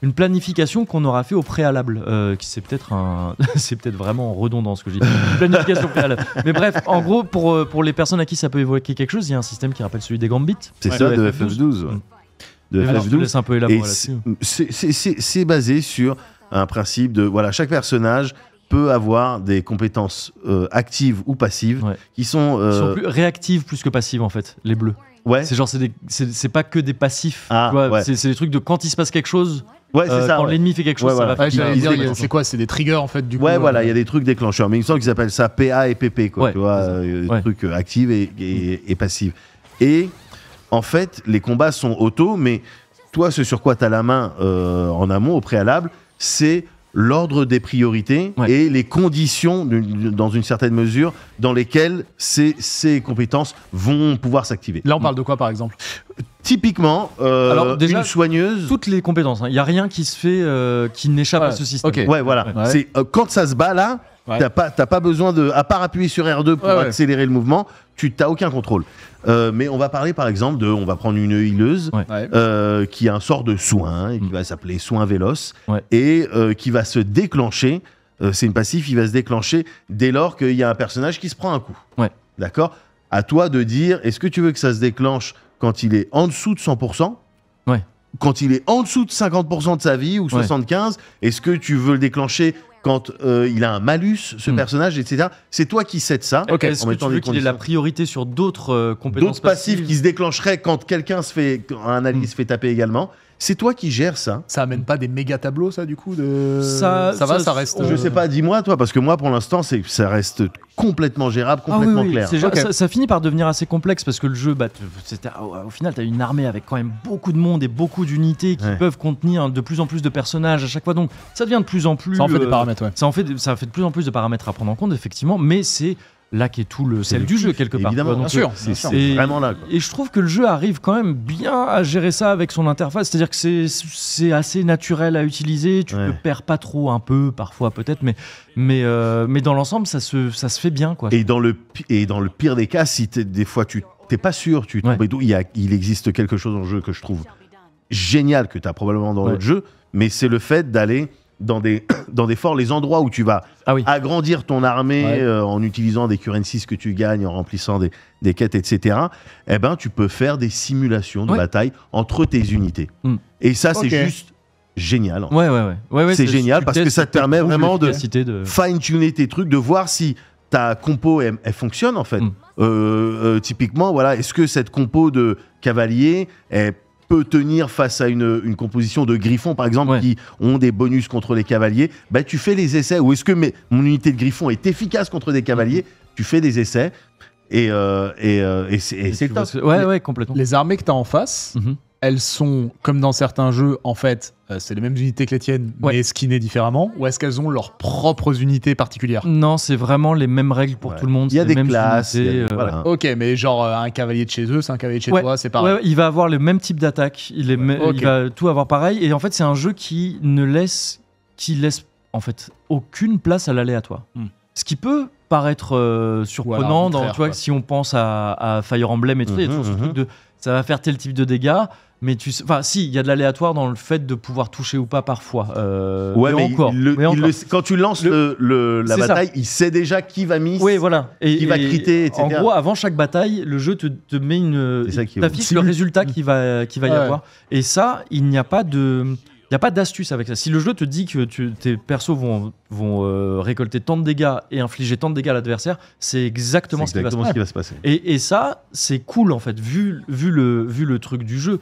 [SPEAKER 1] une planification qu'on aura fait au préalable. Euh, qui c'est peut-être peut vraiment redondant ce que j'ai Planification préalable. Mais bref, en gros, pour, euh, pour les personnes à qui ça peut évoquer quelque chose, il y a un système qui rappelle celui des Gambits.
[SPEAKER 3] C'est ça de FF12 de un peu C'est basé sur un principe de voilà, chaque personnage peut avoir des compétences euh, actives ou passives qui sont, euh,
[SPEAKER 1] réactives plus que passives en fait les bleus ouais c'est genre c'est pas que des passifs ah, c'est des trucs de quand il se passe quelque chose Ouais, c'est euh, ça. Quand l'ennemi fait quelque chose, ouais, ça C'est
[SPEAKER 2] quoi C'est des triggers en fait du
[SPEAKER 1] coup. Ouais, voilà,
[SPEAKER 3] il y a des trucs déclencheurs. Mais il me semble qu'ils appellent ça PA et PP, quoi. tu vois, des trucs actifs et, et, et passifs. Et en fait, les combats sont auto, mais toi, ce sur quoi tu as la main euh, en amont, au préalable, c'est l'ordre des priorités et les conditions, dans une certaine mesure, dans lesquelles ces, compétences vont pouvoir s'activer.
[SPEAKER 2] Là, on parle de quoi, par
[SPEAKER 3] exemple
[SPEAKER 1] Typiquement, euh, une soigneuse. Toutes les compétences. Hein. Il n'y a rien qui se fait euh, qui n'échappe à ce système. Ouais, voilà. C'est
[SPEAKER 3] euh, quand ça se bat là. T'as pas, pas besoin de, à part appuyer sur R2 pour accélérer le mouvement, tu n'as aucun contrôle. Euh, mais on va parler par exemple de, on va prendre une huileuse euh, qui a un sort de soin et hein, qui mm. va s'appeler soin véloce et euh, qui va se déclencher. c'est une passive il va se déclencher dès lors qu'il y a un personnage qui se prend un coup. D'accord. À toi de dire, est-ce que tu veux que ça se déclenche quand il est en dessous de 100 Quand il est en dessous de 50% de sa vie ou 75, est-ce que tu veux le déclencher quand euh, il a un malus, ce hmm. personnage, etc. C'est toi qui cèdes ça. Ok. Est-ce que tu qu'il ait la
[SPEAKER 1] priorité sur d'autres euh, compétences D'autres passives,
[SPEAKER 3] qui se déclencheraient quand quelqu'un se fait, un analyse hmm. se fait taper également. C'est toi qui gères ça. Ça amène pas des méga tableaux, ça, du coup de... ça, ça va, ça, reste. Je euh, sais pas, dis-moi, toi, parce que moi, pour l'instant, ça reste complètement gérable, ah complètement clair. ça,
[SPEAKER 1] finit par devenir assez complexe parce que le jeu, bah, au final, tu as une armée avec quand même beaucoup de monde et beaucoup d'unités qui peuvent contenir de plus en plus de personnages à chaque fois. Donc ça devient de plus en plus. Ça en fait des euh, paramètres, Ça, en fait, ça fait de plus en plus de paramètres à prendre en compte, effectivement, mais c'est là qui est tout le sel du jeu quelque part. Évidemment, euh, bien sûr. C'est vraiment là. Et je trouve que le jeu arrive quand même bien à gérer ça avec son interface, c'est-à-dire que c'est assez naturel à utiliser. Tu ne perds pas trop un peu parfois peut-être, mais mais euh, mais dans l'ensemble ça se ça se
[SPEAKER 3] fait bien quoi. Et dans le et dans le pire des cas, si des fois tu t'es pas sûr, tu il, y il existe quelque chose dans le jeu que je trouve génial que tu as probablement dans l'autre jeu, mais c'est le fait d'aller dans des, dans des forts, les endroits où tu vas ah agrandir ton armée euh, en utilisant des currencies que tu gagnes, en remplissant des, des quêtes, etc., eh ben, tu peux faire des simulations de bataille entre tes unités. Hmm. Et ça, c'est juste génial. Ouais, c'est génial parce que ça te permet vraiment de, fine-tuner tes trucs, de voir si ta compo, elle, fonctionne en fait. Hmm. Euh, euh, typiquement, voilà, est-ce que cette compo de cavalier, est peut tenir face à une, composition de griffons, par exemple, qui ont des bonus contre les cavaliers, bah, tu fais les essais. Ou est-ce que mon unité de griffon est efficace contre des cavaliers mhm. Tu fais des essais. Et, euh, euh, et, c'est le Ouais, ouais, complètement. Les
[SPEAKER 2] armées que tu as en face. Mhm elles sont, comme dans certains jeux, en fait, euh, c'est les mêmes unités que les tiennes, mais skinées différemment Ou est-ce qu'elles ont leurs propres unités particulières
[SPEAKER 1] Non, c'est vraiment les mêmes
[SPEAKER 2] règles pour tout le monde. Il y a des mêmes classes. Euh, ok, mais genre euh, un cavalier de chez eux, c'est un cavalier de chez toi, c'est pareil.
[SPEAKER 1] il va avoir le même type d'attaque, il, va tout avoir pareil. Et en fait, c'est un jeu qui ne laisse, qui laisse en fait aucune place à l'aléatoire. Hmm. Ce qui peut paraître surprenant, dans, tu si on pense à, à Fire Emblem et tout, il y a toujours ce mhm, truc mhm. de ça va faire tel type de dégâts. Mais tu sais, enfin, si, il y a de l'aléatoire dans le fait de pouvoir toucher ou pas parfois.
[SPEAKER 3] Euh, ouais, mais, encore, quand tu lances la bataille, il sait déjà qui va miss, oui, voilà. et, qui va criter, etc. En gros,
[SPEAKER 1] avant chaque bataille, le jeu te, met une. t'affiche le résultat qui va, y avoir. Et ça, il n'y a pas de n'y a pas d'astuce avec ça. Si le jeu te dit que tes persos vont, euh, récolter tant de dégâts et infliger tant de dégâts à l'adversaire, c'est exactement, ce, qui va, se passer. Et, ça, c'est cool en fait, vu le truc du jeu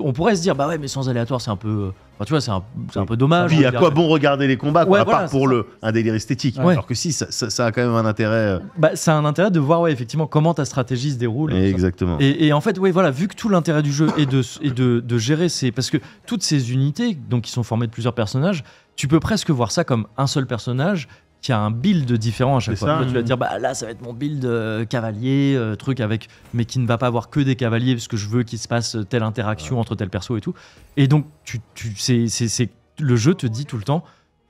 [SPEAKER 1] on pourrait se dire, bah ouais, mais sans aléatoire, c'est un peu. Euh, enfin, tu vois, c'est un, peu dommage. Puis, à quoi bon
[SPEAKER 3] regarder les combats, quoi, à part pour le, un délire esthétique Alors que si, ça, a quand même un intérêt.
[SPEAKER 1] Euh, bah, ça un intérêt de voir, ouais, effectivement, comment ta stratégie se déroule. Et exactement. Et, en fait, oui voilà, vu que tout l'intérêt du jeu est de, et de, gérer c'est Parce que toutes ces unités, donc qui sont formées de plusieurs personnages, tu peux presque voir ça comme un seul personnage qui a un build différent à chaque fois. tu vas mm. dire bah là ça va être mon build euh, cavalier, euh, truc avec, mais qui ne va pas avoir que des cavaliers parce que je veux qu'il se passe euh, telle interaction entre tel perso et tout. Et donc tu, tu c'est le jeu te dit tout le temps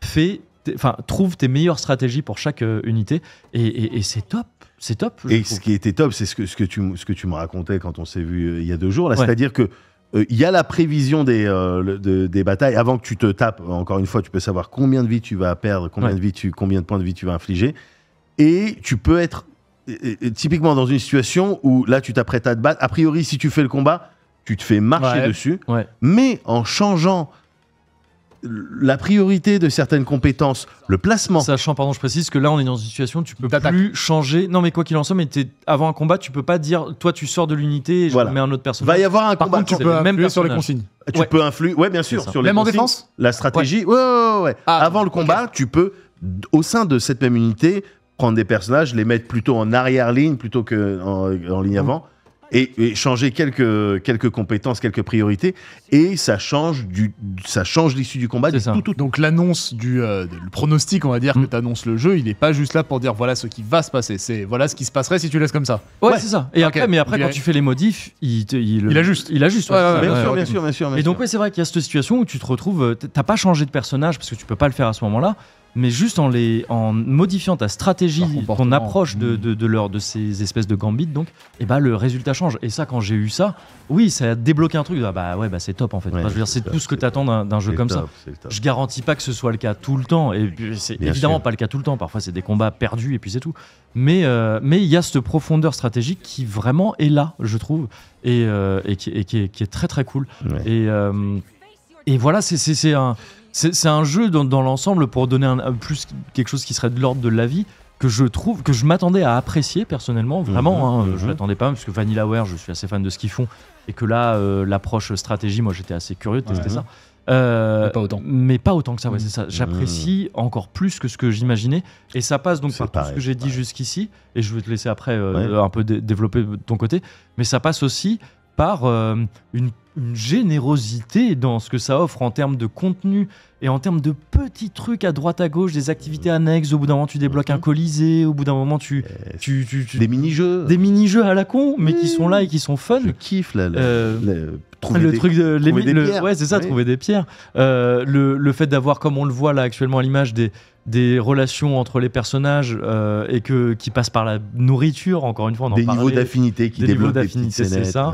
[SPEAKER 1] fais enfin trouve tes meilleures stratégies pour chaque unité et,
[SPEAKER 3] et, c'est top c'est top et ce qui était top c'est ce que ce que tu ce que tu me racontais quand on s'est vu il y a deux jours là c'est à dire que euh, il y a la prévision des, euh, des batailles. Avant que tu te tapes, euh, encore une fois, tu peux savoir combien de vie tu vas perdre, combien, de, vie tu, combien de points de vie tu vas infliger. Et tu peux être typiquement dans une situation où là, tu t'apprêtes à te battre. A priori, si tu fais le combat, tu te fais marcher dessus. Mais en changeant la priorité de certaines compétences, le placement.
[SPEAKER 1] Sachant, pardon, je précise que là, on est dans une situation où tu peux plus changer. Non, mais quoi qu'il en soit, mais avant un combat, tu peux pas dire, toi, tu sors de l'unité et je mets un autre personnage.
[SPEAKER 3] Va y avoir un combat. Contre, tu peux même sur les consignes. Tu peux influer, ouais, bien sûr, sur les même en défense. La stratégie, ouais, ah, avant le combat, tu peux, au sein de cette même unité, prendre des personnages, les mettre plutôt en arrière ligne plutôt que en, ligne mm. avant et, changer quelques, quelques compétences, quelques priorités, et ça change, du, ça change l'issue du combat.
[SPEAKER 2] Donc l'annonce du euh, le pronostic, on va dire, que mm. tu annonces le jeu, il n'est pas juste là pour dire voilà ce qui va se passer, c'est voilà ce qui se passerait si tu laisses comme ça. Ouais, c'est ça. mais après, quand tu fais les
[SPEAKER 1] modifs, il, il, il ajuste. Il ajuste. bien, sûr, bien, sûr, et donc, c'est vrai qu'il y a cette situation où tu te retrouves, tu euh, t'as pas changé de personnage parce que tu peux pas le faire à ce moment-là mais juste en, les, en modifiant ta stratégie, ton approche de, mm. de, de, leur, de ces espèces de gambits, donc, et eh bah, ben, le résultat change. Et ça, quand j'ai eu ça, oui, ça a débloqué un truc. Ah bah ouais, bah c'est top en fait. je veux dire, c'est tout ce que tu attends d'un jeu comme ça. Je garantis pas que ce soit le cas tout le temps. Et c'est évidemment pas le cas tout le temps. Parfois, c'est des combats perdus et puis c'est tout. Mais euh, mais il y a cette profondeur stratégique qui vraiment est là, je trouve, et, euh, et, qui, est, qui, est, très très cool. Et, euh, et voilà, c'est un c'est un jeu dans, l'ensemble pour donner plus quelque chose qui serait de l'ordre de la vie que je trouve que je m'attendais à apprécier personnellement mhm. vraiment. Hein. Mhm. Je m'attendais pas parce que Vanillaware, je suis assez fan de ce qu'ils font et que là euh, l'approche stratégie, moi j'étais assez curieux de tester ça. Euh, mais pas autant. Mais pas autant que ça, c'est mhm. ça. J'apprécie encore plus que ce que j'imaginais. Et ça passe donc par tout ce que j'ai dit jusqu'ici. Et je vais te laisser après euh, un peu développer ton côté. Mais ça passe aussi par une une générosité dans ce que ça offre en termes de contenu et en termes de petits trucs à droite à gauche, des activités euh, annexes. Au bout d'un moment, tu débloques un colisée. Au bout d'un moment, euh, tu, tu, Des mini-jeux. Des mini-jeux à la con, mais qui sont là et qui sont fun. Je kiffe euh,
[SPEAKER 3] le, des, truc de ouais c'est ça trouver
[SPEAKER 1] des pierres le, le, fait d'avoir comme on le voit là actuellement à l'image des des relations entre les personnages euh, et que qui passent par la nourriture encore une fois on en des niveaux d'affinité qui des niveaux d'affinité c'est ça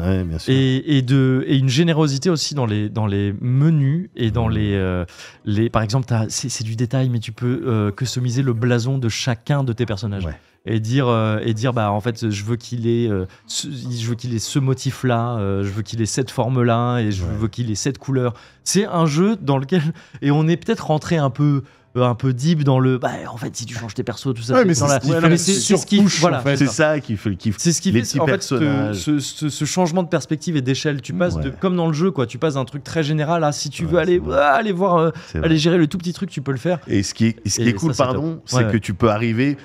[SPEAKER 1] Et, et, de et une générosité aussi dans les dans les menus et dans les euh, les par exemple c'est du détail mais tu peux euh, customiser le blason de chacun de tes personnages et dire et dire bah en fait je veux qu'il ait ce, je veux qu'il ait ce motif là je veux qu'il ait cette forme là et je veux qu'il ait cette couleur c'est un jeu dans lequel et on est peut-être rentré un peu un peu deep dans le. Bah, en fait, si tu changes tes persos, tout ça. mais c'est ce C'est ça
[SPEAKER 3] qui fait le kiff. C'est ce qui fait fait, ce,
[SPEAKER 1] ce, changement de perspective et d'échelle. Tu passes de, comme dans le jeu, quoi. Tu passes d'un truc très général à si tu veux aller, ah, aller voir, euh, aller gérer
[SPEAKER 3] le tout petit truc, tu peux le faire. Et ce qui est, ce cool, pardon, c'est que tu peux arriver,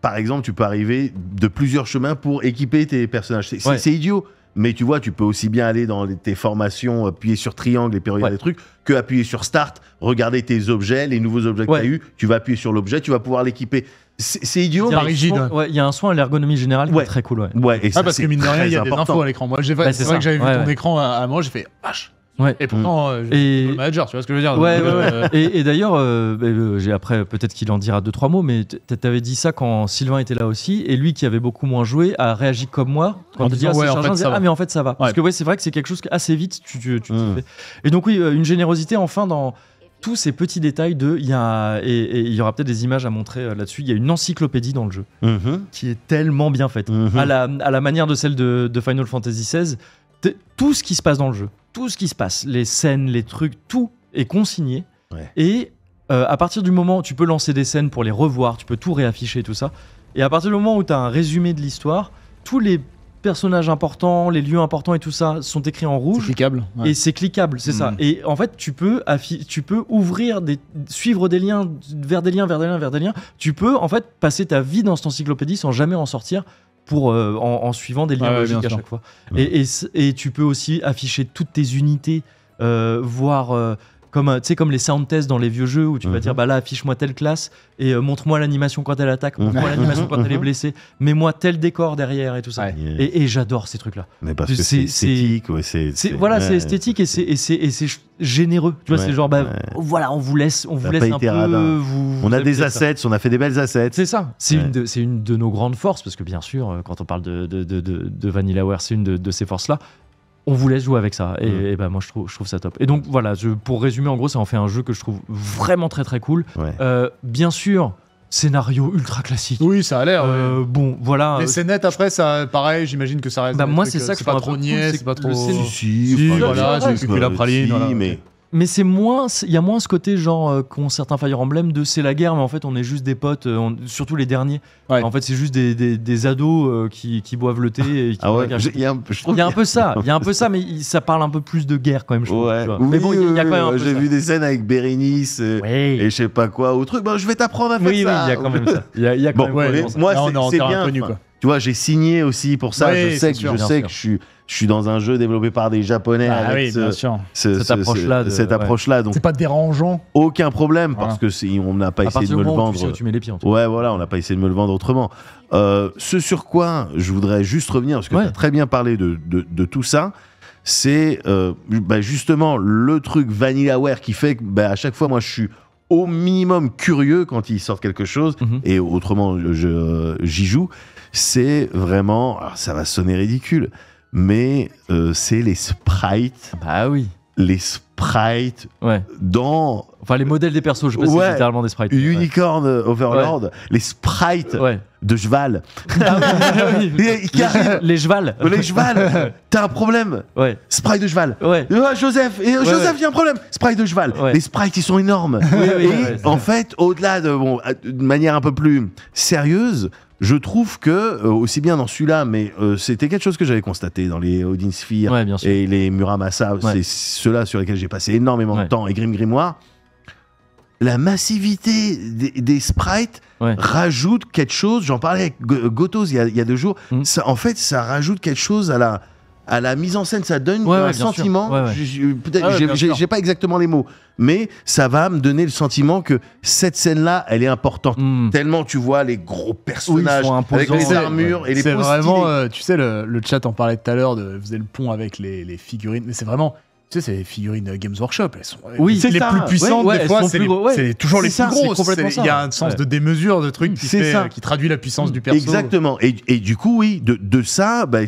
[SPEAKER 3] par exemple, tu peux arriver de plusieurs chemins pour équiper tes personnages. C'est idiot. Mais tu vois, tu peux aussi bien aller dans tes formations, euh, appuyer sur triangle et puis regarder des trucs, que appuyer sur start, regarder tes objets, les nouveaux objets que tu as eu. Tu vas appuyer sur l'objet, tu vas pouvoir l'équiper. C'est idiot, mais rigide.
[SPEAKER 1] Il y a un soin à l'ergonomie générale qui est très cool. Ouais, et ah, parce que mine de rien, il y a des infos à l'écran. Moi, j'ai vrai que j'avais vu ton
[SPEAKER 2] écran à, à moi, j'ai fait vache. Et pourtant, mm. euh, et... le manager, tu vois ce que je veux dire euh, Et,
[SPEAKER 1] d'ailleurs, euh, j'ai après, peut-être qu'il en dira deux, trois mots, mais tu avais dit ça quand Sylvain était là aussi, et lui qui avait beaucoup moins joué a réagi comme moi quand tu te en ah, ça ah, mais en fait, ça va. Parce que ouais, c'est vrai que c'est quelque chose qu'assez vite, tu, tu, mm. fais. Et donc, oui, une générosité enfin dans tous ces petits détails de il y a et il y aura peut-être des images à montrer là-dessus il y a une encyclopédie dans le jeu mm-hmm. qui est tellement bien faite mm-hmm. à, la, à la manière de celle de, de Final Fantasy XVI tout ce qui se passe dans le jeu tout ce qui se passe, les scènes, les trucs, tout est consigné. Et euh, à partir du moment où tu peux lancer des scènes pour les revoir, tu peux tout réafficher, tout ça. Et à partir du moment où tu as un résumé de l'histoire, tous les personnages importants, les lieux importants et tout ça sont écrits en rouge. cliquable. Et c'est cliquable, c'est ça. Hmm. Et en fait, tu peux, ouvrir, des, suivre des liens vers des liens, vers des liens, vers des liens. Tu peux en fait passer ta vie dans cette encyclopédie sans jamais en sortir pour, euh, en, suivant des liens ah logiques à chaque fois. Et, et, tu peux aussi afficher toutes tes unités, euh, voire voir euh, comme, euh, comme les sound tests dans les vieux jeux où tu vas mhm. dire bah là, affiche-moi telle classe et euh, montre-moi l'animation quand elle attaque, mhm. montre-moi l'animation quand elle est mhm. blessée, mets-moi tel décor derrière et tout ça. Et, j'adore ces trucs-là. Mais parce que c'est esthétique. c'est, voilà, c'est esthétique et c'est, et c'est, généreux. Tu vois, c'est genre bah, voilà, on vous laisse, on vous laisse un peu. Vous, on a des assets,
[SPEAKER 3] on a fait des belles assets. C'est ça. C'est une, de nos
[SPEAKER 1] grandes forces parce que bien sûr, euh, quand on parle de, de, de, de Vanillaware, c'est une de ces forces-là on vous laisse jouer avec ça. Et, ben moi, je trouve, je trouve, ça top. Et donc voilà, je, pour résumer, en gros, ça en fait un jeu que je trouve vraiment très très cool. Euh, bien sûr. Scénario ultra classique. Oui, ça a l'air. Euh, bon,
[SPEAKER 2] voilà. Mais c'est net après, ça, pareil, j'imagine que ça reste. Bah, moi, c'est ça euh, que c'est pas, trop c'est pas trop.
[SPEAKER 3] si, si, la praline. mais
[SPEAKER 1] mais c'est moins il y a moins ce côté genre euh, qu'ont certains Fire Emblem de c'est la guerre mais en fait on est juste des potes euh, surtout les derniers en fait c'est juste des, ados euh, qui, qui boivent le thé Ah ouais, il y a un, je trouve y a un peu ça il y a un peu ça mais ça parle un peu plus de guerre quand même je mais bon il quand même j'ai vu des
[SPEAKER 3] scènes avec Bérénice et je sais pas quoi ou truc. Ben, je vais t'apprendre à faire oui, oui, il y a quand même ça. Il y quand même moi, c'est- bien. Tu vois, j'ai signé aussi pour ça. je sais je sais que je suis, je suis dans un jeu développé par des Japonais ah avec oui, bien cette approche-là. donc c'est pas dérangeant. Aucun problème parce qu'on si on n'a pas essayé de me le vendre. Tu, tu mets les pieds, en tout ouais, voilà, on n'a pas essayé de me le vendre autrement. Euh, ce sur quoi je voudrais juste revenir parce que tu as très bien parlé de, tout ça. C'est euh, bah, justement le truc VanillaWare qui fait que bah, à chaque fois, moi, je suis au minimum curieux quand ils sortent quelque chose, mhm. et autrement, j'y joue. C'est vraiment, alors ça va sonner ridicule, mais euh, c'est les sprites. Bah oui. Les sprites ouais. dans. Enfin, les modèles des persos, je ouais, c'est littéralement des sprites. Unicorn euh, Overlord, les sprites de cheval. les chevals. Les chevals. T'as un problème. Ouais. Sprite de cheval. Ouais. Euh, Joseph. ouais, Joseph, il y a un problème. Sprite de cheval. Les sprites, ils sont énormes. et en fait, au-delà de, bon, de manière un peu plus sérieuse, je trouve que euh, aussi bien dans celui-là, mais euh, c'était quelque chose que j'avais constaté dans les Odin Sphere et les Muramasa, c'est ceux-là sur lesquels j'ai passé énormément de temps et Grim Grimoire. La massivité des, sprites rajoute quelque chose. J'en parlais avec Gotos il y, a, deux jours. Mm. en fait, ça rajoute quelque chose à la à la mise en scène, ça donne un sentiment. Peut-être, ah j'ai, pas exactement les mots, mais ça va me donner le sentiment que cette scène-là, elle est importante. Hmm. Tellement tu vois les gros personnages avec les armures et les. C'est vraiment,
[SPEAKER 2] euh, tu sais, le, chat en parlait tout à l'heure. De, faisait le pont avec les figurines, mais c'est vraiment tu sais, c'est les figurines Games Workshop. Elles sont les plus puissantes des fois. C'est toujours les plus grosses. Il y a un sens de démesure de trucs qui, qui traduit la puissance du perso. Exactement.
[SPEAKER 3] Et, du coup, oui, de, ça bah,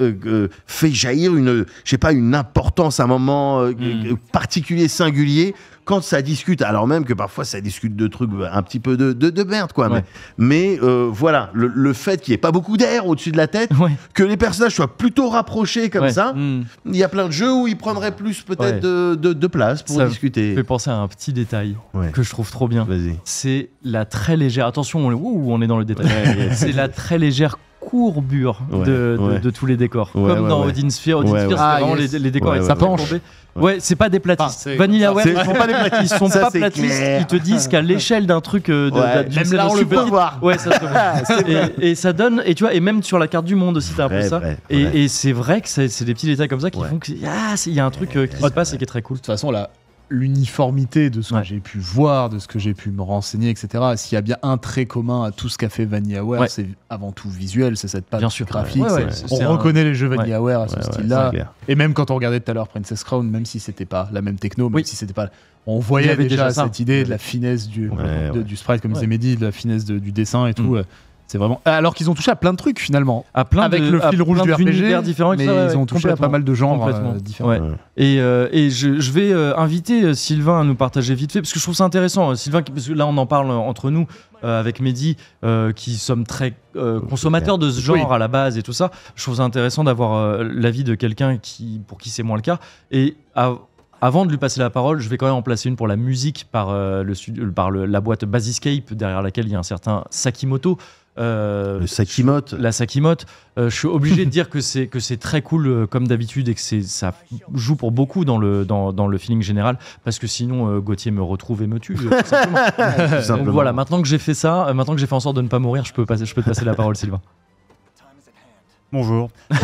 [SPEAKER 3] euh, fait jaillir une, je sais pas, une importance, un moment euh, hmm. particulier, singulier quand ça discute, alors même que parfois ça discute de trucs un petit peu de, de, merde, quoi. Mais, euh, voilà, le, fait qu'il n'y ait pas beaucoup d'air au-dessus de la tête, que les personnages soient plutôt rapprochés comme ça, hmm. il y a plein de jeux où ils prendraient plus peut-être de,
[SPEAKER 1] place pour discuter. Ça fait penser à un petit détail que je trouve trop bien. C'est la très légère. Attention, on, on est dans le détail. c'est la très légère courbure de, tous les décors. Comme dans Odin Sphere, vraiment les, les, décors. ça penche. Ouais, c'est pas des platistes. Vanilla Web, ils pas des platistes. sont pas platistes. te disent qu'à l'échelle d'un truc, euh, même là, on le peut voir. Ouais, ça se et, et, ça donne, et tu vois, et même sur la carte du monde aussi, t'as un peu ça. et, c'est vrai que c'est des petits détails comme ça qui font
[SPEAKER 2] qu'il ah, y a un truc euh, qui se passe et qui est très cool. De toute façon, là l'uniformité de ce que j'ai pu voir, de ce que j'ai pu me renseigner, etc. S'il y a bien un trait commun à tout ce qu'a fait VanillaWare, c'est avant tout visuel, c'est cette page bien sûr, graphique. on reconnaît les jeux VanillaWare à ce style-là. Et même quand on regardait tout à l'heure Princess Crown, même si c'était pas la même techno, si c'était pas, on voyait déjà, cette idée de la finesse du, du sprite, comme disait dit de la finesse du dessin et mm. tout. Euh, c'est vraiment. Alors qu'ils ont touché à plein de trucs finalement. À plein Avec le fil rouge du RPG. mais ils ont touché à pas mal de genres euh,
[SPEAKER 1] différents. Et, euh, et je, vais euh, inviter Sylvain à nous partager vite fait parce que je trouve ça intéressant. Hein, Sylvain, là on en parle entre nous. avec Mehdi, qui sommes très oh, consommateurs de ce genre à la base et tout ça. Je trouve ça intéressant d'avoir l'avis de quelqu'un qui, pour qui c'est moins le cas. Et avant de lui passer la parole, je vais quand même en placer une pour la musique par, le, par la boîte Basiscape, derrière laquelle il y a un certain Sakimoto. Euh, sakimote. La sakimote. Euh, je suis obligé de dire que c'est que c'est très cool euh, comme d'habitude et que c'est ça joue pour beaucoup dans le dans, le feeling général parce que sinon Gauthier me retrouve et me tue.
[SPEAKER 4] Donc voilà,
[SPEAKER 1] maintenant que j'ai fait ça, maintenant que j'ai fait en sorte de ne pas mourir, je peux passer je peux te passer la parole Sylvain.
[SPEAKER 4] Bonjour. Euh,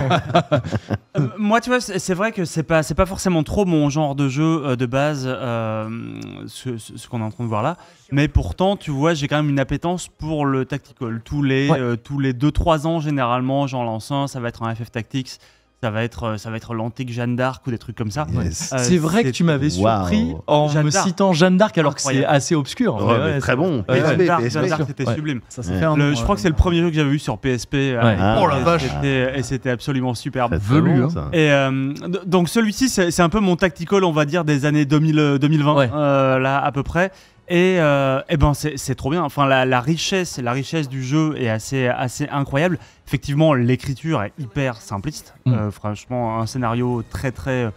[SPEAKER 4] euh, moi, tu vois, c'est vrai que c'est pas, c'est pas forcément trop mon genre de jeu euh, de base, ce, qu'on est en train de voir là. Mais pourtant, tu vois, j'ai quand même une appétence pour le tactical. Tous les, tous les 2-3 ans, généralement, genre l'ancien, ça va être un FF Tactics ça va être euh, ça va être l'antique Jeanne d'Arc ou des trucs comme ça. Euh, c'est vrai que tu m'avais surpris en me citant
[SPEAKER 1] Jeanne d'Arc alors que c'est assez obscur. très bon. Euh, Jeanne d'Arc, c'était sublime. je crois que c'est
[SPEAKER 4] le premier jeu que j'avais vu sur PSP. oh la vache Et c'était absolument superbe. Velu. Hein. Et donc celui-ci, c'est un peu mon tactical, on va dire, des années 2000, 2020, là à peu près. Et, euh, eh ben c'est trop bien. Enfin, la, richesse, la richesse du jeu est assez, assez incroyable. Effectivement, l'écriture est hyper simpliste. Mm. Euh, franchement, un scénario très très euh,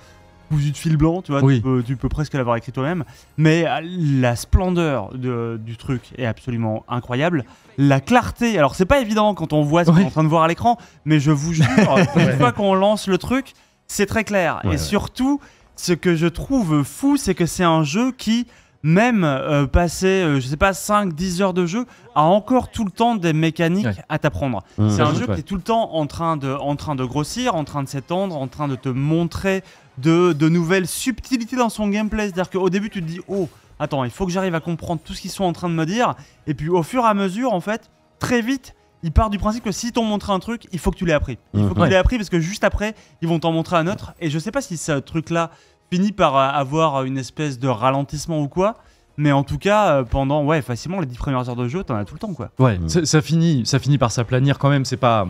[SPEAKER 4] cousu de fil blanc, tu vois. Tu, peux, presque l'avoir écrit toi-même. Mais la splendeur du truc est absolument incroyable. La clarté. Alors, c'est pas évident quand on voit ce qu'on est en train de voir à l'écran, mais je vous jure, une fois qu'on lance le truc, c'est très clair. et surtout, ce que je trouve fou, c'est que c'est un jeu qui même euh, passer, euh, je sais pas, 5-10 heures de jeu, a encore tout le temps des mécaniques à t'apprendre. Mmh. C'est un mmh. jeu qui est tout le temps en train de, en train de grossir, en train de s'étendre, en train de te montrer de, nouvelles subtilités dans son gameplay. C'est-à-dire qu'au début, tu te dis, oh, attends, il faut que j'arrive à comprendre tout ce qu'ils sont en train de me dire. Et puis au fur et à mesure, en fait, très vite, il part du principe que si t'ont montré un truc, il faut que tu l'aies appris. Il faut que tu mmh. l'aies appris parce que juste après, ils vont t'en montrer un autre. Et je sais pas si ce truc-là, finit par euh, avoir une espèce de ralentissement ou quoi. Mais en tout cas, euh, pendant ouais, facilement les 10 premières heures de jeu, t'en as tout le temps quoi. Ouais, mm.
[SPEAKER 1] ça finit, ça finit par s'aplanir quand même. C'est pas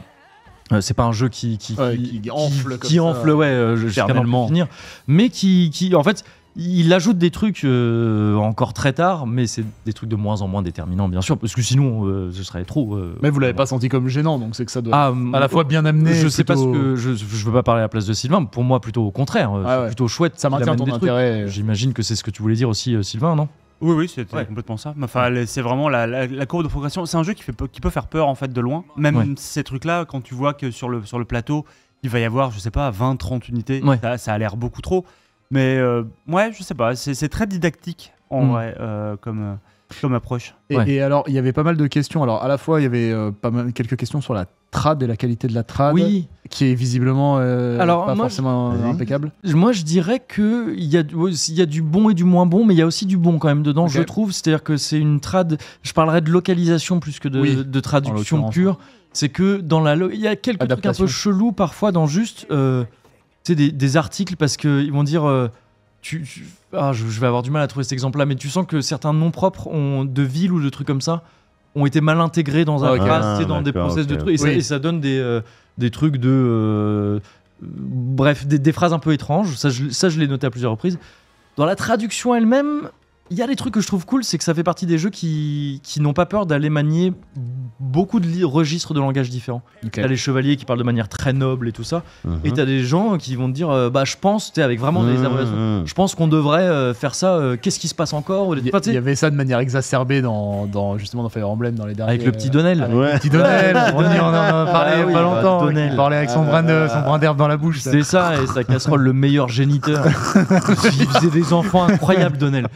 [SPEAKER 1] euh, c'est pas un jeu qui
[SPEAKER 4] qui, qui, enfle qui enfle ouais
[SPEAKER 1] mais qui qui en fait il ajoute des trucs euh, encore très tard, mais c'est des trucs de moins en moins déterminants, bien sûr, parce que sinon, euh, ce serait trop. Euh,
[SPEAKER 2] mais vous l'avez pas senti comme gênant, donc c'est que ça doit ah, à la fois bien amené. Je ne sais pas que
[SPEAKER 1] je, je, veux pas parler à la place de Sylvain. Pour moi, plutôt au contraire, ah plutôt chouette. Ça maintient ton intérêt. J'imagine que c'est ce que tu voulais dire aussi, Sylvain, non
[SPEAKER 4] oui, oui, c'était complètement ça. Enfin, c'est vraiment la, la, courbe de progression. C'est un jeu qui, peut faire peur en fait de loin. Même ces trucs-là, quand tu vois que sur le, plateau, il va y avoir, je sais pas, 20-30 unités, ça, ça a l'air beaucoup trop. Mais euh, ouais, je sais pas, c'est très didactique en hmm. vrai euh, comme, euh, comme approche. Et,
[SPEAKER 2] alors, il y avait pas mal de questions. Alors, à la fois, il y avait pas mal, quelques questions sur la trad et la qualité de la trad, qui est visiblement pas forcément impeccable.
[SPEAKER 1] Moi, je dirais qu'il y, a, y a du bon et du moins bon, mais il y a aussi du bon quand même dedans, je trouve. C'est-à-dire que c'est une trad, je parlerais de localisation plus que de, traduction pure. C'est que dans la. Il y a quelques trucs un peu chelous parfois dans juste des, articles parce qu'ils vont dire. Euh, ah, je, vais avoir du mal à trouver cet exemple-là, mais tu sens que certains noms propres ont, de villes ou de trucs comme ça ont été mal intégrés dans un cas ah, ah, dans des process de trucs. Et, ça, donne des, euh, des trucs de. Euh, bref, des, phrases un peu étranges. Ça, je, ça, je l'ai noté à plusieurs reprises. Dans la traduction elle-même, il y a des trucs que je trouve cool, c'est que ça fait partie des jeux qui, qui n'ont pas peur d'aller manier beaucoup de registres de langage différents. T'as les chevaliers qui parlent de manière très noble et tout ça, et tu mhm. et t'as des gens qui vont te dire euh, Bah, je pense, tu avec vraiment des mhm. je pense qu'on devrait euh, faire ça, euh, qu'est-ce qui se passe encore
[SPEAKER 2] Il y, avait ça de manière exacerbée dans, justement dans Fire Emblem, dans les derniers. Avec le petit Donnel. Le petit Donnel, on en a ah parlé pas bah, longtemps. Il parlait avec son ah brin, brin d'herbe dans la bouche. C'est ça, et
[SPEAKER 1] sa casserole, le meilleur géniteur. Il faisait des enfants incroyables, Donnel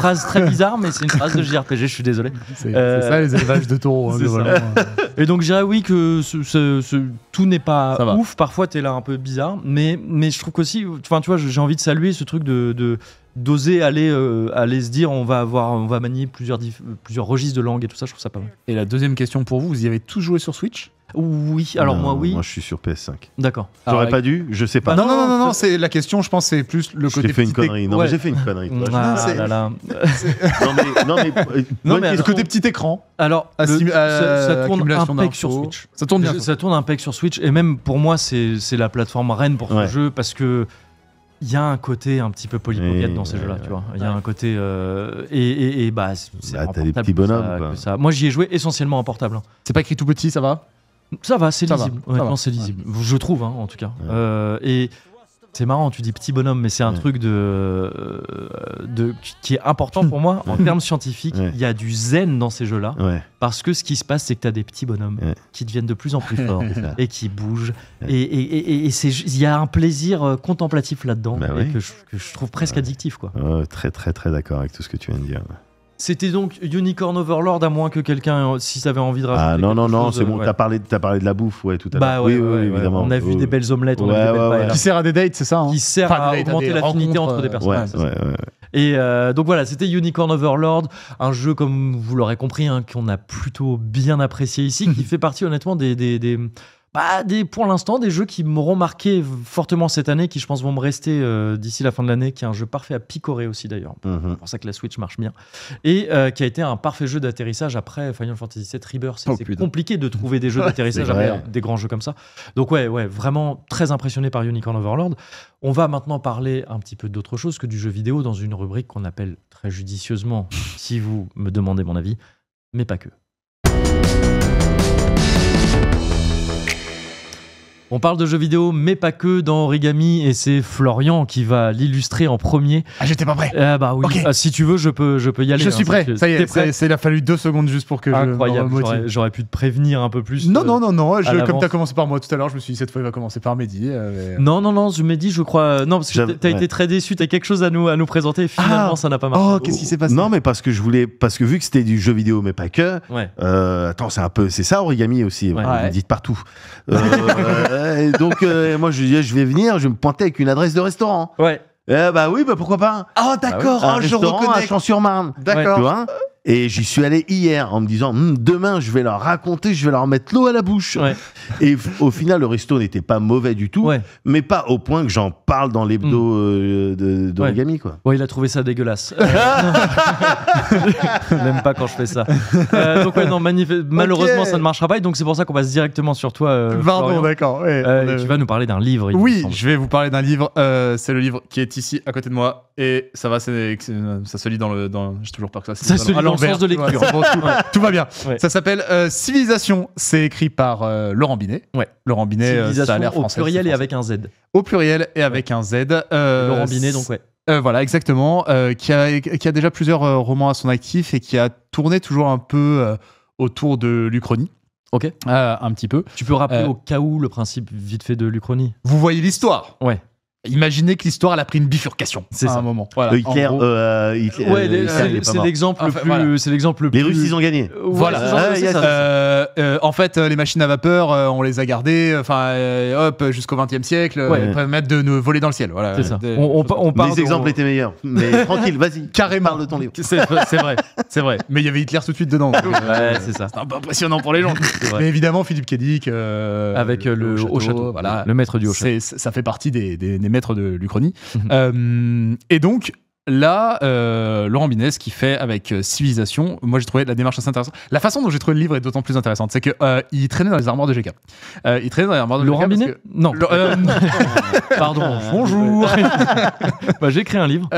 [SPEAKER 1] phrase très bizarre, mais c'est une phrase de JRPG, je suis désolé. C'est ça les euh, élevages de taureaux. Hein, hein. Et donc, je dirais oui que ce, tout n'est pas ouf. parfois tu es là un peu bizarre, mais, mais je trouve aussi enfin, tu vois, j'ai envie de saluer ce truc de, d'oser aller, euh, aller se dire on va avoir on va manier plusieurs, plusieurs registres de langue et tout ça je trouve ça pas mal
[SPEAKER 2] et la deuxième question pour vous vous y avez tous joué sur Switch oui, alors moi oui. Moi je suis sur PS5. D'accord. J'aurais pas
[SPEAKER 1] dû, je sais pas. Bah, non, non, non, non,
[SPEAKER 2] c'est la question, je pense, c'est plus le côté. J'ai fait, une connerie. Non, mais j'ai fait une connerie. non, mais. Non, mais, euh, non, mais le côté petit écran. Alors, ça, tourne un peck sur Switch. Ça tourne bien.
[SPEAKER 1] Ça tourne un sur Switch. Et même pour moi, c'est la plateforme reine pour ce jeu parce que il y a un côté un petit peu polypocket dans ces jeux-là, tu vois. Il y a un côté euh, et, et, et, bah c'est bah, des petits bonhommes. Ça, Moi, j'y ai joué essentiellement en portable. Hein.
[SPEAKER 2] C'est pas écrit tout petit, ça
[SPEAKER 1] va ça va, c'est lisible. c'est lisible. Je trouve, hein, en tout cas. Euh, et c'est marrant, tu dis petit bonhomme, mais c'est un truc de, euh, de, qui est important pour moi en termes scientifiques. Il y a du zen dans ces jeux-là. Parce que ce qui se passe, c'est que tu as des petits bonhommes qui deviennent de plus en plus forts et qui bougent. Et il y a un plaisir euh, contemplatif là-dedans bah que, je, trouve presque addictif. Quoi.
[SPEAKER 3] très, très, très d'accord avec tout ce que tu viens de dire.
[SPEAKER 1] C'était donc Unicorn Overlord, à moins que quelqu'un, euh, si ça avait envie de rajouter. Ah non, non, non, c'est bon,
[SPEAKER 3] euh, t'as parlé, parlé de la bouffe, ouais, tout à bah l'heure. Bah, oui, oui, évidemment. On a vu euh, des belles omelettes, on a vu des belles Qui sert
[SPEAKER 1] à des dates, c'est ça hein Qui sert à augmenter l'affinité entre des personnages. Et donc voilà, c'était Unicorn Overlord, un jeu, comme vous l'aurez compris, hein, qu'on a plutôt bien apprécié ici, qui fait partie honnêtement des bah, des, pour l'instant, des jeux qui m'auront marqué fortement cette année, qui je pense vont me rester euh, d'ici la fin de l'année, qui est un jeu parfait à picorer aussi d'ailleurs. Mhm. C'est pour ça que la Switch marche bien. Et euh, qui a été un parfait jeu d'atterrissage après Final Fantasy VII Rebirth. Oh, c'est compliqué de trouver des jeux d'atterrissage après des grands jeux comme ça. Donc, ouais, ouais, vraiment très impressionné par Unicorn Overlord. On va maintenant parler un petit peu d'autre chose que du jeu vidéo dans une rubrique qu'on appelle très judicieusement, si vous me demandez mon avis, mais pas que. On parle de jeux vidéo, mais pas que dans Origami, et c'est Florian qui va l'illustrer en premier. Ah, j'étais pas prêt. Euh, bah oui. Ah, si tu veux, je peux, je peux y aller. Je hein, suis prêt. Ça y est, prêt
[SPEAKER 2] il a fallu deux secondes juste pour que Incroyable. J'aurais pu te prévenir un peu plus. Non, euh, non, non, non. comme tu as commencé par moi tout à l'heure, je me suis dit cette fois il va commencer par Mehdi. Euh, euh. Non non Non, non, non. Mehdi,
[SPEAKER 1] je crois. Non, parce que t'as été très déçu. T'as quelque chose à nous, à nous présenter. Et ah. finalement, ça n'a pas marché. Oh, qu'est-ce qui s'est passé Non, mais
[SPEAKER 3] parce que je voulais, parce que vu que c'était du jeu vidéo, mais pas que. attends, c'est un peu, c'est ça Origami aussi. Vous dites partout. Euh, et donc, euh, moi, je disais, je vais venir, je vais me pointer avec une adresse de restaurant. Ouais. Eh bah oui, bah pourquoi pas. Ah, d'accord, bah un je restaurant à reconnais. Champs-sur-Marne. D'accord. Tu vois et j'y suis allé hier en me disant hum, demain je vais leur raconter, je vais leur mettre l'eau à la bouche. Et au final, le resto n'était pas mauvais du tout, mais pas au point que j'en parle dans l'hebdo hum. euh, d'origami quoi. Ouais, il a trouvé ça dégueulasse.
[SPEAKER 1] Même pas quand je fais ça. Euh, donc non, malheureusement ça ne marchera pas. Et donc c'est pour ça qu'on passe directement sur toi. Euh,
[SPEAKER 2] Pardon, d'accord.
[SPEAKER 1] Euh, tu vas nous parler d'un livre. Oui,
[SPEAKER 2] je vais vous parler d'un livre. c'est le livre qui est ici à côté de moi et ça va, ça se lit dans le. Dans... J'ai toujours peur que ça. ça se lit dans de lecture. tout, va bien. Ça s'appelle euh, Civilisation. C'est écrit par euh, Laurent Binet. Ouais. Laurent Binet, euh, Au pluriel et avec un Z. Au pluriel et avec un Z. Laurent Binet, donc ouais. voilà, exactement, qui, a, déjà plusieurs romans à son actif et qui a tourné toujours un peu autour de l'Uchronie. Ok. un petit peu. Tu peux rappeler au cas où le principe vite fait de l'Uchronie Vous voyez l'histoire Ouais. Imaginez que l'histoire a pris une bifurcation.
[SPEAKER 1] C'est un moment. Voilà, Hitler,
[SPEAKER 3] euh, euh, c'est
[SPEAKER 2] l'exemple le plus. C'est l'exemple Les Russes, ils ont gagné. Voilà. Ah, euh, en fait, les machines à vapeur, on les a gardées, enfin, hop, jusqu'au XXe siècle, Ils permettent de nous voler dans le ciel. Voilà. C'est ça. On,
[SPEAKER 1] parle. Les exemples étaient meilleurs.
[SPEAKER 2] Mais tranquille, vas-y. Carrément. de ton C'est vrai, c'est vrai. Mais il y avait Hitler tout de suite dedans. Ouais, c'est ça. c'est un peu impressionnant pour les gens. Mais évidemment, Philippe Kedic. Avec le, château, voilà. le maître du haut château. Ça fait partie des maître de l'Uchronie. Euh, et donc, Là, euh, Laurent ce qui fait avec euh, Civilisation, moi j'ai trouvé la démarche assez intéressante. La façon dont j'ai trouvé le livre est d'autant plus intéressante, c'est qu'il euh, il traînait dans les armoires de GK. Euh, il traînait dans les armoires de Laurent Binet non. Pardon, bonjour bah, J'ai écrit un livre.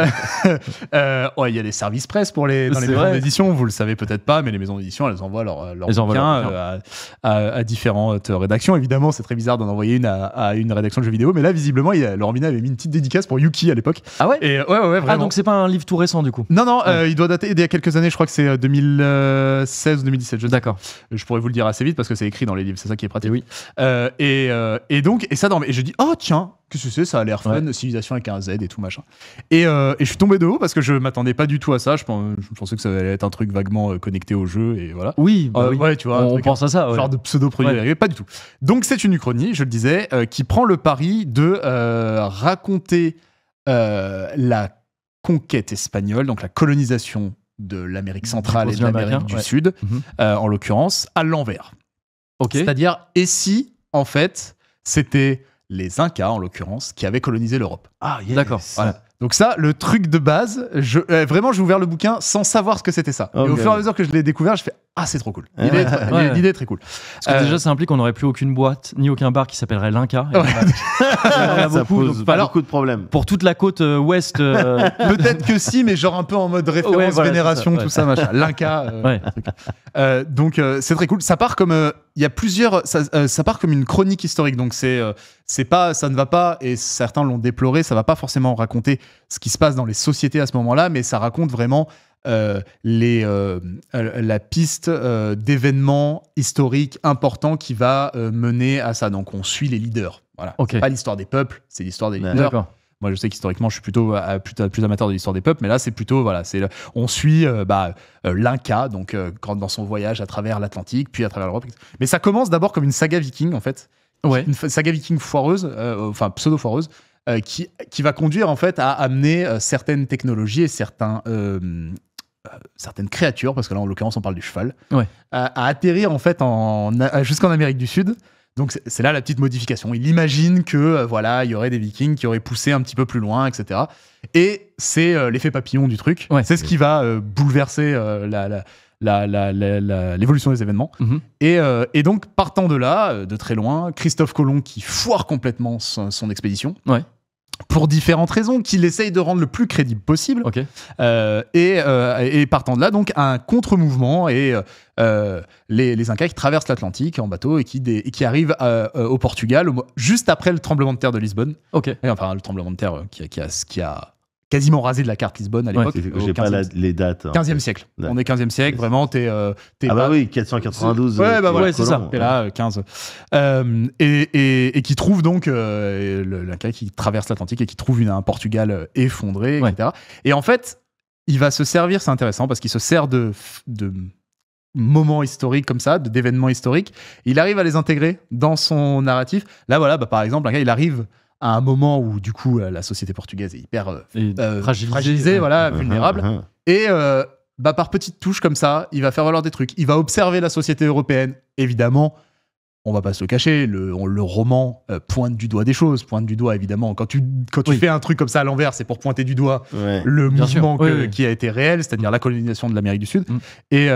[SPEAKER 2] Il y a des services presse pour les, dans les maisons d'édition, vous le savez peut-être pas, mais les maisons d'édition, elles envoient leurs leur à, différentes rédactions. Évidemment, c'est très bizarre d'en envoyer une à, une rédaction de jeux vidéo, mais là, visiblement, il Laurent Binet avait mis une petite dédicace pour Yuki à l'époque. Ah ouais Ouais, ouais, vraiment. Ah, c'est pas un livre tout récent du coup. Non, non, euh, il doit dater d'il y a quelques années, je crois que c'est 2016 euh, ou 2017. D'accord. Je pourrais vous le dire assez vite parce que c'est écrit dans les livres, c'est ça qui est pratique. Et, oui. Euh, et, et donc, et ça, non, mais je dis, oh tiens, qu'est-ce que c'est Ça a l'air fun, civilisation avec un Z et tout machin. Et, je suis tombé de haut parce que je m'attendais pas du tout à ça. Je, pensais que ça allait être un truc vaguement connecté au jeu et voilà. Oui, bah ouais, tu vois. On, pense à ça. Genre de pseudo premier pas du tout. Donc c'est une uchronie, je le disais, qui prend le pari de raconter la conquête espagnole, donc la colonisation de l'Amérique centrale et de l'Amérique du Sud, mhm. euh, en l'occurrence, à l'envers. C'est-à-dire, et si, en fait, c'était les Incas, en l'occurrence, qui avaient colonisé l'Europe. Ah, d'accord. Donc ça, le truc de base, euh, vraiment, j'ai ouvert le bouquin sans savoir ce que c'était ça. Oh et au fur et à mesure que je l'ai découvert, je fais ah c'est trop cool. Ah l'idée est, très cool. Parce que euh, déjà,
[SPEAKER 1] ça implique qu'on n'aurait plus aucune boîte ni aucun bar qui s'appellerait l'Inca. ça pas beaucoup de
[SPEAKER 2] problèmes. Pour toute la côte euh, ouest. Peut-être que si, mais genre un peu en mode référence, vénération, tout ça, machin. L'Inca. donc c'est très cool. Ça part comme il y a plusieurs. ça part comme une chronique historique. Donc c'est c'est pas, ça ne va pas, et certains l'ont déploré, ça va pas forcément raconter ce qui se passe dans les sociétés à ce moment-là, mais ça raconte vraiment euh, les, euh, euh, la piste d'événements historiques importants qui va mener à ça. Donc on suit les leaders. Voilà. Okay. Pas l'histoire des peuples, c'est l'histoire des leaders. Moi, je sais qu'historiquement, je suis plutôt plus, amateur de l'histoire des peuples, mais là, c'est plutôt voilà, c'est on suit bah, l'Inca, donc quand dans son voyage à travers l'Atlantique, puis à travers l'Europe. Mais ça commence d'abord comme une saga viking en fait, une saga viking foireuse, euh, enfin pseudo-foireuse, euh, qui, qui va conduire en fait à amener euh, certaines technologies et certains, certaines créatures, parce que là en l'occurrence on parle du cheval, à, atterrir en fait en, jusqu'en Amérique du Sud. Donc c'est là la petite modification. Il imagine que voilà, il y aurait des Vikings qui auraient poussé un petit peu plus loin, etc. Et c'est l'effet papillon du truc. c'est ce qui va bouleverser la, la, l'évolution des événements. Mhm. Euh, et, donc, partant de là, euh, de très loin, Christophe Colomb qui foire complètement son, expédition. Pour différentes raisons, qu'il essaye de rendre le plus crédible possible. Euh, et, partant de là, donc, un contre-mouvement et les, Incas qui traversent l'Atlantique en bateau et qui, qui arrivent au Portugal juste après le tremblement de terre de Lisbonne. OK. Et enfin, le tremblement de terre qui, qui a, qui a quasiment rasé de la carte Lisbonne à l'époque. Je j'ai pas
[SPEAKER 3] les dates. 15e hein.
[SPEAKER 2] siècle. On est 15e siècle, vraiment, euh, t'es. ah bah oui, 492. Ouais, bah euh, ouais, c'est ça. T'es là, 15. Euh, et, et, et, qui trouve donc euh, le, qui traverse l'Atlantique et qui trouve une, un Portugal effondré, etc. Et en fait, il va se servir, c'est intéressant, parce qu'il se sert de, de moments historiques comme ça, d'événements historiques. Il arrive à les intégrer dans son narratif. Là, voilà, bah, par exemple, un gars, il arrive à un moment où du coup la société portugaise est hyper euh, euh, fragilisée, voilà, vulnérable. Et euh, bah, par petites touches comme ça, il va faire valoir des trucs. Il va observer la société européenne, évidemment. On va pas se le cacher, le, le roman pointe du doigt des choses, pointe du doigt évidemment. Quand tu, tu fais un truc comme ça à l'envers, c'est pour pointer du doigt le mouvement qui a été réel, c'est-à-dire la colonisation de l'Amérique du Sud. Mm. Et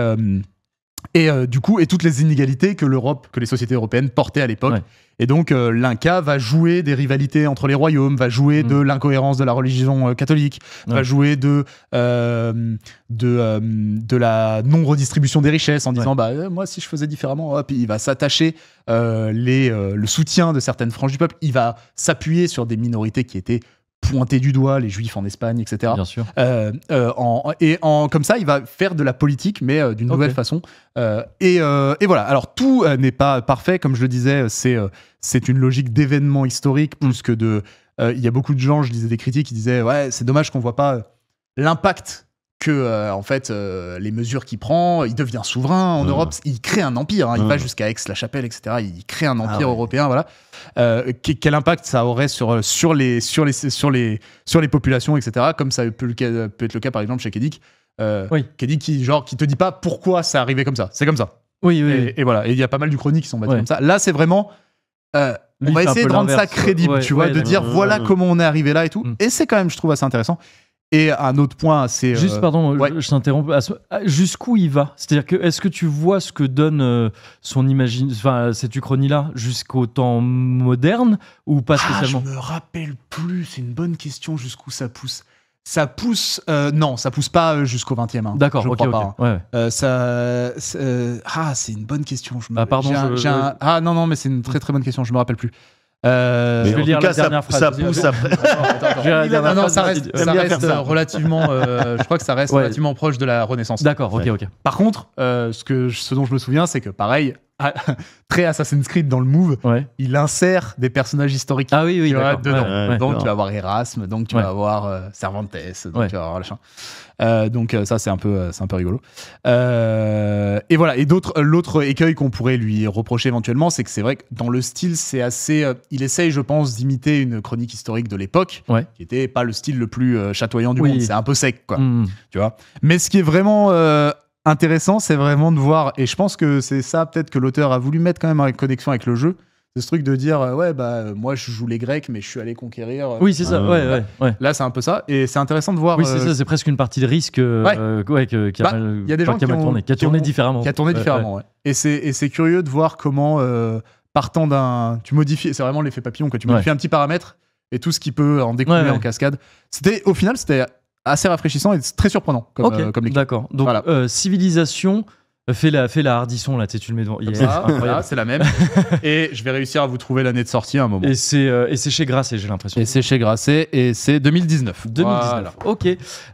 [SPEAKER 2] et euh, du coup, et toutes les inégalités que l'Europe, que les sociétés européennes portaient à l'époque. Et donc, euh, l'Inca va jouer des rivalités entre les royaumes, va jouer mm. de l'incohérence de la religion euh, catholique, va jouer de, de, la non-redistribution des richesses en disant bah, Moi, si je faisais différemment, hop, il va s'attacher les le soutien de certaines franges du peuple, il va s'appuyer sur des minorités qui étaient pointer du doigt les juifs en Espagne, etc. Bien sûr. Euh, euh, et comme ça, il va faire de la politique, mais euh, d'une nouvelle façon. Et, voilà. Alors, tout n'est pas parfait. Comme je le disais, c'est c'est une logique d'événement historique mm. plus que de. Il y a beaucoup de gens, je disais des critiques, qui disaient Ouais, c'est dommage qu'on ne voit pas l'impact que euh, en fait euh, les mesures qu'il prend, il devient souverain en Europe, il crée un empire, hein. il va jusqu'à Aix-la-Chapelle, etc. Il crée un ah empire européen, voilà. Euh, quel impact ça aurait sur sur les sur les sur les sur les populations, etc. Comme ça peut, peut être le cas par exemple chez Kedic. oui. qui genre qui te dit pas pourquoi ça arrivait comme ça, c'est comme ça. Oui, Et, voilà, il y a pas mal de chroniques qui sont battus comme ça. Là, c'est vraiment on va essayer de rendre ça crédible, tu vois, de dire voilà comment on est arrivé là et tout. Mm. Et c'est quand même, je trouve, assez intéressant. Et un autre point, c'est. Juste, euh, pardon, je, t'interromps.
[SPEAKER 1] Jusqu'où il va C'est-à-dire que, est-ce que tu vois ce que donne euh, son imagine, enfin, cette
[SPEAKER 2] uchronie-là jusqu'au temps moderne ou pas ah, spécialement ah, Je me rappelle plus, c'est une bonne question jusqu'où ça pousse. Ça pousse, euh, non, ça pousse pas jusqu'au 20e. Hein. D'accord, je okay, crois pas. Hein. ça, ah, c'est une bonne question. Je me, ah, pardon. ah, non, non, mais c'est une très très bonne question, je me rappelle plus je vais lire la dernière ça, phrase. Ça pousse non, non, ça reste, euh, relativement. Euh, je crois que ça reste relativement proche de la Renaissance. D'accord, ok, ok. Par contre, euh, ce, que, ce dont je me souviens, c'est que pareil, ah, très Assassin's Creed dans le move, il insère des personnages historiques. Ah dedans. donc tu vas avoir Erasme, donc tu vas avoir euh, Cervantes, donc tu vas avoir euh, donc euh, ça c'est un peu euh, c'est un peu rigolo. et voilà. Et l'autre écueil qu'on pourrait lui reprocher éventuellement, c'est que c'est vrai que dans le style c'est assez. il essaye, je pense, d'imiter une chronique historique de l'époque, qui n'était pas le style le plus chatoyant du monde. C'est un peu sec, quoi. Mmh. Tu vois. Mais ce qui est vraiment intéressant, c'est vraiment de voir, et je pense que c'est ça peut-être que l'auteur a voulu mettre quand même en connexion avec le jeu, ce truc de dire euh, ouais bah euh, moi je joue les Grecs mais je suis allé conquérir. Euh, oui c'est ça. Ah. Ouais, ouais, Là c'est un peu ça et c'est intéressant de voir. Oui c'est ça c'est
[SPEAKER 1] presque une partie de risque. Ouais. qui a, qui, tourné, a tourné, différemment. Qui a tourné différemment.
[SPEAKER 2] Et c'est curieux de voir comment partant d'un tu modifies c'est vraiment l'effet papillon que tu modifies un petit paramètre et tout ce qui peut en découler en cascade. C'était au final c'était assez rafraîchissant et très surprenant comme, okay. Euh, d'accord. Donc,
[SPEAKER 1] euh, civilisation. Euh, fait la, fait la hardisson là, tu, le mets devant. c'est la même.
[SPEAKER 2] et je vais réussir à vous trouver l'année de sortie à un moment. Et c'est c'est chez Grasset, j'ai l'impression. Et c'est chez Grasset, et c'est 2019. 2019,
[SPEAKER 1] ok.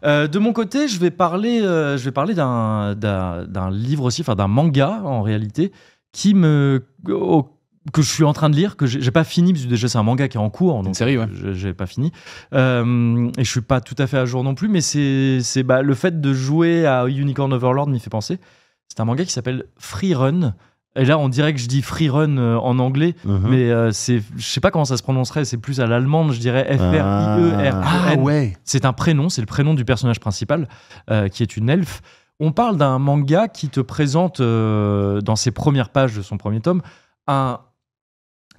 [SPEAKER 1] de mon côté, je vais parler, je vais parler d'un livre aussi, enfin d'un manga en réalité, qui me, que je suis en train de lire, que j'ai pas fini, parce que déjà c'est un manga qui est en cours, donc une j'ai pas fini. Euh, et je suis pas tout à fait à jour non plus, mais c'est bah, le fait de jouer à Unicorn Overlord m'y fait penser. C'est un manga qui s'appelle Free Run. Et là, on dirait que je dis free run euh, en anglais, mhm. mais euh, c'est, je sais pas comment ça se prononcerait. C'est plus à l'allemande, je dirais F R I E R, -E ouais. C'est un prénom, c'est le prénom du personnage principal, qui est une elfe. On parle d'un manga qui te présente dans ses premières pages de son premier tome un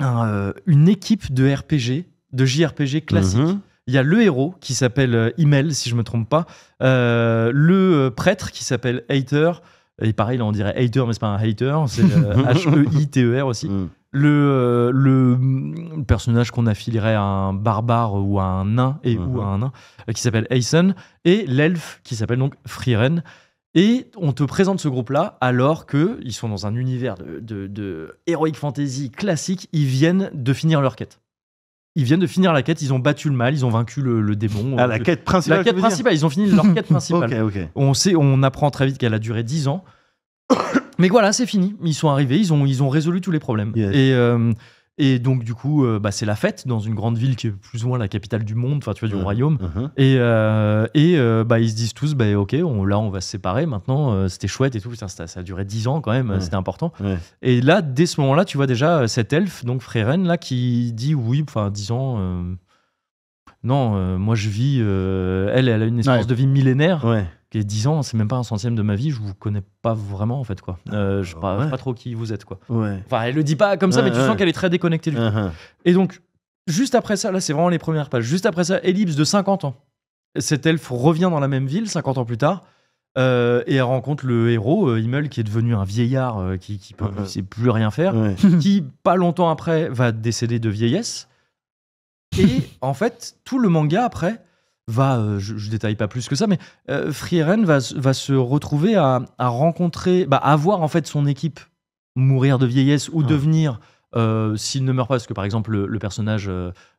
[SPEAKER 1] euh, une équipe de RPG, de JRPG classique. Mhm. Il y a le héros qui s'appelle euh, Imel, si je me trompe pas, euh, le prêtre qui s'appelle Hater, et pareil, là, on dirait hater, mais c'est pas un hater, c'est H-E-I-T-E-R aussi. Mm. Le, personnage qu'on affilierait à un barbare ou à un nain, et, mm-hmm. ou à un nain, qui s'appelle Aeson et l'elfe qui s'appelle donc Frieren. Et on te présente ce groupe-là alors qu'ils sont dans un univers de, de, de heroic fantasy classique, ils viennent de finir leur quête. Ils viennent de finir la quête, ils ont battu le mal, ils ont vaincu le, démon. Ah, la euh, quête principale. La quête principale, ils ont fini leur quête principale. On, sait, on apprend très vite qu'elle a duré 10 ans. Mais voilà, c'est fini. Ils sont arrivés, ils ont, ils ont résolu tous les problèmes. Et, euh, et donc, du coup, euh, bah, c'est la fête dans une grande ville qui est plus ou moins la capitale du monde, enfin, tu vois, du mmh, royaume. Mmh. Et, euh, et euh, bah, ils se disent tous, bah, OK, on, là, on va se séparer maintenant. c'était chouette et tout. ça, a duré 10 ans quand même. C'était important. Et là, dès ce moment-là, tu vois déjà cet elfe, donc Freyren, là, qui dit, oui, enfin, 10 ans. non, moi, je vis. elle, elle a une espèce de vie millénaire. Ouais dix 10 ans, c'est même pas un centième de ma vie, je vous connais pas vraiment en fait quoi. Euh, ah, je sais pas, trop qui vous êtes quoi. Enfin, elle le dit pas comme ça, mais tu sens qu'elle est très déconnectée du uh-huh. Et donc, juste après ça, là c'est vraiment les premières pages, juste après ça, Ellipse de 50 ans. cette elfe revient dans la même ville 50 ans plus tard. Euh, et elle rencontre le héros, euh, Immel qui est devenu un vieillard qui, ne uh-huh. sait plus rien faire, qui, pas longtemps après, va décéder de vieillesse. Et en fait, tout le manga après, va, euh, je, détaille pas plus que ça, mais euh, Frieren va, se retrouver à, rencontrer, bah, à voir en fait son équipe mourir de vieillesse ou ah. devenir, euh, s'il ne meurt pas, parce que par exemple le, personnage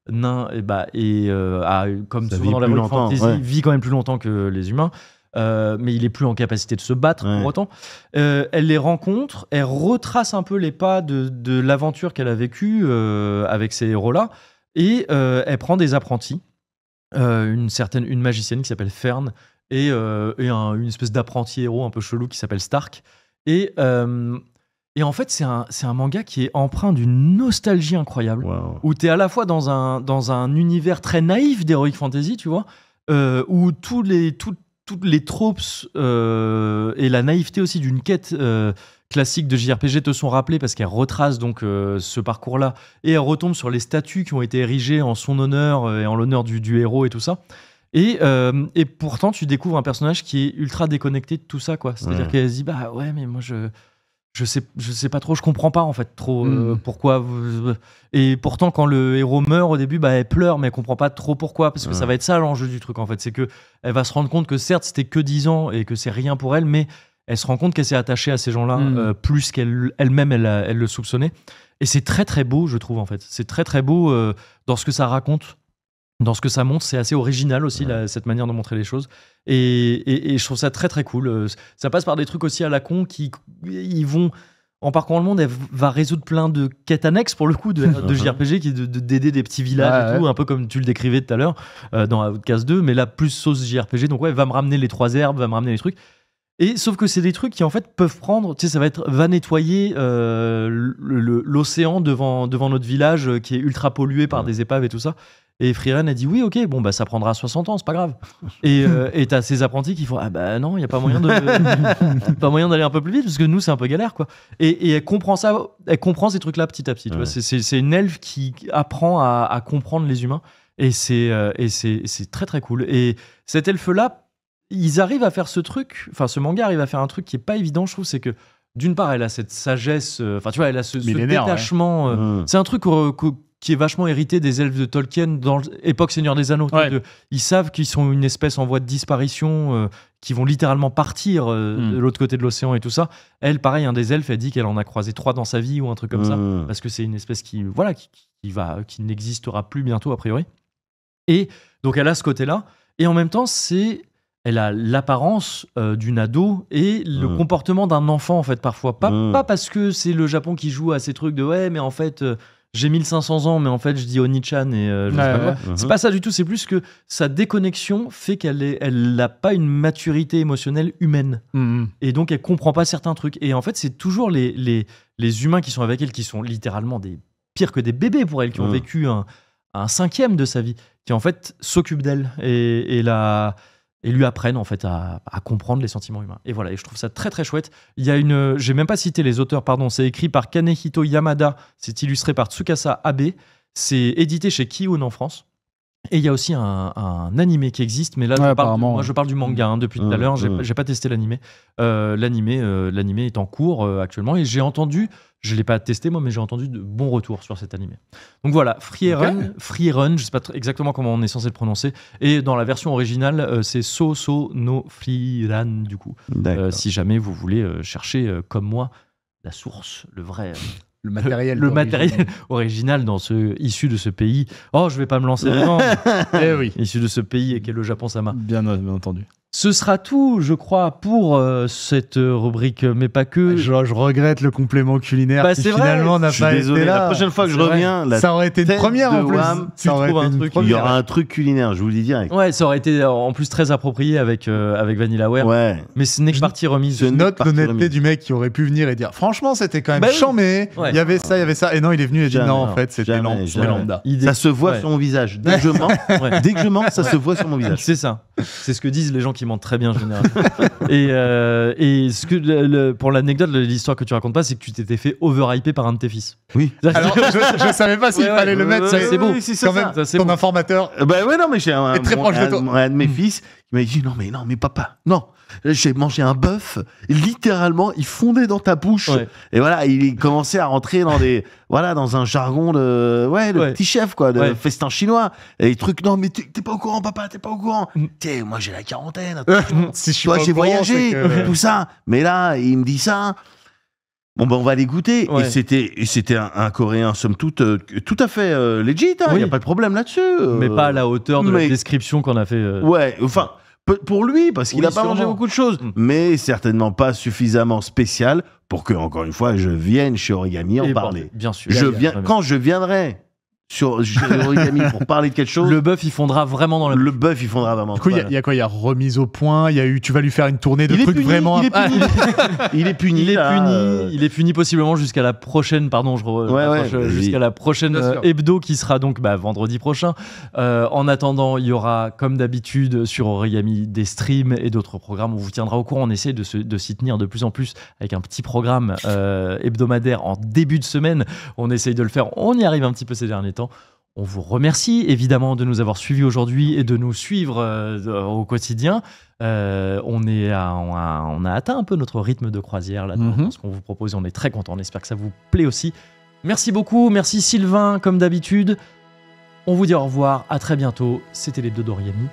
[SPEAKER 1] nain, et eh bah, et, a, comme souvent dans la World Fantasy, vit quand même plus longtemps que les humains. mais il est plus en capacité de se battre pour autant. elle les rencontre, elle retrace un peu les pas de, de l'aventure qu'elle a vécue avec ces héros-là, et elle prend des apprentis euh, une certaine une magicienne qui s'appelle Fern et, euh, et une espèce d'apprenti héros un peu chelou qui s'appelle Stark. Et, euh, et en fait, c'est un, c'est un manga qui est empreint d'une nostalgie incroyable, où tu es à la fois dans un, dans un univers très naïf d'Heroic Fantasy, tu vois, où tous les, toutes les tropes et la naïveté aussi d'une quête classiques de JRPG te sont rappelés parce qu'elle retrace donc euh, ce parcours-là et elle retombe sur les statues qui ont été érigées en son honneur euh, et en l'honneur du, héros et tout ça. Et, euh, et, pourtant, tu découvres un personnage qui est ultra déconnecté de tout ça, quoi. C'est-à-dire qu'elle se dit, bah ouais, mais moi je je sais, je sais pas trop, je comprends pas en fait trop hmm. pourquoi. Et pourtant, quand le héros meurt au début, bah, elle pleure, mais elle comprend pas trop pourquoi, parce que ça va être ça l'enjeu du truc en fait. C'est que elle va se rendre compte que certes, c'était que 10 ans et que c'est rien pour elle, mais elle se rend compte qu'elle s'est attachée à ces gens-là mm. euh, plus qu'elle elle-même elle, elle, le soupçonnait. Et c'est très très beau, je trouve en fait. C'est très très beau euh, dans ce que ça raconte, dans ce que ça montre. C'est assez original aussi cette manière de montrer les choses. Et, et, je trouve ça très très cool. Euh, ça passe par des trucs aussi à la con qui ils vont en parcourant le monde, elle va résoudre plein de quêtes annexes pour le coup de, JRPG qui d'aider de, d'aider des petits villages un peu comme tu le décrivais tout à l'heure dans Outcast 2, mais là plus sauce JRPG. Donc ouais, elle va me ramener les trois herbes, va me ramener les trucs. Et sauf que c'est des trucs qui en fait peuvent prendre, tu sais, ça va être va nettoyer euh, l'océan devant, devant notre village euh, qui est ultra pollué par mm. des épaves et tout ça. Et Freeran a dit oui, ok, bon bah ça prendra 60 ans, c'est pas grave. Euh, et t'as ses apprentis qui font ah bah non, il y a pas moyen de pas moyen d'aller un peu plus vite parce que nous c'est un peu galère quoi. Et, elle comprend ça, elle comprend ces trucs là petit à petit. C'est une elfe qui apprend à, comprendre les humains et c'est c'est très très cool. Et cette elfe là ils arrivent à faire ce truc, enfin ce manga arrive à faire un truc qui est pas évident, je trouve, c'est que d'une part, elle a cette sagesse, euh, enfin tu vois, elle a ce, détachement. Euh, mmh. C'est un truc qui est vachement hérité des elfes de Tolkien dans l'époque Seigneur des Anneaux. ils savent qu'ils sont une espèce en voie de disparition, euh, qui vont littéralement partir mmh. de l'autre côté de l'océan et tout ça. Elle, pareil, un des elfes, elle dit qu'elle en a croisé trois dans sa vie ou un truc comme ça, mmh. parce que c'est une espèce qui, voilà, qui, va, qui n'existera plus bientôt a priori. Et donc elle a ce côté-là, et en même temps, c'est elle a l'apparence euh, d'une ado et le mm. comportement d'un enfant en fait parfois. Pas, mm. pas parce que c'est le Japon qui joue à ces trucs de ouais mais en fait euh, j'ai 1500 ans mais en fait je dis Oni-chan et euh, je sais pas mm-hmm. C'est pas ça du tout, c'est plus que sa déconnexion fait qu'elle elle n'a pas une maturité émotionnelle humaine mm-hmm. et donc elle comprend pas certains trucs. Et en fait c'est toujours les, les, les humains qui sont avec elle qui sont littéralement des pires que des bébés pour elle qui ont mm. vécu un, cinquième de sa vie qui en fait s'occupent d'elle et, et la et lui apprennent en fait à, comprendre les sentiments humains. Et voilà, et je trouve ça très très chouette. Il y a une, j'ai même pas cité les auteurs, pardon, c'est écrit par Kanehito Yamada, c'est illustré par Tsukasa Abe, c'est édité chez Kiun en France. Et il y a aussi un, animé qui existe, mais là, je parle, moi, je parle du manga hein, depuis tout à mmh, l'heure. J'ai n'ai mmh. pas testé l'animé. Euh, l'animé, euh, l'animé est en cours euh, actuellement et j'ai entendu, je l'ai pas testé moi, mais j'ai entendu de bons retours sur cet animé. Donc voilà, Free Run, Free Run, je sais pas exactement comment on est censé le prononcer. Et dans la version originale, euh, c'est So So No Free Run du coup. si jamais vous voulez chercher comme moi la source, le vrai le matériel, original. dans ce, issu de ce pays. Oh, je vais pas me lancer dedans. Eh oui. Issu de ce pays et qu'est le Japon, ça m'a. bien entendu. Ce sera tout, je crois, pour euh, cette euh, rubrique, euh, mais pas que. Ah, je, regrette le complément culinaire Finalement, bah, qui finalement n'a pas été La prochaine fois que je reviens, ça aurait été une première en plus. Il y aura un truc culinaire, je vous le dis direct. Ouais, ça aurait été en plus très approprié avec Vanilla avec Ouais. Mais ce n'est que partie
[SPEAKER 2] remise. Je note l'honnêteté du mec qui aurait pu venir et dire franchement, c'était quand même bah, Il y avait ça, il y avait ça. Et
[SPEAKER 1] non, il est venu et dit non, en fait, c'était lambda. Ça se voit sur mon visage. dès que
[SPEAKER 3] je mens, ça se
[SPEAKER 1] voit sur mon visage. C'est ça. C'est ce que disent les gens qui très bien général. et, euh, et ce que, pour l'anecdote, l'histoire que tu racontes pas, c'est que tu t'étais fait overhyper par un de tes fils. Oui.
[SPEAKER 3] je, savais pas s'il fallait le mettre. c'est beau. quand même, ça, ton informateur. Euh, bah ouais, non, mais j'ai un, un, un, de mes fils qui m'a dit non, mais non, mais papa, non j'ai mangé un bœuf, littéralement, il fondait dans ta bouche. Et voilà, il commençait à rentrer dans des, voilà, dans un jargon de, ouais, le petit chef, quoi, de festin chinois. Et les trucs, non, mais t'es pas au courant, papa, t'es pas au courant. Mm. moi, j'ai la quarantaine. si Toi, j'ai voyagé, tout ça. Mais là, il me dit ça. Bon ben on va les goûter et c'était c'était un, coréen somme toute euh, tout à fait euh, legit hein. il y n'y a pas de problème là-dessus mais pas à la hauteur de la description qu'on a fait euh. ouais enfin pour lui, parce qu'il n'a pas mangé beaucoup de choses, mm. mais certainement pas suffisamment spécial pour que, encore une fois, je vienne chez Origami en parler. bien sûr. Je viens, quand je viendrai sur origami pour parler de quelque chose. Le bœuf, il fondra vraiment dans le. Le bœuf, il fondra vraiment. Du coup, il
[SPEAKER 2] y, a quoi Il y a remise au point. Il y a eu. Tu vas lui faire une tournée de trucs vraiment. Ah.
[SPEAKER 1] Il est puni. il est puni. Il est puni. possiblement jusqu'à la prochaine. Pardon, je. Euh, jusqu'à la prochaine euh, hebdo qui sera donc bah, vendredi prochain. Euh, en attendant, il y aura comme d'habitude sur origami des streams et d'autres programmes. On vous tiendra au courant. On essaie de s'y de tenir de plus en plus avec un petit programme hebdomadaire en début de semaine. On essaye de le faire. On y arrive un petit peu ces derniers on vous remercie évidemment de nous avoir suivis aujourd'hui et de nous suivre euh, au quotidien. Euh, on, est a, atteint un peu notre rythme de croisière là, mhm. ce qu'on vous propose. On est très content. On espère que ça vous plaît aussi. Merci beaucoup. Merci Sylvain, comme d'habitude. On vous dit au revoir. À très bientôt. C'était les deux Doriani.